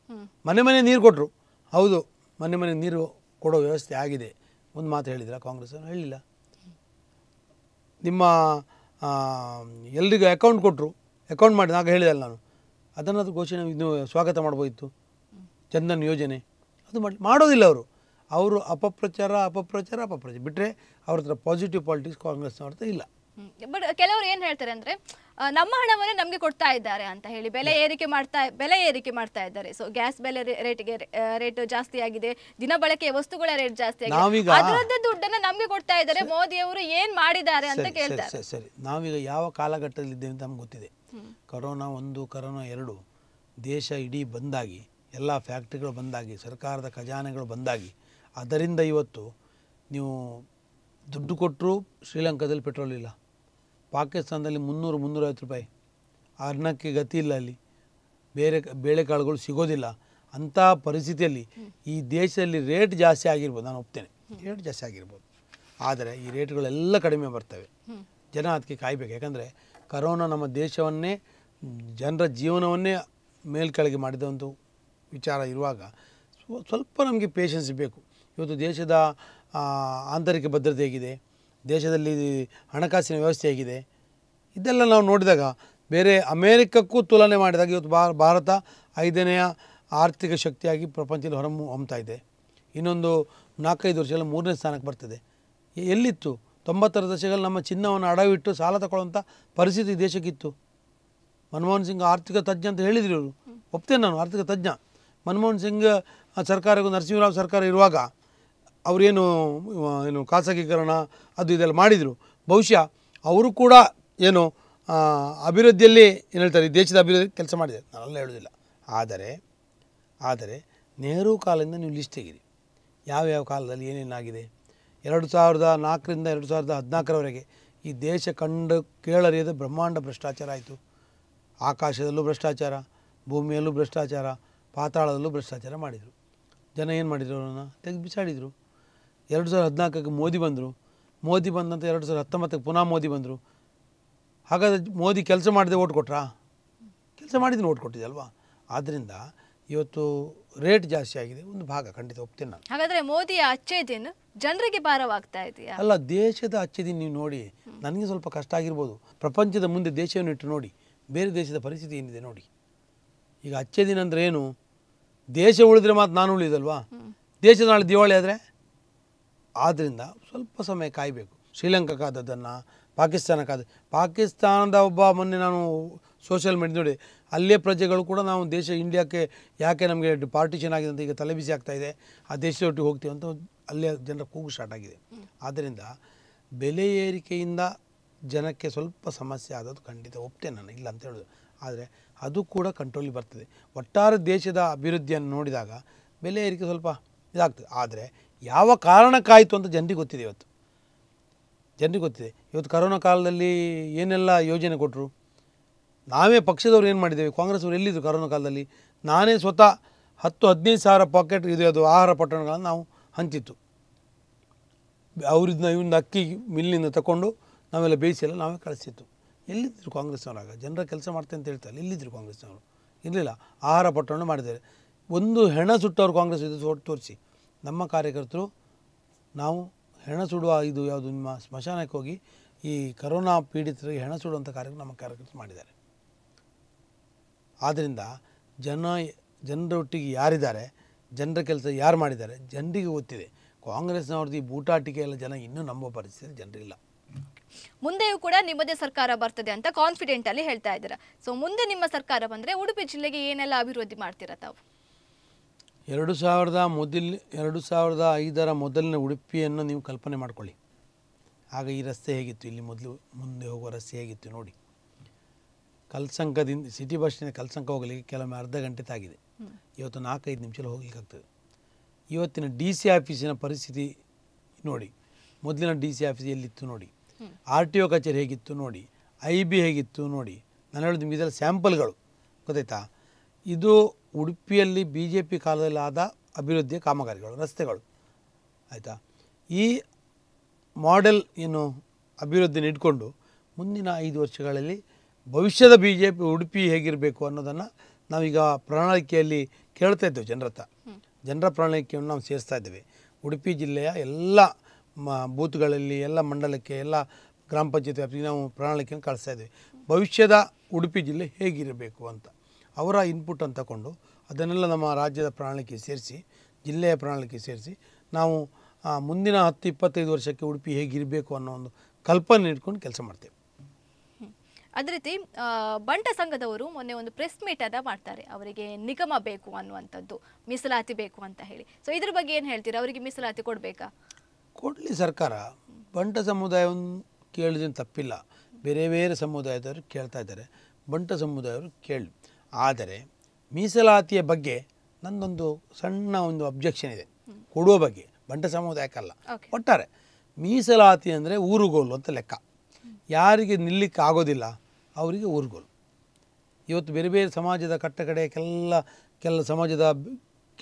ಮನೆ ಮನೆ ನೀರು ಕೊಟ್ಟರು ಹೌದು ಮನೆ ಮನೆ ನೀರು ಕೊಡೋ ವ್ಯವಸ್ಥೆ ಆಗಿದೆ ಒಂದು ಮಾತು ಹೇಳಿದ್ರಾ ಕಾಂಗ್ರೆಸ್ ಅವರು ಹೇಳಿಲ್ಲ ನಿಮ್ಮ ಎಲ್ರಿಗೂ ಅಕೌಂಟ್ ಕೊಟ್ಟರು ಅಕೌಂಟ್ ಮಾಡಿ ಆಗ ಹೇಳಿದಲ್ಲ ನಾನು ಅದು ಘೋಷಣೆ ಇದು ಸ್ವಾಗತ ಮಾಡ್ಬೋದಿತ್ತು ಚಂದನ್ ಯೋಜನೆ ಅದು ಮಾಡಿ ಮಾಡೋದಿಲ್ಲ ಅವರು ಅವರು ಅಪಪ್ರಚಾರ ಅಪಪ್ರಚಾರ ಅಪಪ್ರಚಾರ ಬಿಟ್ಟರೆ ಅವ್ರ ಹತ್ರ ಪಾಸಿಟಿವ್ ಪಾಲಿಟಿಕ್ಸ್ ಕಾಂಗ್ರೆಸ್ನವ್ರ ಹತ್ರ ಇಲ್ಲ ಬಟ್ ಕೆಲವರು ಏನ್ ಹೇಳ್ತಾರೆ ಅಂದ್ರೆ ನಮ್ಮ ಹಣವನ್ನು ನಮಗೆ ಕೊಡ್ತಾ ಇದ್ದಾರೆ ಅಂತ ಹೇಳಿ ಬೆಲೆ ಏರಿಕೆ ಮಾಡ್ತಾ ಬೆಲೆ ಏರಿಕೆ ಮಾಡ್ತಾ ಇದ್ದಾರೆ ಸೊ ಗ್ಯಾಸ್ ಬೆಲೆ ರೇಟ್ಗೆ ರೇಟ್ ಜಾಸ್ತಿ ಆಗಿದೆ ದಿನ ಬಳಕೆ ವಸ್ತುಗಳ ರೇಟ್ ಜಾಸ್ತಿ ಆಗಿದೆ ಅದರದ್ದೇ ದುಡ್ಡನ್ನ ನಮಗೆ ಕೊಡ್ತಾ ಇದ್ದಾರೆ ಮೋದಿ ಅವರು ಏನ್ ಮಾಡಿದ್ದಾರೆ ಅಂತ ಕೇಳ್ತಾರೆ ಸರಿ ನಾವೀಗ ಯಾವ ಕಾಲಘಟ್ಟದಲ್ಲಿ ಇದ್ದೇವೆ ಅಂತ ನಮ್ಗೆ ಗೊತ್ತಿದೆ ಕರೋನಾ ಒಂದು ಕರೋನಾ ಎರಡು ದೇಶ ಇಡೀ ಬಂದಾಗಿ ಎಲ್ಲ ಫ್ಯಾಕ್ಟ್ರಿಗಳು ಬಂದಾಗಿ ಸರ್ಕಾರದ ಖಜಾನೆಗಳು ಬಂದಾಗಿ ಅದರಿಂದ ಇವತ್ತು ನೀವು ದುಡ್ಡು ಕೊಟ್ಟರು ಶ್ರೀಲಂಕಾದಲ್ಲಿ ಪೆಟ್ರೋಲ್ ಇಲ್ಲ ಪಾಕಿಸ್ತಾನದಲ್ಲಿ ಮುನ್ನೂರು ಮುನ್ನೂರೈವತ್ತು ರೂಪಾಯಿ ಅನ್ನಕ್ಕೆ ಗತಿ ಇಲ್ಲ ಅಲ್ಲಿ ಬೇರೆ ಬೇಳೆಕಾಳುಗಳು ಸಿಗೋದಿಲ್ಲ ಅಂಥ ಪರಿಸ್ಥಿತಿಯಲ್ಲಿ ಈ ದೇಶದಲ್ಲಿ ರೇಟ್ ಜಾಸ್ತಿ ಆಗಿರ್ಬೋದು ನಾನು ಒಪ್ತೇನೆ ರೇಟ್ ಜಾಸ್ತಿ ಆಗಿರ್ಬೋದು ಆದರೆ ಈ ರೇಟ್ಗಳೆಲ್ಲ ಕಡಿಮೆ ಬರ್ತವೆ ಜನ ಅದಕ್ಕೆ ಕಾಯಬೇಕು ಯಾಕಂದರೆ ಕರೋನಾ ನಮ್ಮ ದೇಶವನ್ನೇ ಜನರ ಜೀವನವನ್ನೇ ಮೇಲ್ಕೆಳಗೆ ಮಾಡಿದ ಒಂದು ವಿಚಾರ ಇರುವಾಗ ಸ್ವಲ್ಪ ನಮಗೆ ಪೇಷನ್ಸ್ ಬೇಕು ಇವತ್ತು ದೇಶದ ಆಂತರಿಕ ಭದ್ರತೆ ಹೇಗಿದೆ ದೇಶದಲ್ಲಿ ಹಣಕಾಸಿನ ವ್ಯವಸ್ಥೆ ಹೇಗಿದೆ ಇದೆಲ್ಲ ನಾವು ನೋಡಿದಾಗ ಬೇರೆ ಅಮೇರಿಕಕ್ಕೂ ತುಲನೆ ಮಾಡಿದಾಗ ಇವತ್ತು ಭಾರತ ಐದನೆಯ ಆರ್ಥಿಕ ಶಕ್ತಿಯಾಗಿ ಪ್ರಪಂಚದಲ್ಲಿ ಹೊರ ಹೊಮ್ತಾ ಇದೆ ಇನ್ನೊಂದು ನಾಲ್ಕೈದು ವರ್ಷಗಳಲ್ಲಿ ಮೂರನೇ ಸ್ಥಾನಕ್ಕೆ ಬರ್ತದೆ ಎಲ್ಲಿತ್ತು ತೊಂಬತ್ತರ ದಶಕದಲ್ಲಿ ನಮ್ಮ ಚಿನ್ನವನ್ನು ಅಡವಿಟ್ಟು ಸಾಲ ತಗೊಳ್ಳುವಂಥ ಪರಿಸ್ಥಿತಿ ದೇಶಕ್ಕಿತ್ತು ಮನಮೋಹನ್ ಸಿಂಗ್ ಆರ್ಥಿಕ ತಜ್ಞ ಅಂತ ಹೇಳಿದ್ರು ಇವರು ಒಪ್ತೇನೆ ನಾನು ಆರ್ಥಿಕ ತಜ್ಞ ಮನಮೋಹನ್ ಸಿಂಗ್ ಸರ್ಕಾರಗೂ ನರಸಿಂಹರಾವ್ ಸರ್ಕಾರ ಇರುವಾಗ ಅವರೇನು ಏನು ಖಾಸಗೀಕರಣ ಅದು ಇದೆಲ್ಲ ಮಾಡಿದರು ಬಹುಶಃ ಅವರು ಕೂಡ ಏನು ಅಭಿವೃದ್ಧಿಯಲ್ಲಿ ಏನು ಹೇಳ್ತಾರೆ ದೇಶದ ಅಭಿವೃದ್ಧಿ ಕೆಲಸ ಮಾಡಿದೆ ನಾನೆಲ್ಲ ಹೇಳೋದಿಲ್ಲ ಆದರೆ ಆದರೆ ನೆಹರು ಕಾಲದಿಂದ ನೀವು ಲಿಸ್ಟ್ ತೆಗೀರಿ ಯಾವ್ಯಾವ ಕಾಲದಲ್ಲಿ ಏನೇನಾಗಿದೆ ಎರಡು ಸಾವಿರದ ನಾಲ್ಕರಿಂದ ಎರಡು ಸಾವಿರದ ಹದಿನಾಲ್ಕರವರೆಗೆ ಈ ದೇಶ ಕಂಡು ಕೇಳರಿಯದ ಬ್ರಹ್ಮಾಂಡ ಭ್ರಷ್ಟಾಚಾರ ಆಯಿತು ಆಕಾಶದಲ್ಲೂ ಭ್ರಷ್ಟಾಚಾರ ಭೂಮಿಯಲ್ಲೂ ಭ್ರಷ್ಟಾಚಾರ ಪಾತಾಳದಲ್ಲೂ ಭ್ರಷ್ಟಾಚಾರ ಮಾಡಿದರು ಜನ ಏನು ಮಾಡಿದರು ಅವರನ್ನು ತೆಗೆದು ಬಿಸಾಡಿದರು ಎರಡು ಸಾವಿರದ ಹದಿನಾಲ್ಕಕ್ಕೆ ಮೋದಿ ಬಂದರು ಮೋದಿ ಬಂದಂತ ಎರಡು ಸಾವಿರದ ಹತ್ತೊಂಬತ್ತಕ್ಕೆ ಪುನಃ ಮೋದಿ ಬಂದರು ಹಾಗಾದರೆ ಮೋದಿ ಕೆಲಸ ಮಾಡಿದೆ ಓಟ್ ಕೊಟ್ರಾ ಕೆಲಸ ಮಾಡಿದ್ದೀನಿ ಓಟ್ ಅಲ್ವಾ ಆದ್ದರಿಂದ ಇವತ್ತು ರೇಟ್ ಜಾಸ್ತಿ ಆಗಿದೆ ಒಂದು ಭಾಗ ಖಂಡಿತ ಒಪ್ತೀನಿ ನಾನು ಹಾಗಾದರೆ ಮೋದಿಯ ಅಚ್ಚೇದಿನ ಜನರಿಗೆ ಭಾರವಾಗ್ತಾ ಇದೆಯಾ ಅಲ್ಲ ದೇಶದ ಅಚ್ಚೇದಿನ ನೀವು ನೋಡಿ ನನಗೆ ಸ್ವಲ್ಪ ಕಷ್ಟ ಆಗಿರ್ಬೋದು ಪ್ರಪಂಚದ ಮುಂದೆ ದೇಶವನ್ನು ಇಟ್ಟು ನೋಡಿ ಬೇರೆ ದೇಶದ ಪರಿಸ್ಥಿತಿ ಏನಿದೆ ನೋಡಿ ಈಗ ಅಚ್ಚೇ ದಿನ ಅಂದರೆ ಏನು ದೇಶ ಉಳಿದ್ರೆ ಮಾತ್ರ ನಾನು ಉಳಿದಲ್ವಾ ದೇಶದ ನಾಳೆ ದಿವಾಳಿ ಆದರೆ ಆದ್ದರಿಂದ ಸ್ವಲ್ಪ ಸಮಯ ಕಾಯಬೇಕು ಪಾಕಿಸ್ತಾನ ಪಾಕಿಸ್ತಾನಕ್ಕಾದ ಪಾಕಿಸ್ತಾನದ ಒಬ್ಬ ಮೊನ್ನೆ ನಾನು ಸೋಷಿಯಲ್ ಮೀಡಿಯಾ ನೋಡಿ ಅಲ್ಲೇ ಪ್ರಜೆಗಳು ಕೂಡ ನಾವು ದೇಶ ಇಂಡಿಯಾಕ್ಕೆ ಯಾಕೆ ನಮಗೆ ಪಾರ್ಟಿಷನ್ ಆಗಿದೆ ಅಂತ ಈಗ ತಲೆಬಿಸಿ ಆಗ್ತಾ ಇದೆ ಆ ದೇಶದೊಟ್ಟಿಗೆ ಹೋಗ್ತೀವಿ ಅಂತ ಅಲ್ಲೇ ಜನರ ಕೂಗು ಸ್ಟಾರ್ಟ್ ಆಗಿದೆ ಆದ್ದರಿಂದ ಬೆಲೆ ಏರಿಕೆಯಿಂದ ಜನಕ್ಕೆ ಸ್ವಲ್ಪ ಸಮಸ್ಯೆ ಆದದ್ದು ಖಂಡಿತ ಒಪ್ತೇನೆ ನಾನು ಇಲ್ಲ ಅಂತ ಹೇಳೋದು ಆದರೆ ಅದು ಕೂಡ ಕಂಟ್ರೋಲಿಗೆ ಬರ್ತದೆ ಒಟ್ಟಾರೆ ದೇಶದ ಅಭಿವೃದ್ಧಿಯನ್ನು ನೋಡಿದಾಗ ಬೆಲೆ ಏರಿಕೆ ಸ್ವಲ್ಪ ಇದಾಗ್ತದೆ ಆದರೆ ಯಾವ ಕಾರಣಕ್ಕಾಯಿತು ಅಂತ ಜನರಿಗೆ ಗೊತ್ತಿದೆ ಇವತ್ತು ಜನರಿಗೆ ಗೊತ್ತಿದೆ ಇವತ್ತು ಕರೋನಾ ಕಾಲದಲ್ಲಿ ಏನೆಲ್ಲ ಯೋಜನೆ ಕೊಟ್ಟರು ನಾವೇ ಪಕ್ಷದವ್ರು ಏನು ಮಾಡಿದ್ದೇವೆ ಕಾಂಗ್ರೆಸ್ವರು ಎಲ್ಲಿದ್ದರು ಕರೋನಾ ಕಾಲದಲ್ಲಿ ನಾನೇ ಸ್ವತಃ ಹತ್ತು ಹದಿನೈದು ಸಾವಿರ ಪಾಕೆಟ್ ಇದೆ ಅದು ಆಹಾರ ಪಟ್ಟಣಗಳನ್ನು ನಾವು ಹಂಚಿತ್ತು ಅವ್ರಿಂದ ಇವನ್ನ ಅಕ್ಕಿ ಮಿಲ್ಲಿಂದ ತಗೊಂಡು ನಾವೆಲ್ಲ ಬೇಯಿಸೆಲ್ಲ ನಾವೇ ಕಳಿಸ್ತಿತ್ತು ಎಲ್ಲಿದ್ದರು ಕಾಂಗ್ರೆಸ್ನವರಾಗ ಜನರ ಕೆಲಸ ಮಾಡ್ತೇನೆ ಅಂತ ಹೇಳ್ತಾರೆ ಎಲ್ಲಿದ್ದರು ಕಾಂಗ್ರೆಸ್ನವರು ಇರಲಿಲ್ಲ ಆಹಾರ ಪಟ್ಟಣ ಮಾಡಿದ್ದಾರೆ ಒಂದು ಹೆಣ ಸುಟ್ಟವ್ರು ಕಾಂಗ್ರೆಸ್ ಇದು ತೋರಿಸಿ ನಮ್ಮ ಕಾರ್ಯಕರ್ತರು ನಾವು ಹೆಣ ಸುಡುವ ಇದು ಯಾವುದು ನಿಮ್ಮ ಸ್ಮಶಾನಕ್ಕೆ ಹೋಗಿ ಈ ಕರೋನಾ ಪೀಡಿತರಿಗೆ ಹೆಣ ಸುಡುವಂಥ ಕಾರ್ಯಕ್ರಮ ನಮ್ಮ ಕಾರ್ಯಕರ್ತರು ಮಾಡಿದ್ದಾರೆ ಆದ್ದರಿಂದ ಜನ ಜನರೊಟ್ಟಿಗೆ ಯಾರಿದ್ದಾರೆ ಜನರ ಕೆಲಸ ಯಾರು ಮಾಡಿದ್ದಾರೆ ಜನರಿಗೆ ಗೊತ್ತಿದೆ ಕಾಂಗ್ರೆಸ್ನವ್ರದ್ದು ಈ ಬೂಟಾಟಿಕೆ ಎಲ್ಲ ಜನ ಇನ್ನೂ ನಂಬೋ ಪರಿಸ್ಥಿತಿ ಜನರಿಲ್ಲ ಮುಂದೆಯೂ ಕೂಡ ನಿಮ್ಮದೇ ಸರ್ಕಾರ ಬರ್ತದೆ ಅಂತ ಕಾನ್ಫಿಡೆಂಟ್ ಅಲ್ಲಿ ಹೇಳ್ತಾ ಇದ್ದಾರೆ ಸೊ ಮುಂದೆ ನಿಮ್ಮ ಸರ್ಕಾರ ಬಂದರೆ ಉಡುಪಿ ಜಿಲ್ಲೆಗೆ ಏನೆಲ್ಲ ಅಭಿವೃದ್ಧಿ ಮಾಡ್ತೀರಾ ತಾವು ಎರಡು ಸಾವಿರದ ಮೊದಲ ಎರಡು ಸಾವಿರದ ಐದರ ಮೊದಲಿನ ಉಡುಪಿಯನ್ನು ನೀವು ಕಲ್ಪನೆ ಮಾಡ್ಕೊಳ್ಳಿ ಆಗ ಈ ರಸ್ತೆ ಹೇಗಿತ್ತು ಇಲ್ಲಿ ಮೊದಲು ಮುಂದೆ ಹೋಗುವ ರಸ್ತೆ ಹೇಗಿತ್ತು ನೋಡಿ ಕಲ್ಸಂಕದಿಂದ ಸಿಟಿ ಬಸ್ನಿಂದ ಕಲ್ಸಂಕ ಹೋಗಲಿಕ್ಕೆ ಕೆಲವೊಮ್ಮೆ ಅರ್ಧ ಗಂಟೆ ತಾಗಿದೆ ಇವತ್ತು ನಾಲ್ಕೈದು ನಿಮಿಷದಲ್ಲಿ ಹೋಗ್ಲಿಕ್ಕಾಗ್ತದೆ ಇವತ್ತಿನ ಡಿ ಸಿ ಆಫೀಸಿನ ಪರಿಸ್ಥಿತಿ ನೋಡಿ ಮೊದಲಿನ ಡಿ ಸಿ ಆಫೀಸ್ ಎಲ್ಲಿತ್ತು ನೋಡಿ ಆರ್ ಟಿ ಒ ಕಚೇರಿ ಹೇಗಿತ್ತು ನೋಡಿ ಐ ಬಿ ಹೇಗಿತ್ತು ನೋಡಿ ನಾನು ಹೇಳೋದು ನಿಮಗೆ ಇದೆಲ್ಲ ಸ್ಯಾಂಪಲ್ಗಳು ಗೊತ್ತಾಯ್ತಾ ಇದು ಉಡುಪಿಯಲ್ಲಿ ಬಿ ಜೆ ಪಿ ಕಾಲದಲ್ಲಿ ಆದ ಅಭಿವೃದ್ಧಿಯ ಕಾಮಗಾರಿಗಳು ರಸ್ತೆಗಳು ಆಯಿತಾ ಈ ಮಾಡೆಲ್ ಏನು ಅಭಿವೃದ್ಧಿನ ಇಟ್ಕೊಂಡು ಮುಂದಿನ ಐದು ವರ್ಷಗಳಲ್ಲಿ ಭವಿಷ್ಯದ ಬಿ ಜೆ ಪಿ ಉಡುಪಿ ಹೇಗಿರಬೇಕು ಅನ್ನೋದನ್ನು ನಾವೀಗ ಪ್ರಣಾಳಿಕೆಯಲ್ಲಿ ಕೇಳ್ತಾ ಇದ್ದೇವೆ ಜನರ ಜನರ ಪ್ರಣಾಳಿಕೆಯನ್ನು ನಾವು ಸೇರಿಸ್ತಾ ಇದ್ದೇವೆ ಉಡುಪಿ ಜಿಲ್ಲೆಯ ಎಲ್ಲ ಮ ಬೂತ್ಗಳಲ್ಲಿ ಎಲ್ಲ ಮಂಡಲಕ್ಕೆ ಎಲ್ಲ ಗ್ರಾಮ ಪಂಚಾಯತ್ ವ್ಯಾಪ್ತಿಗೆ ನಾವು ಪ್ರಣಾಳಿಕೆಯನ್ನು ಕಳಿಸ್ತಾ ಇದ್ದೇವೆ ಭವಿಷ್ಯದ ಉಡುಪಿ ಜಿಲ್ಲೆ ಹೇಗಿರಬೇಕು ಅಂತ ಅವರ ಇನ್ಪುಟನ್ನು ತಗೊಂಡು ಅದನ್ನೆಲ್ಲ ನಮ್ಮ ರಾಜ್ಯದ ಪ್ರಣಾಳಿಕೆ ಸೇರಿಸಿ ಜಿಲ್ಲೆಯ ಪ್ರಣಾಳಿಕೆ ಸೇರಿಸಿ ನಾವು ಮುಂದಿನ ಹತ್ತು ಇಪ್ಪತ್ತೈದು ವರ್ಷಕ್ಕೆ ಉಡುಪಿ ಹೇಗಿರಬೇಕು ಅನ್ನೋ ಒಂದು ಕಲ್ಪನೆ ಇಟ್ಕೊಂಡು ಕೆಲಸ ಮಾಡ್ತೇವೆ ಅದೇ ರೀತಿ ಬಂಟ ಸಂಘದವರು ಮೊನ್ನೆ ಒಂದು ಪ್ರೆಸ್ ಮೀಟ್ ಅದ ಮಾಡ್ತಾರೆ ಅವರಿಗೆ ನಿಗಮ ಬೇಕು ಅನ್ನುವಂಥದ್ದು ಮೀಸಲಾತಿ ಬೇಕು ಅಂತ ಹೇಳಿ ಸೊ ಇದ್ರ ಬಗ್ಗೆ ಏನು ಹೇಳ್ತೀರಾ ಅವರಿಗೆ ಮೀಸಲಾತಿ ಕೊಡಬೇಕಾ ಕೊಡಲಿ ಸರ್ಕಾರ ಬಂಟ ಸಮುದಾಯವನ್ನು ಕೇಳಿದ್ರೆ ತಪ್ಪಿಲ್ಲ ಬೇರೆ ಬೇರೆ ಸಮುದಾಯದವರು ಕೇಳ್ತಾ ಇದ್ದಾರೆ ಬಂಟ ಸಮುದಾಯವರು ಕೇಳಿ ಆದರೆ ಮೀಸಲಾತಿಯ ಬಗ್ಗೆ ನಂದೊಂದು ಸಣ್ಣ ಒಂದು ಅಬ್ಜೆಕ್ಷನ್ ಇದೆ ಕೊಡುವ ಬಗ್ಗೆ ಬಂಟ ಸಮುದಾಯಕ್ಕಲ್ಲ ಒಟ್ಟಾರೆ ಮೀಸಲಾತಿ ಅಂದರೆ ಊರುಗೋಲು ಅಂತ ಲೆಕ್ಕ ಯಾರಿಗೆ ನಿಲ್ಲಕ್ಕೆ ಆಗೋದಿಲ್ಲ ಅವರಿಗೆ ಊರುಗೋಲು ಇವತ್ತು ಬೇರೆ ಬೇರೆ ಸಮಾಜದ ಕಟ್ಟಕಡೆ ಕೆಲ ಕೆಲ ಸಮಾಜದ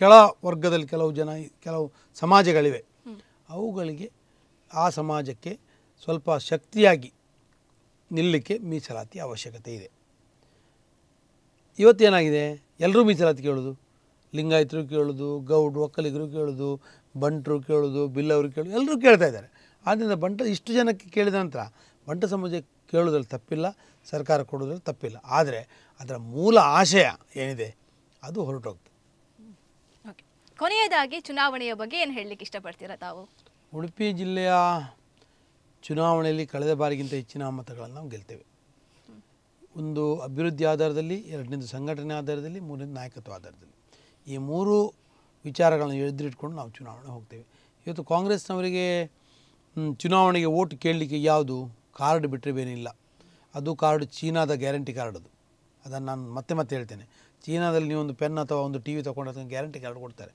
ಕೆಳ ವರ್ಗದಲ್ಲಿ ಕೆಲವು ಜನ ಕೆಲವು ಸಮಾಜಗಳಿವೆ ಅವುಗಳಿಗೆ ಆ ಸಮಾಜಕ್ಕೆ ಸ್ವಲ್ಪ ಶಕ್ತಿಯಾಗಿ ನಿಲ್ಲಕ್ಕೆ ಮೀಸಲಾತಿ ಅವಶ್ಯಕತೆ ಇದೆ ಇವತ್ತೇನಾಗಿದೆ ಎಲ್ಲರೂ ಮೀಸಲಾತಿ ಕೇಳೋದು ಲಿಂಗಾಯತರು ಕೇಳೋದು ಗೌಡ್ರು ಒಕ್ಕಲಿಗರು ಕೇಳೋದು ಬಂಟರು ಕೇಳೋದು ಬಿಲ್ಲವರು ಕೇಳೋದು ಎಲ್ಲರೂ ಕೇಳ್ತಾ ಇದ್ದಾರೆ ಆದ್ದರಿಂದ ಬಂಟ ಇಷ್ಟು ಜನಕ್ಕೆ ಕೇಳಿದ ನಂತರ ಬಂಟ ಸಮಾಜ ಕೇಳೋದ್ರಲ್ಲಿ ತಪ್ಪಿಲ್ಲ ಸರ್ಕಾರ ಕೊಡೋದ್ರಲ್ಲಿ ತಪ್ಪಿಲ್ಲ ಆದರೆ ಅದರ ಮೂಲ ಆಶಯ ಏನಿದೆ ಅದು ಹೊರಟೋಗ್ತದೆ ಕೊನೆಯದಾಗಿ ಚುನಾವಣೆಯ ಬಗ್ಗೆ ಏನು ಹೇಳಲಿಕ್ಕೆ ಇಷ್ಟಪಡ್ತೀರಾ ತಾವು ಉಡುಪಿ ಜಿಲ್ಲೆಯ ಚುನಾವಣೆಯಲ್ಲಿ ಕಳೆದ ಬಾರಿಗಿಂತ ಹೆಚ್ಚಿನ ಮತಗಳನ್ನು ನಾವು ಗೆಲ್ತೇವೆ ಒಂದು ಅಭಿವೃದ್ಧಿ ಆಧಾರದಲ್ಲಿ ಎರಡನೇದು ಸಂಘಟನೆ ಆಧಾರದಲ್ಲಿ ಮೂರನೇದು ನಾಯಕತ್ವ ಆಧಾರದಲ್ಲಿ ಈ ಮೂರು ವಿಚಾರಗಳನ್ನು ಎದುರಿಟ್ಕೊಂಡು ನಾವು ಚುನಾವಣೆ ಹೋಗ್ತೇವೆ ಇವತ್ತು ಕಾಂಗ್ರೆಸ್ನವರಿಗೆ ಚುನಾವಣೆಗೆ ಓಟ್ ಕೇಳಲಿಕ್ಕೆ ಯಾವುದು ಕಾರ್ಡ್ ಬಿಟ್ಟರೆ ಬೇನಿಲ್ಲ ಅದು ಕಾರ್ಡ್ ಚೀನಾದ ಗ್ಯಾರಂಟಿ ಕಾರ್ಡ್ ಅದು ಅದನ್ನು ನಾನು ಮತ್ತೆ ಮತ್ತೆ ಹೇಳ್ತೇನೆ ಚೀನಾದಲ್ಲಿ ನೀವು ಒಂದು ಪೆನ್ ಅಥವಾ ಒಂದು ಟಿ ವಿ ತೊಗೊಂಡು ಗ್ಯಾರಂಟಿ ಕಾರ್ಡ್ ಕೊಡ್ತಾರೆ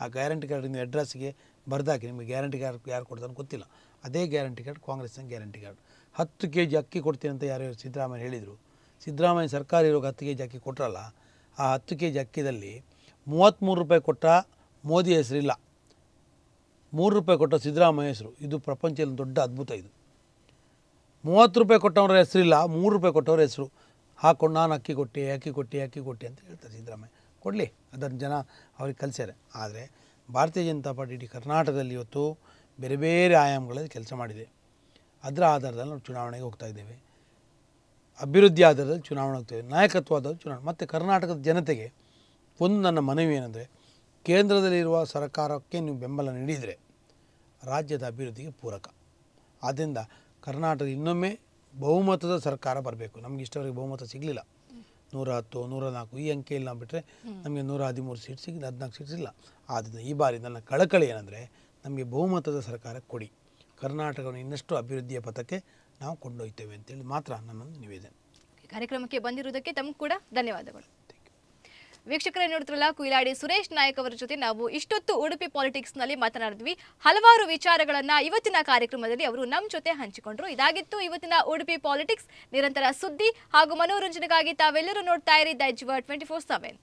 ಆ ಗ್ಯಾರಂಟಿ ಕಾರ್ಡ್ ನಿಮ್ಮ ಅಡ್ರೆಸ್ಗೆ ಬರ್ದಾಕಿ ನಿಮಗೆ ಗ್ಯಾರಂಟಿ ಕಾರ್ಡ್ ಯಾರು ಕೊಡ್ತಾರೆ ಗೊತ್ತಿಲ್ಲ ಅದೇ ಗ್ಯಾರಂಟಿ ಕಾರ್ಡ್ ಕಾಂಗ್ರೆಸ್ನ ಗ್ಯಾರಂಟಿ ಕಾರ್ಡ್ ಹತ್ತು ಕೆ ಜಿ ಅಕ್ಕಿ ಕೊಡ್ತೀನಿ ಅಂತ ಯಾರು ಸಿದ್ದರಾಮಯ್ಯ ಹೇಳಿದರು ಸಿದ್ದರಾಮಯ್ಯ ಸರ್ಕಾರ ಇರೋ ಹತ್ತು ಕೆ ಜಿ ಅಕ್ಕಿ ಕೊಟ್ಟರಲ್ಲ ಆ ಹತ್ತು ಕೆ ಜಿ ಅಕ್ಕಿದಲ್ಲಿ ಮೂವತ್ತ್ಮೂರು ರೂಪಾಯಿ ಕೊಟ್ಟ ಮೋದಿ ಹೆಸರಿಲ್ಲ ಮೂರು ರೂಪಾಯಿ ಕೊಟ್ಟ ಸಿದ್ದರಾಮಯ್ಯ ಹೆಸರು ಇದು ಪ್ರಪಂಚದಲ್ಲಿ ದೊಡ್ಡ ಅದ್ಭುತ ಇದು ಮೂವತ್ತು ರೂಪಾಯಿ ಕೊಟ್ಟವ್ರ ಹೆಸರಿಲ್ಲ ಮೂರು ರೂಪಾಯಿ ಕೊಟ್ಟವ್ರ ಹೆಸರು ಹಾಕ್ಕೊಂಡು ನಾನು ಅಕ್ಕಿ ಕೊಟ್ಟೆ ಅಕ್ಕಿ ಕೊಟ್ಟೆ ಅಕ್ಕಿ ಕೊಟ್ಟೆ ಅಂತ ಹೇಳ್ತಾರೆ ಸಿದ್ದರಾಮಯ್ಯ ಕೊಡಲಿ ಅದನ್ನು ಜನ ಅವ್ರಿಗೆ ಕಲಿಸ್ಯಾರೆ ಆದರೆ ಭಾರತೀಯ ಜನತಾ ಪಾರ್ಟಿ ಇಡೀ ಕರ್ನಾಟಕದಲ್ಲಿ ಇವತ್ತು ಬೇರೆ ಬೇರೆ ಆಯಾಮಗಳಲ್ಲಿ ಕೆಲಸ ಮಾಡಿದೆ ಅದರ ಆಧಾರದಲ್ಲಿ ನಾವು ಚುನಾವಣೆಗೆ ಹೋಗ್ತಾ ಇದ್ದೇವೆ ಅಭಿವೃದ್ಧಿ ಆಧಾರದಲ್ಲಿ ಚುನಾವಣೆ ಆಗ್ತದೆ ನಾಯಕತ್ವದ ಚುನಾವಣೆ ಮತ್ತು ಕರ್ನಾಟಕದ ಜನತೆಗೆ ಒಂದು ನನ್ನ ಮನವಿ ಏನಂದರೆ ಕೇಂದ್ರದಲ್ಲಿರುವ ಸರ್ಕಾರಕ್ಕೆ ನೀವು ಬೆಂಬಲ ನೀಡಿದರೆ ರಾಜ್ಯದ ಅಭಿವೃದ್ಧಿಗೆ ಪೂರಕ ಆದ್ದರಿಂದ ಕರ್ನಾಟಕ ಇನ್ನೊಮ್ಮೆ ಬಹುಮತದ ಸರ್ಕಾರ ಬರಬೇಕು ನಮಗೆ ಇಷ್ಟವರೆಗೆ ಬಹುಮತ ಸಿಗಲಿಲ್ಲ ನೂರ ಹತ್ತು ನೂರ ನಾಲ್ಕು ಈ ಅಂಕೆಯಲ್ಲಿ ನಾವು ಬಿಟ್ಟರೆ ನಮಗೆ ನೂರ ಹದಿಮೂರು ಸೀಟ್ ಸಿಗಿ ಹದಿನಾಲ್ಕು ಸೀಟ್ ಇಲ್ಲ ಆದ್ದರಿಂದ ಈ ಬಾರಿ ನನ್ನ ಕಳಕಳಿ ಏನಂದರೆ ನಮಗೆ ಬಹುಮತದ ಸರ್ಕಾರ ಕೊಡಿ ಕರ್ನಾಟಕವನ್ನು ಇನ್ನಷ್ಟು ಅಭಿವೃದ್ಧಿಯ ಪಥಕ್ಕೆ ನಾವು ಕೊಂಡೊಯ್ತೇವೆ ಅಂತೇಳಿ ಮಾತ್ರ ನನ್ನೊಂದು ನಿವೇದನೆ ಕಾರ್ಯಕ್ರಮಕ್ಕೆ ಬಂದಿರುವುದಕ್ಕೆ ತಮಗೂ ಕೂಡ ಧನ್ಯವಾದಗಳು ವೀಕ್ಷಕರೇ ನೋಡ್ತಿರಲ್ಲ ಕುಯಿಲಾಡಿ ಸುರೇಶ್ ನಾಯಕ್ ಅವರ ಜೊತೆ ನಾವು ಇಷ್ಟೊತ್ತು ಉಡುಪಿ ಪಾಲಿಟಿಕ್ಸ್ ನಲ್ಲಿ ಮಾತನಾಡಿದ್ವಿ ಹಲವಾರು ವಿಚಾರಗಳನ್ನ ಇವತ್ತಿನ ಕಾರ್ಯಕ್ರಮದಲ್ಲಿ ಅವರು ನಮ್ಮ ಜೊತೆ ಹಂಚಿಕೊಂಡ್ರು ಇದಾಗಿತ್ತು ಇವತ್ತಿನ ಉಡುಪಿ ಪಾಲಿಟಿಕ್ಸ್ ನಿರಂತರ ಸುದ್ದಿ ಹಾಗೂ ಮನೋರಂಜನೆಗಾಗಿ ತಾವೆಲ್ಲರೂ ನೋಡ್ತಾ ಇರಿ ದೈವ ಟ್ವೆಂಟಿ ಫೋರ್ ಸೆವೆನ್